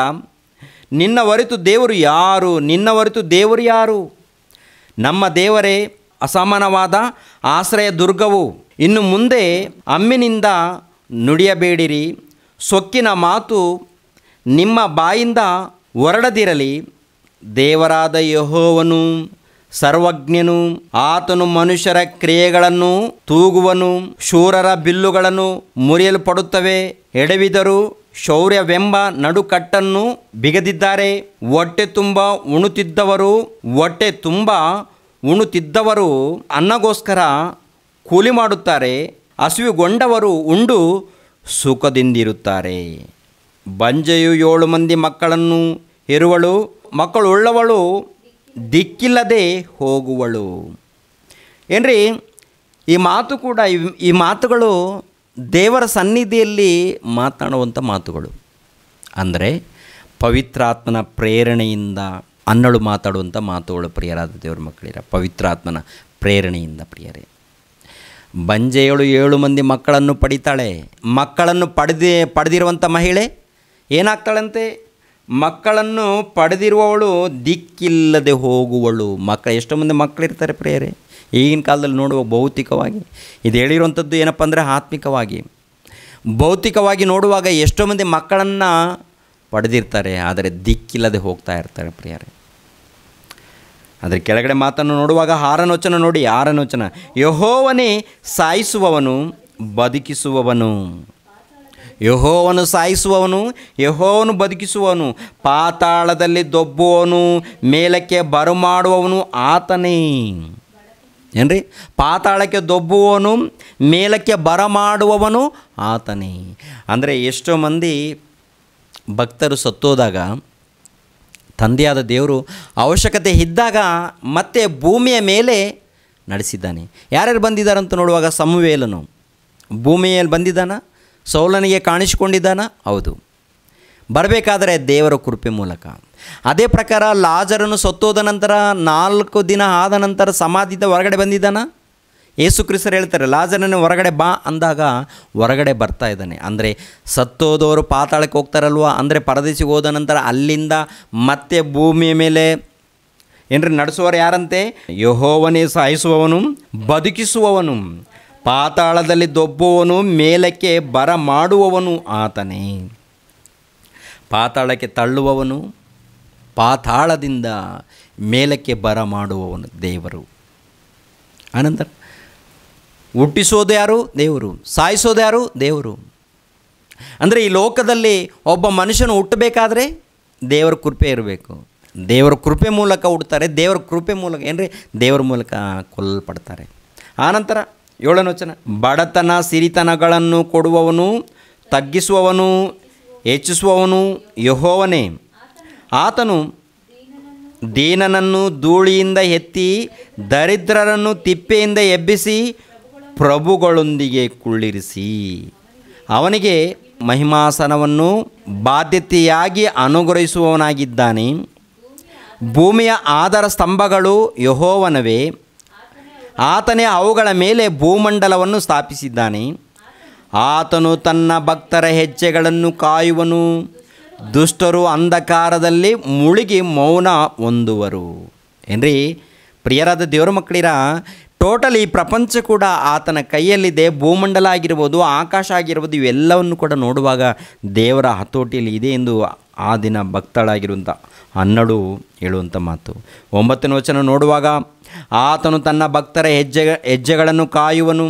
S1: ನಿನ್ನ ಹೊರತು ದೇವರು ಯಾರು ನಿನ್ನ ಹೊರತು ದೇವರು ಯಾರು ನಮ್ಮ ದೇವರೇ ಅಸಮಾನವಾದ ಆಶ್ರಯ ದುರ್ಗವು ಇನ್ನು ಮುಂದೆ ಅಮ್ಮಿನಿಂದ ನುಡಿಯಬೇಡಿರಿ ಸೊಕ್ಕಿನ ಮಾತು ನಿಮ್ಮ ಬಾಯಿಂದ ಹೊರಡದಿರಲಿ ದೇವರಾದ ಯಹೋವನು ಸರ್ವಜ್ಞನು ಆತನು ಮನುಷ್ಯರ ಕ್ರಿಯೆಗಳನ್ನು ತೂಗುವನು ಶೂರರ ಬಿಲ್ಲುಗಳನ್ನು ಮುರಿಯಲ್ಪಡುತ್ತವೆ ಎಡವಿದರು ಶೌರ್ಯವೆಂಬ ನಡುಕಟ್ಟನ್ನು ಬಿಗದಿದ್ದಾರೆ ಹೊಟ್ಟೆ ತುಂಬ ಉಣುತ್ತಿದ್ದವರು ಹೊಟ್ಟೆ ತುಂಬ ಉಣುತ್ತಿದ್ದವರು ಅನ್ನಗೋಸ್ಕರ ಕೂಲಿ ಮಾಡುತ್ತಾರೆ ಹಸಿವುಗೊಂಡವರು ಉಂಡು ಸುಖದಿಂದಿರುತ್ತಾರೆ ಬಂಜೆಯು ಏಳು ಮಂದಿ ಮಕ್ಕಳನ್ನು ಹೆರುವಳು ಮಕ್ಕಳುಳ್ಳವಳು ದಿಕ್ಕಿಲ್ಲದೆ ಹೋಗುವಳು ಏನ್ರಿ ಈ ಮಾತು ಕೂಡ ಈ ಮಾತುಗಳು ದೇವರ ಸನ್ನಿಧಿಯಲ್ಲಿ ಮಾತನಾಡುವಂಥ ಮಾತುಗಳು ಅಂದರೆ ಪವಿತ್ರಾತ್ಮನ ಪ್ರೇರಣೆಯಿಂದ ಅನ್ನಳು ಮಾತಾಡುವಂಥ ಮಾತುಗಳು ಪ್ರಿಯರಾದ ದೇವ್ರ ಮಕ್ಕಳಿರ ಪವಿತ್ರಾತ್ಮನ ಪ್ರೇರಣೆಯಿಂದ ಪ್ರಿಯರೇ ಬಂಜೆಯಳು ಏಳು ಮಂದಿ ಮಕ್ಕಳನ್ನು ಪಡಿತಾಳೆ ಮಕ್ಕಳನ್ನು ಪಡೆದೇ ಪಡೆದಿರುವಂಥ ಮಹಿಳೆ ಏನಾಗ್ತಾಳಂತೆ ಮಕ್ಕಳನ್ನು ಪಡೆದಿರುವವಳು ದಿಕ್ಕಿಲ್ಲದೆ ಹೋಗುವಳು ಮಕ್ಕಳು ಎಷ್ಟೋ ಮಂದಿ ಮಕ್ಕಳಿರ್ತಾರೆ ಪ್ರಿಯರೇ ಈಗಿನ ಕಾಲದಲ್ಲಿ ನೋಡುವ ಭೌತಿಕವಾಗಿ ಇದು ಹೇಳಿರುವಂಥದ್ದು ಏನಪ್ಪ ಅಂದರೆ ಆತ್ಮಿಕವಾಗಿ ಭೌತಿಕವಾಗಿ ನೋಡುವಾಗ ಎಷ್ಟೋ ಮಂದಿ ಮಕ್ಕಳನ್ನು ಪಡೆದಿರ್ತಾರೆ ಆದರೆ ದಿಕ್ಕಿಲ್ಲದೆ ಹೋಗ್ತಾ ಇರ್ತಾರೆ ಪ್ರಿಯರೇ ಆದರೆ ಕೆಳಗಡೆ ಮಾತನ್ನು ನೋಡುವಾಗ ಹಾರನೋಚನ ನೋಡಿ ಹಾರನೋಚನ ಯಹೋವನೇ ಸಾಯಿಸುವವನು ಬದುಕಿಸುವವನು ಯಹೋವನು ಸಾಯಿಸುವವನು ಯಹೋವನು ಬದುಕಿಸುವವನು ಪಾತಾಳದಲ್ಲಿ ದೊಬ್ಬುವವನು ಮೇಲಕ್ಕೆ ಬರಮಾಡುವವನು ಆತನೇ ಏನ್ರಿ ಪಾತಾಳಕ್ಕೆ ದೊಬ್ಬುವವನು ಮೇಲಕ್ಕೆ ಬರಮಾಡುವವನು ಆತನೇ ಅಂದರೆ ಎಷ್ಟೋ ಮಂದಿ ಭಕ್ತರು ಸತ್ತೋದಾಗ ತಂದೆಯಾದ ದೇವರು ಅವಶ್ಯಕತೆ ಇದ್ದಾಗ ಮತ್ತೆ ಭೂಮಿಯ ಮೇಲೆ ನಡೆಸಿದ್ದಾನೆ ಯಾರ್ಯಾರು ಬಂದಿದ್ದಾರಂತ ನೋಡುವಾಗ ಸಮುವೇಲನು ಭೂಮಿಯಲ್ಲಿ ಬಂದಿದ್ದಾನ ಸೌಲನಿಗೆ ಕಾಣಿಸಿಕೊಂಡಿದ್ದಾನ ಹೌದು ಬರಬೇಕಾದರೆ ದೇವರ ಕೃಪೆ ಮೂಲಕ ಅದೇ ಪ್ರಕಾರ ಲಾಜರನ್ನು ಸತ್ತೋದ ನಂತರ ನಾಲ್ಕು ದಿನ ಆದ ನಂತರ ಸಮಾಧಿಯಿಂದ ಹೊರಗಡೆ ಬಂದಿದ್ದಾನ ಯೇಸು ಕ್ರಿಸ್ತರು ಹೇಳ್ತಾರೆ ಲಾಜರನ್ನು ಹೊರಗಡೆ ಬಾ ಅಂದಾಗ ಹೊರಗಡೆ ಬರ್ತಾ ಇದ್ದಾನೆ ಅಂದರೆ ಸತ್ತೋದವರು ಪಾತಾಳಕ್ಕೆ ಹೋಗ್ತಾರಲ್ವ ಅಂದರೆ ಪರದೇಶಿಗೆ ಹೋದ ನಂತರ ಅಲ್ಲಿಂದ ಮತ್ತೆ ಭೂಮಿಯ ಮೇಲೆ ಏನ್ರಿ ನಡೆಸುವವರು ಯಾರಂತೆ ಯಹೋವನೇ ಸಾಯಿಸುವವನು ಬದುಕಿಸುವವನು ಪಾತಾಳದಲ್ಲಿ ದೊಬ್ಬುವವನು ಮೇಲಕ್ಕೆ ಬರ ಮಾಡುವವನು ಆತನೇ ಪಾತಾಳಕ್ಕೆ ತಳ್ಳುವವನು ಪಾತಾಳದಿಂದ ಮೇಲಕ್ಕೆ ಬರ ಮಾಡುವವನು ದೇವರು ಆನಂತರ ಹುಟ್ಟಿಸೋದು ಯಾರು ದೇವರು ಸಾಯಿಸೋದು ಯಾರು ದೇವರು ಅಂದರೆ ಈ ಲೋಕದಲ್ಲಿ ಒಬ್ಬ ಮನುಷ್ಯನು ಹುಟ್ಟಬೇಕಾದ್ರೆ ದೇವರ ಕೃಪೆ ಇರಬೇಕು ದೇವರ ಕೃಪೆ ಮೂಲಕ ಹುಡ್ತಾರೆ ದೇವರ ಕೃಪೆ ಮೂಲಕ ಏನ್ರಿ ದೇವರ ಮೂಲಕ ಕೊಲ್ಲಲ್ಪಡ್ತಾರೆ ಆನಂತರ ಏಳನೇ ವಚನ ಬಡತನ ಸಿರಿತನಗಳನ್ನು ಕೊಡುವವನು ತಗ್ಗಿಸುವವನು ಹೆಚ್ಚಿಸುವವನು ಯಹೋವನೇ ಆತನು ದೀನನನ್ನು ಧೂಳಿಯಿಂದ ಎತ್ತಿ ದರಿದ್ರರನ್ನು ತಿಪ್ಪೆಯಿಂದ ಎಬ್ಬಿಸಿ ಪ್ರಭುಗಳೊಂದಿಗೆ ಕುಳ್ಳಿರಿಸಿ ಅವನಿಗೆ ಮಹಿಮಾಸನವನ್ನು ಬಾಧ್ಯತೆಯಾಗಿ ಅನುಗ್ರಹಿಸುವವನಾಗಿದ್ದಾನೆ ಭೂಮಿಯ ಆಧಾರ ಸ್ತಂಭಗಳು ಯಹೋವನವೇ ಆತನೇ ಅವುಗಳ ಮೇಲೆ ಭೂಮಂಡಲವನ್ನು ಸ್ಥಾಪಿಸಿದ್ದಾನೆ ಆತನು ತನ್ನ ಭಕ್ತರ ಹೆಜ್ಜೆಗಳನ್ನು ಕಾಯುವನು ದುಷ್ಟರು ಅಂಧಕಾರದಲ್ಲಿ ಮುಳುಗಿ ಮೌನ ಹೊಂದುವರು ಏನ್ರಿ ಪ್ರಿಯರಾದ ದೇವರ ಮಕ್ಕಳಿರ ಟೋಟಲ್ ಈ ಪ್ರಪಂಚ ಕೂಡ ಆತನ ಕೈಯಲ್ಲಿದೆ ಭೂಮಂಡಲ ಆಗಿರ್ಬೋದು ಆಕಾಶ ಆಗಿರ್ಬೋದು ಇವೆಲ್ಲವನ್ನು ಕೂಡ ನೋಡುವಾಗ ದೇವರ ಹತೋಟಿಯಲ್ಲಿ ಇದೆ ಎಂದು ಆ ದಿನ ಭಕ್ತಳಾಗಿರುವಂಥ ಹನ್ನಡು ಹೇಳುವಂಥ ಮಾತು ಒಂಬತ್ತನೇ ವಚನ ನೋಡುವಾಗ ಆತನು ತನ್ನ ಭಕ್ತರ ಹೆಜ್ಜೆ ಹೆಜ್ಜೆಗಳನ್ನು ಕಾಯುವನು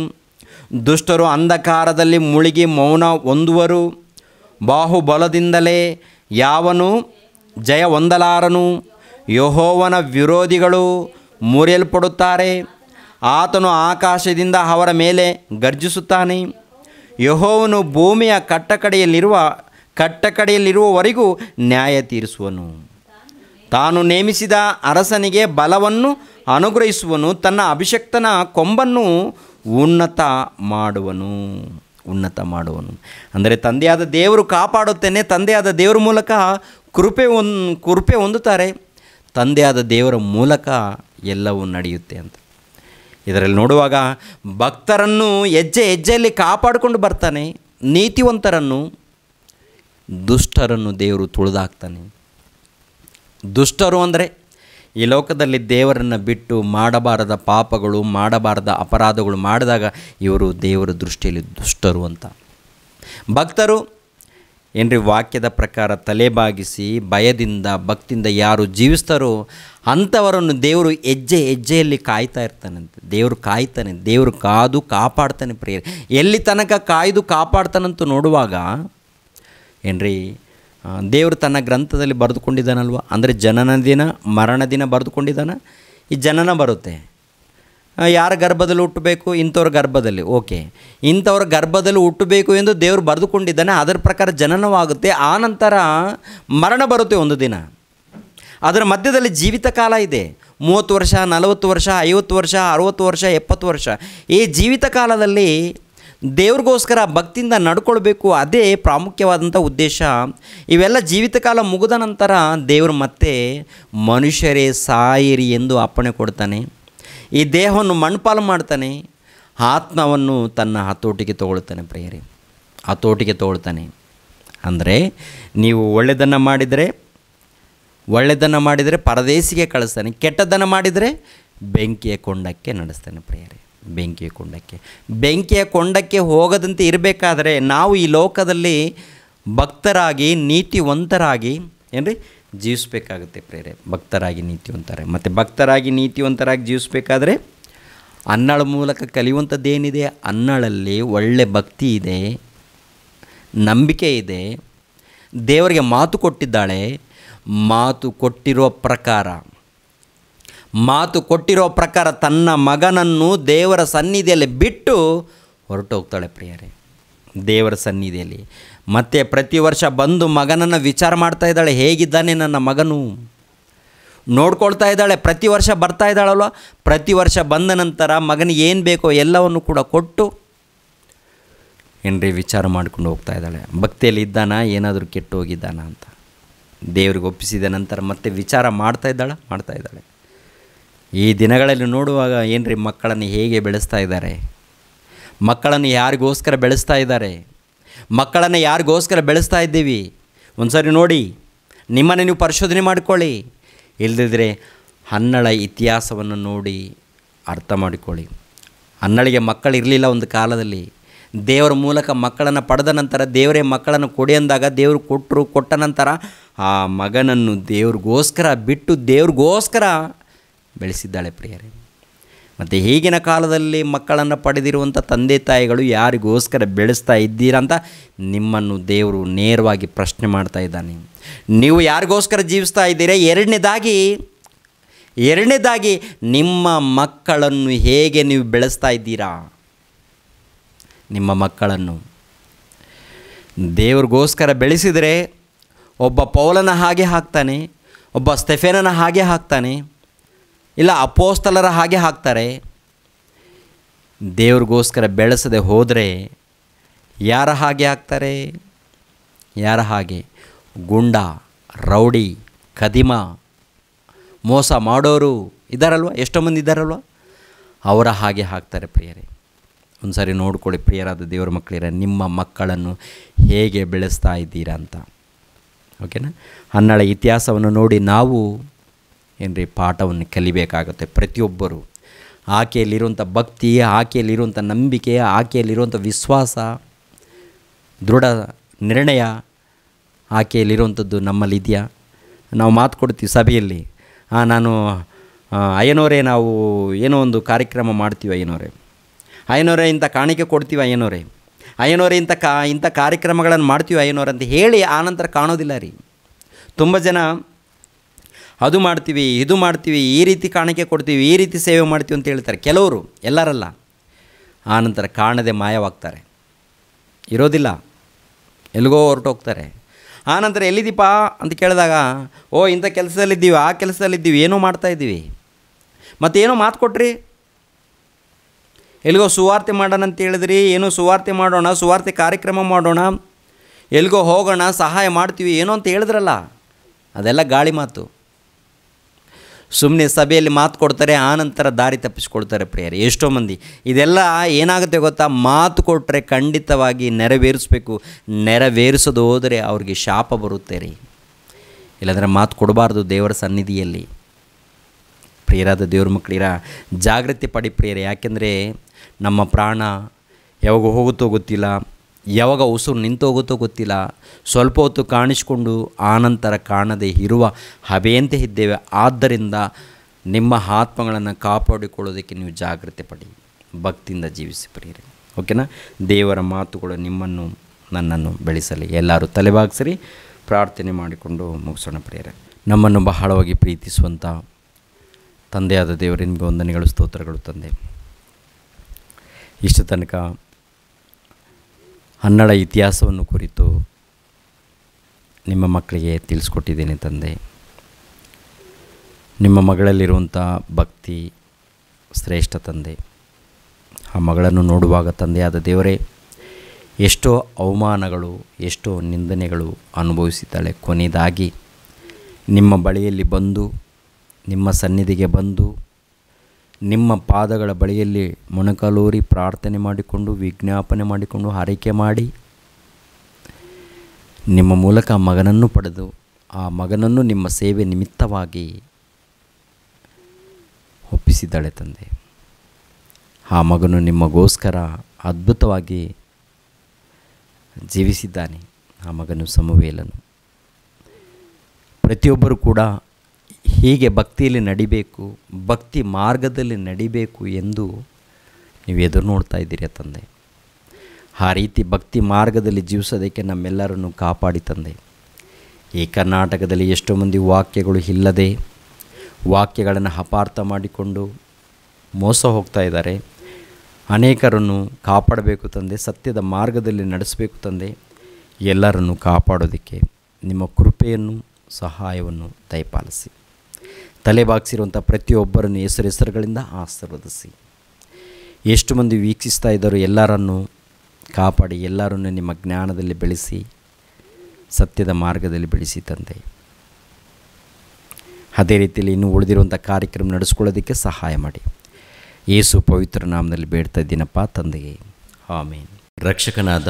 S1: ದುಷ್ಟರು ಅಂಧಕಾರದಲ್ಲಿ ಮುಳುಗಿ ಮೌನ ಹೊಂದುವರು ಬಾಹುಬಲದಿಂದಲೇ ಯಾವನು ಜಯ ಹೊಂದಲಾರನು ಯಹೋವನ ವಿರೋಧಿಗಳು ಮುರಿಯಲ್ಪಡುತ್ತಾರೆ ಆತನು ಆಕಾಶದಿಂದ ಅವರ ಮೇಲೆ ಗರ್ಜಿಸುತ್ತಾನೆ ಯಹೋವನು ಭೂಮಿಯ ಕಟ್ಟಕಡೆಯಲ್ಲಿರುವ ಕಟ್ಟಕಡೆಯಲ್ಲಿರುವವರೆಗೂ ನ್ಯಾಯ ತೀರಿಸುವನು ತಾನು ನೇಮಿಸಿದ ಅರಸನಿಗೆ ಬಲವನ್ನು ಅನುಗ್ರಹಿಸುವನು ತನ್ನ ಅಭಿಷಕ್ತನ ಕೊಂಬನ್ನು ಉನ್ನತ ಮಾಡುವನು ಉನ್ನತ ಮಾಡುವನು ಅಂದರೆ ತಂದೆಯಾದ ದೇವರು ಕಾಪಾಡುತ್ತೇನೆ ತಂದೆಯಾದ ದೇವರ ಮೂಲಕ ಕೃಪೆ ಒನ್ ಕೃಪೆ ಹೊಂದುತ್ತಾರೆ ತಂದೆಯಾದ ದೇವರ ಮೂಲಕ ಎಲ್ಲವೂ ನಡೆಯುತ್ತೆ ಅಂತ ಇದರಲ್ಲಿ ನೋಡುವಾಗ ಭಕ್ತರನ್ನು ಹೆಜ್ಜೆ ಹೆಜ್ಜೆಯಲ್ಲಿ ಕಾಪಾಡಿಕೊಂಡು ಬರ್ತಾನೆ ನೀತಿವಂತರನ್ನು ದುಷ್ಟರನ್ನು ದೇವರು ತುಳಿದಾಕ್ತಾನೆ ದುಷ್ಟರು ಅಂದರೆ ಈ ಲೋಕದಲ್ಲಿ ದೇವರನ್ನು ಬಿಟ್ಟು ಮಾಡಬಾರದ ಪಾಪಗಳು ಮಾಡಬಾರದ ಅಪರಾಧಗಳು ಮಾಡಿದಾಗ ಇವರು ದೇವರ ದೃಷ್ಟಿಯಲ್ಲಿ ದುಷ್ಟರು ಅಂತ ಭಕ್ತರು ಏನ್ರಿ ವಾಕ್ಯದ ಪ್ರಕಾರ ತಲೆಬಾಗಿಸಿ ಭಯದಿಂದ ಭಕ್ತಿಯಿಂದ ಯಾರು ಜೀವಿಸ್ತಾರೋ ಅಂಥವರನ್ನು ದೇವರು ಹೆಜ್ಜೆ ಹೆಜ್ಜೆಯಲ್ಲಿ ಕಾಯ್ತಾ ಇರ್ತಾನಂತೆ ದೇವರು ಕಾಯ್ತಾನೆ ದೇವರು ಕಾದು ಕಾಪಾಡ್ತಾನೆ ಪ್ರಿಯ ಎಲ್ಲಿ ತನಕ ಕಾಯ್ದು ಕಾಪಾಡ್ತಾನಂತೂ ನೋಡುವಾಗ ಏನ್ರಿ ದೇವರು ತನ್ನ ಗ್ರಂಥದಲ್ಲಿ ಬರೆದುಕೊಂಡಿದ್ದಾನಲ್ವ ಅಂದರೆ ಜನನ ದಿನ ಮರಣ ದಿನ ಬರೆದುಕೊಂಡಿದ್ದಾನ ಈ ಜನನ ಬರುತ್ತೆ ಯಾರ ಗರ್ಭದಲ್ಲಿ ಹುಟ್ಟಬೇಕು ಇಂಥವ್ರ ಗರ್ಭದಲ್ಲಿ ಓಕೆ ಇಂಥವ್ರ ಗರ್ಭದಲ್ಲಿ ಹುಟ್ಟಬೇಕು ಎಂದು ದೇವರು ಬರೆದುಕೊಂಡಿದ್ದಾನೆ ಅದರ ಪ್ರಕಾರ ಜನನವಾಗುತ್ತೆ ಆ ನಂತರ ಮರಣ ಬರುತ್ತೆ ಒಂದು ದಿನ ಅದರ ಮಧ್ಯದಲ್ಲಿ ಜೀವಿತ ಕಾಲ ಇದೆ ಮೂವತ್ತು ವರ್ಷ ನಲವತ್ತು ವರ್ಷ ಐವತ್ತು ವರ್ಷ ಅರುವತ್ತು ವರ್ಷ ಎಪ್ಪತ್ತು ವರ್ಷ ಈ ಜೀವಿತ ಕಾಲದಲ್ಲಿ ದೇವ್ರಿಗೋಸ್ಕರ ಭಕ್ತಿಯಿಂದ ನಡ್ಕೊಳ್ಬೇಕು ಅದೇ ಪ್ರಾಮುಖ್ಯವಾದಂಥ ಉದ್ದೇಶ ಇವೆಲ್ಲ ಜೀವಿತ ಕಾಲ ಮುಗಿದ ನಂತರ ದೇವರು ಮತ್ತೆ ಮನುಷ್ಯರೇ ಸಾಯಿರಿ ಎಂದು ಅಪ್ಪಣೆ ಕೊಡ್ತಾನೆ ಈ ದೇಹವನ್ನು ಮಣ್ಪಾಲು ಮಾಡ್ತಾನೆ ಆತ್ಮವನ್ನು ತನ್ನ ಹತೋಟಿಗೆ ತಗೊಳ್ತಾನೆ ಪ್ರಿಯರಿ ಹತೋಟಿಗೆ ತಗೊಳ್ತಾನೆ ಅಂದರೆ ನೀವು ಒಳ್ಳೆಯದನ್ನು ಮಾಡಿದರೆ ಒಳ್ಳೆಯದನ್ನು ಮಾಡಿದರೆ ಪರದೇಶಿಗೆ ಕಳಿಸ್ತಾನೆ ಕೆಟ್ಟದ್ದನ್ನು ಮಾಡಿದರೆ ಬೆಂಕಿಯ ಕೊಂಡಕ್ಕೆ ನಡೆಸ್ತಾನೆ ಪ್ರಿಯರಿ ಬೆಂಕಿಯ ಕೊಂಡಕ್ಕೆ ಬೆಂಕಿಯ ಕೊಂಡಕ್ಕೆ ಹೋಗದಂತೆ ಇರಬೇಕಾದರೆ ನಾವು ಈ ಲೋಕದಲ್ಲಿ ಭಕ್ತರಾಗಿ ನೀತಿವಂತರಾಗಿ ರೀ ಜೀವಿಸಬೇಕಾಗುತ್ತೆ ಪ್ರೇರೆ ಭಕ್ತರಾಗಿ ನೀತಿವಂತಾರೆ ಮತ್ತು ಭಕ್ತರಾಗಿ ನೀತಿವಂತರಾಗಿ ಜೀವಿಸಬೇಕಾದ್ರೆ ಅನ್ನಳ ಮೂಲಕ ಏನಿದೆ ಅನ್ನಳಲ್ಲಿ ಒಳ್ಳೆ ಭಕ್ತಿ ಇದೆ ನಂಬಿಕೆ ಇದೆ ದೇವರಿಗೆ ಮಾತು ಕೊಟ್ಟಿದ್ದಾಳೆ ಮಾತು ಕೊಟ್ಟಿರೋ ಪ್ರಕಾರ ಮಾತು ಕೊಟ್ಟಿರೋ ಪ್ರಕಾರ ತನ್ನ ಮಗನನ್ನು ದೇವರ ಸನ್ನಿಧಿಯಲ್ಲಿ ಬಿಟ್ಟು ಹೊರಟು ಹೋಗ್ತಾಳೆ ಪ್ರಿಯರೇ ದೇವರ ಸನ್ನಿಧಿಯಲ್ಲಿ ಮತ್ತೆ ಪ್ರತಿ ವರ್ಷ ಬಂದು ಮಗನನ್ನು ವಿಚಾರ ಮಾಡ್ತಾ ಇದ್ದಾಳೆ ಹೇಗಿದ್ದಾನೆ ನನ್ನ ಮಗನು ನೋಡ್ಕೊಳ್ತಾ ಇದ್ದಾಳೆ ಪ್ರತಿ ವರ್ಷ ಬರ್ತಾ ಇದ್ದಾಳಲ್ವ ಪ್ರತಿ ವರ್ಷ ಬಂದ ನಂತರ ಮಗನಿಗೆ ಏನು ಬೇಕೋ ಎಲ್ಲವನ್ನು ಕೂಡ ಕೊಟ್ಟು ಏನ್ರಿ ವಿಚಾರ ಮಾಡ್ಕೊಂಡು ಹೋಗ್ತಾ ಇದ್ದಾಳೆ ಭಕ್ತಿಯಲ್ಲಿ ಇದ್ದಾನಾ ಏನಾದರೂ ಕೆಟ್ಟು ಹೋಗಿದ್ದಾನ ಅಂತ ದೇವ್ರಿಗೆ ಒಪ್ಪಿಸಿದ ನಂತರ ಮತ್ತೆ ವಿಚಾರ ಮಾಡ್ತಾ ಇದ್ದಾಳೆ ಮಾಡ್ತಾ ಇದ್ದಾಳೆ ಈ ದಿನಗಳಲ್ಲಿ ನೋಡುವಾಗ ಏನ್ರಿ ಮಕ್ಕಳನ್ನು ಹೇಗೆ ಬೆಳೆಸ್ತಾ ಇದ್ದಾರೆ ಮಕ್ಕಳನ್ನು ಯಾರಿಗೋಸ್ಕರ ಬೆಳೆಸ್ತಾ ಇದ್ದಾರೆ ಮಕ್ಕಳನ್ನು ಯಾರಿಗೋಸ್ಕರ ಬೆಳೆಸ್ತಾ ಇದ್ದೀವಿ ಒಂದು ನೋಡಿ ನಿಮ್ಮನ್ನು ನೀವು ಪರಿಶೋಧನೆ ಮಾಡಿಕೊಳ್ಳಿ ಇಲ್ಲದಿದ್ದರೆ ಹನ್ನಳ ಇತಿಹಾಸವನ್ನು ನೋಡಿ ಅರ್ಥ ಮಾಡಿಕೊಳ್ಳಿ ಹನ್ನಳಿಗೆ ಮಕ್ಕಳಿರಲಿಲ್ಲ ಒಂದು ಕಾಲದಲ್ಲಿ ದೇವರ ಮೂಲಕ ಮಕ್ಕಳನ್ನು ಪಡೆದ ನಂತರ ದೇವರೇ ಮಕ್ಕಳನ್ನು ಕೊಡಿ ಅಂದಾಗ ದೇವರು ಕೊಟ್ಟರು ಕೊಟ್ಟ ನಂತರ ಆ ಮಗನನ್ನು ದೇವ್ರಿಗೋಸ್ಕರ ಬಿಟ್ಟು ದೇವ್ರಿಗೋಸ್ಕರ ಬೆಳೆಸಿದ್ದಾಳೆ ಪ್ರಿಯರೇ ಮತ್ತು ಈಗಿನ ಕಾಲದಲ್ಲಿ ಮಕ್ಕಳನ್ನು ಪಡೆದಿರುವಂಥ ತಂದೆ ತಾಯಿಗಳು ಯಾರಿಗೋಸ್ಕರ ಬೆಳೆಸ್ತಾ ಇದ್ದೀರಾ ಅಂತ ನಿಮ್ಮನ್ನು ದೇವರು ನೇರವಾಗಿ ಪ್ರಶ್ನೆ ಮಾಡ್ತಾ ಇದ್ದಾನೆ ನೀವು ಯಾರಿಗೋಸ್ಕರ ಜೀವಿಸ್ತಾ ಇದ್ದೀರಾ ಎರಡನೇದಾಗಿ ಎರಡನೇದಾಗಿ ನಿಮ್ಮ ಮಕ್ಕಳನ್ನು ಹೇಗೆ ನೀವು ಬೆಳೆಸ್ತಾ ಇದ್ದೀರಾ ನಿಮ್ಮ ಮಕ್ಕಳನ್ನು ದೇವ್ರಿಗೋಸ್ಕರ ಬೆಳೆಸಿದರೆ ಒಬ್ಬ ಪೌಲನ ಹಾಗೆ ಹಾಕ್ತಾನೆ ಒಬ್ಬ ಸ್ಟೆಫೆನನ ಹಾಗೆ ಹಾಕ್ತಾನೆ ಇಲ್ಲ ಅಪೋಸ್ತಲರ ಹಾಗೆ ಹಾಕ್ತಾರೆ ದೇವ್ರಿಗೋಸ್ಕರ ಬೆಳೆಸದೆ ಹೋದರೆ ಯಾರ ಹಾಗೆ ಹಾಕ್ತಾರೆ ಯಾರ ಹಾಗೆ ಗುಂಡ ರೌಡಿ ಕದಿಮ ಮೋಸ ಮಾಡೋರು ಇದ್ದಾರಲ್ವ ಎಷ್ಟೋ ಮಂದಿ ಇದ್ದಾರಲ್ವ ಅವರ ಹಾಗೆ ಹಾಕ್ತಾರೆ ಪ್ರಿಯರೇ ಒಂದು ಸಾರಿ ನೋಡ್ಕೊಳ್ಳಿ ಪ್ರಿಯರಾದ ದೇವರ ಮಕ್ಕಳಿರ ನಿಮ್ಮ ಮಕ್ಕಳನ್ನು ಹೇಗೆ ಬೆಳೆಸ್ತಾ ಇದ್ದೀರಾ ಅಂತ ಓಕೆನಾ ಹನ್ನಳ ಇತಿಹಾಸವನ್ನು ನೋಡಿ ನಾವು ಏನ್ರಿ ಪಾಠವನ್ನು ಕಲಿಬೇಕಾಗುತ್ತೆ ಪ್ರತಿಯೊಬ್ಬರು ಆಕೆಯಲ್ಲಿರುವಂಥ ಭಕ್ತಿ ಆಕೆಯಲ್ಲಿರುವಂಥ ನಂಬಿಕೆ ಆಕೆಯಲ್ಲಿರುವಂಥ ವಿಶ್ವಾಸ ದೃಢ ನಿರ್ಣಯ ಆಕೆಯಲ್ಲಿರುವಂಥದ್ದು ನಮ್ಮಲ್ಲಿದೆಯಾ ನಾವು ಮಾತು ಕೊಡ್ತೀವಿ ಸಭೆಯಲ್ಲಿ ನಾನು ಅಯ್ಯನೋರೇ ನಾವು ಏನೋ ಒಂದು ಕಾರ್ಯಕ್ರಮ ಮಾಡ್ತೀವಿ ಅಯ್ಯನೋರೆ ಅಯ್ಯನವರೇ ಇಂಥ ಕಾಣಿಕೆ ಕೊಡ್ತೀವಿ ಅಯ್ಯನೋರೆ ಅಯ್ಯನೋರೇ ಇಂಥ ಕಾ ಇಂಥ ಕಾರ್ಯಕ್ರಮಗಳನ್ನು ಮಾಡ್ತೀವಿ ಅಯ್ಯನವ್ರ ಅಂತ ಹೇಳಿ ಆನಂತರ ಕಾಣೋದಿಲ್ಲ ರೀ ತುಂಬ ಜನ ಅದು ಮಾಡ್ತೀವಿ ಇದು ಮಾಡ್ತೀವಿ ಈ ರೀತಿ ಕಾಣಿಕೆ ಕೊಡ್ತೀವಿ ಈ ರೀತಿ ಸೇವೆ ಮಾಡ್ತೀವಿ ಅಂತ ಹೇಳ್ತಾರೆ ಕೆಲವರು ಎಲ್ಲರಲ್ಲ ಆನಂತರ ಕಾಣದೆ ಮಾಯವಾಗ್ತಾರೆ ಇರೋದಿಲ್ಲ ಎಲ್ಲಿಗೋ ಹೊರಟೋಗ್ತಾರೆ ಆನಂತರ ಎಲ್ಲಿದ್ದೀಪಾ ಅಂತ ಕೇಳಿದಾಗ ಓ ಇಂಥ ಕೆಲಸದಲ್ಲಿದ್ದೀವಿ ಆ ಕೆಲಸದಲ್ಲಿದ್ದೀವಿ ಏನೋ ಮಾಡ್ತಾಯಿದ್ದೀವಿ ಏನೋ ಮಾತು ಕೊಟ್ರಿ ಎಲ್ಲಿಗೋ ಸುವಾರ್ತೆ ಮಾಡೋಣ ಅಂತ ಹೇಳಿದ್ರಿ ಏನೋ ಸುವಾರ್ತೆ ಮಾಡೋಣ ಸುವಾರ್ತೆ ಕಾರ್ಯಕ್ರಮ ಮಾಡೋಣ ಎಲ್ಲಿಗೋ ಹೋಗೋಣ ಸಹಾಯ ಮಾಡ್ತೀವಿ ಏನೋ ಅಂತ ಹೇಳಿದ್ರಲ್ಲ ಅದೆಲ್ಲ ಗಾಳಿ ಮಾತು ಸುಮ್ಮನೆ ಸಭೆಯಲ್ಲಿ ಮಾತು ಕೊಡ್ತಾರೆ ಆನಂತರ ದಾರಿ ತಪ್ಪಿಸ್ಕೊಳ್ತಾರೆ ಪ್ರಿಯರೇ ಎಷ್ಟೋ ಮಂದಿ ಇದೆಲ್ಲ ಏನಾಗುತ್ತೆ ಗೊತ್ತಾ ಮಾತು ಕೊಟ್ಟರೆ ಖಂಡಿತವಾಗಿ ನೆರವೇರಿಸಬೇಕು ನೆರವೇರಿಸೋದು ಹೋದರೆ ಅವ್ರಿಗೆ ಶಾಪ ಬರುತ್ತೆ ರೀ ಇಲ್ಲಾಂದರೆ ಮಾತು ಕೊಡಬಾರ್ದು ದೇವರ ಸನ್ನಿಧಿಯಲ್ಲಿ ಪ್ರಿಯರಾದ ದೇವ್ರ ಮಕ್ಕಳಿರ ಜಾಗೃತಿ ಪಡಿ ಪ್ರಿಯರೇ ಯಾಕೆಂದರೆ ನಮ್ಮ ಪ್ರಾಣ ಯಾವಾಗ ಹೋಗುತ್ತೋ ಗೊತ್ತಿಲ್ಲ ಯಾವಾಗ ಉಸಿರು ನಿಂತೋಗುತ್ತೋ ಗೊತ್ತಿಲ್ಲ ಸ್ವಲ್ಪ ಹೊತ್ತು ಕಾಣಿಸಿಕೊಂಡು ಆನಂತರ ಕಾಣದೇ ಇರುವ ಹಬೆಯಂತೆ ಇದ್ದೇವೆ ಆದ್ದರಿಂದ ನಿಮ್ಮ ಆತ್ಮಗಳನ್ನು ಕಾಪಾಡಿಕೊಳ್ಳೋದಕ್ಕೆ ನೀವು ಜಾಗ್ರತೆ ಪಡಿ ಭಕ್ತಿಯಿಂದ ಜೀವಿಸಿ ಪ್ರಿಯರಿ ಓಕೆನಾ ದೇವರ ಮಾತುಗಳು ನಿಮ್ಮನ್ನು ನನ್ನನ್ನು ಬೆಳೆಸಲಿ ಎಲ್ಲರೂ ತಲೆಬಾಗಿಸಿರಿ ಪ್ರಾರ್ಥನೆ ಮಾಡಿಕೊಂಡು ಮುಗಿಸೋಣ ಪ್ರಿಯರೇ ನಮ್ಮನ್ನು ಬಹಳವಾಗಿ ಪ್ರೀತಿಸುವಂಥ ತಂದೆಯಾದ ದೇವರಿಂದ ನಿಮಗೆ ವಂದನೆಗಳು ಸ್ತೋತ್ರಗಳು ತಂದೆ ಇಷ್ಟು ತನಕ ಕನ್ನಡ ಇತಿಹಾಸವನ್ನು ಕುರಿತು ನಿಮ್ಮ ಮಕ್ಕಳಿಗೆ ತಿಳಿಸ್ಕೊಟ್ಟಿದ್ದೀನಿ ತಂದೆ ನಿಮ್ಮ ಮಗಳಲ್ಲಿರುವಂಥ ಭಕ್ತಿ ಶ್ರೇಷ್ಠ ತಂದೆ ಆ ಮಗಳನ್ನು ನೋಡುವಾಗ ತಂದೆಯಾದ ದೇವರೇ ಎಷ್ಟೋ ಅವಮಾನಗಳು ಎಷ್ಟೋ ನಿಂದನೆಗಳು ಅನುಭವಿಸಿದ್ದಾಳೆ ಕೊನೆಯದಾಗಿ ನಿಮ್ಮ ಬಳಿಯಲ್ಲಿ ಬಂದು ನಿಮ್ಮ ಸನ್ನಿಧಿಗೆ ಬಂದು ನಿಮ್ಮ ಪಾದಗಳ ಬಳಿಯಲ್ಲಿ ಮೊಣಕಾಲೂರಿ ಪ್ರಾರ್ಥನೆ ಮಾಡಿಕೊಂಡು ವಿಜ್ಞಾಪನೆ ಮಾಡಿಕೊಂಡು ಹಾರೈಕೆ ಮಾಡಿ ನಿಮ್ಮ ಮೂಲಕ ಮಗನನ್ನು ಪಡೆದು ಆ ಮಗನನ್ನು ನಿಮ್ಮ ಸೇವೆ ನಿಮಿತ್ತವಾಗಿ ಒಪ್ಪಿಸಿದ್ದಾಳೆ ತಂದೆ ಆ ಮಗನು ನಿಮ್ಮಗೋಸ್ಕರ ಅದ್ಭುತವಾಗಿ ಜೀವಿಸಿದ್ದಾನೆ ಆ ಮಗನು ಸಮವೇಲನು ಪ್ರತಿಯೊಬ್ಬರೂ ಕೂಡ ಹೀಗೆ ಭಕ್ತಿಯಲ್ಲಿ ನಡಿಬೇಕು ಭಕ್ತಿ ಮಾರ್ಗದಲ್ಲಿ ನಡಿಬೇಕು ಎಂದು ನೀವು ಎದುರು ನೋಡ್ತಾ ಇದ್ದೀರಿ ತಂದೆ ಆ ರೀತಿ ಭಕ್ತಿ ಮಾರ್ಗದಲ್ಲಿ ಜೀವಿಸೋದಕ್ಕೆ ನಮ್ಮೆಲ್ಲರನ್ನು ಕಾಪಾಡಿ ತಂದೆ ಈ ಕರ್ನಾಟಕದಲ್ಲಿ ಎಷ್ಟೋ ಮಂದಿ ವಾಕ್ಯಗಳು ಇಲ್ಲದೆ ವಾಕ್ಯಗಳನ್ನು ಅಪಾರ್ಥ ಮಾಡಿಕೊಂಡು ಮೋಸ ಹೋಗ್ತಾ ಇದ್ದಾರೆ ಅನೇಕರನ್ನು ಕಾಪಾಡಬೇಕು ತಂದೆ ಸತ್ಯದ ಮಾರ್ಗದಲ್ಲಿ ನಡೆಸಬೇಕು ತಂದೆ ಎಲ್ಲರನ್ನು ಕಾಪಾಡೋದಕ್ಕೆ ನಿಮ್ಮ ಕೃಪೆಯನ್ನು ಸಹಾಯವನ್ನು ದಯಪಾಲಿಸಿ ಬಾಗ್ಸಿರುವಂಥ ಪ್ರತಿಯೊಬ್ಬರನ್ನು ಹೆಸರು ಹೆಸರುಗಳಿಂದ ಆಶೀರ್ವದಿಸಿ ಎಷ್ಟು ಮಂದಿ ವೀಕ್ಷಿಸ್ತಾ ಇದ್ದಾರೋ ಎಲ್ಲರನ್ನು ಕಾಪಾಡಿ ಎಲ್ಲರನ್ನು ನಿಮ್ಮ ಜ್ಞಾನದಲ್ಲಿ ಬೆಳೆಸಿ ಸತ್ಯದ ಮಾರ್ಗದಲ್ಲಿ ಬೆಳೆಸಿ ತಂದೆ ಅದೇ ರೀತಿಯಲ್ಲಿ ಇನ್ನೂ ಉಳಿದಿರುವಂಥ ಕಾರ್ಯಕ್ರಮ ನಡೆಸ್ಕೊಳ್ಳೋದಕ್ಕೆ ಸಹಾಯ ಮಾಡಿ ಏಸು ಪವಿತ್ರ ನಾಮದಲ್ಲಿ ಬೇಡ್ತಾ ಇದ್ದೀನಪ್ಪ ತಂದೆಗೆ ಆಮೇನ್ ರಕ್ಷಕನಾದ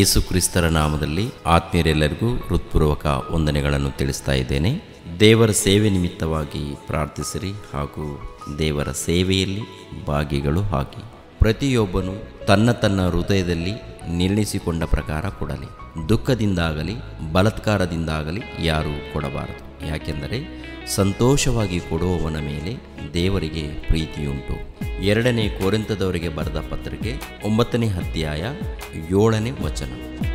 S1: ಏಸು ಕ್ರಿಸ್ತರ ನಾಮದಲ್ಲಿ ಆತ್ಮೀಯರೆಲ್ಲರಿಗೂ ಹೃತ್ಪೂರ್ವಕ ವಂದನೆಗಳನ್ನು ತಿಳಿಸ್ತಾ ಇದ್ದೇನೆ ದೇವರ ಸೇವೆ ನಿಮಿತ್ತವಾಗಿ ಪ್ರಾರ್ಥಿಸಿರಿ ಹಾಗೂ ದೇವರ ಸೇವೆಯಲ್ಲಿ ಭಾಗಿಗಳು ಹಾಕಿ ಪ್ರತಿಯೊಬ್ಬನು ತನ್ನ ತನ್ನ ಹೃದಯದಲ್ಲಿ ನಿರ್ಣಯಿಸಿಕೊಂಡ ಪ್ರಕಾರ ಕೊಡಲಿ ದುಃಖದಿಂದಾಗಲಿ ಬಲತ್ಕಾರದಿಂದಾಗಲಿ ಯಾರೂ ಕೊಡಬಾರದು ಯಾಕೆಂದರೆ ಸಂತೋಷವಾಗಿ ಕೊಡುವವನ ಮೇಲೆ ದೇವರಿಗೆ ಪ್ರೀತಿಯುಂಟು ಎರಡನೇ ಕೋರೆಂತದವರಿಗೆ ಬರೆದ ಪತ್ರಿಕೆ ಒಂಬತ್ತನೇ ಅಧ್ಯಾಯ ಏಳನೇ ವಚನ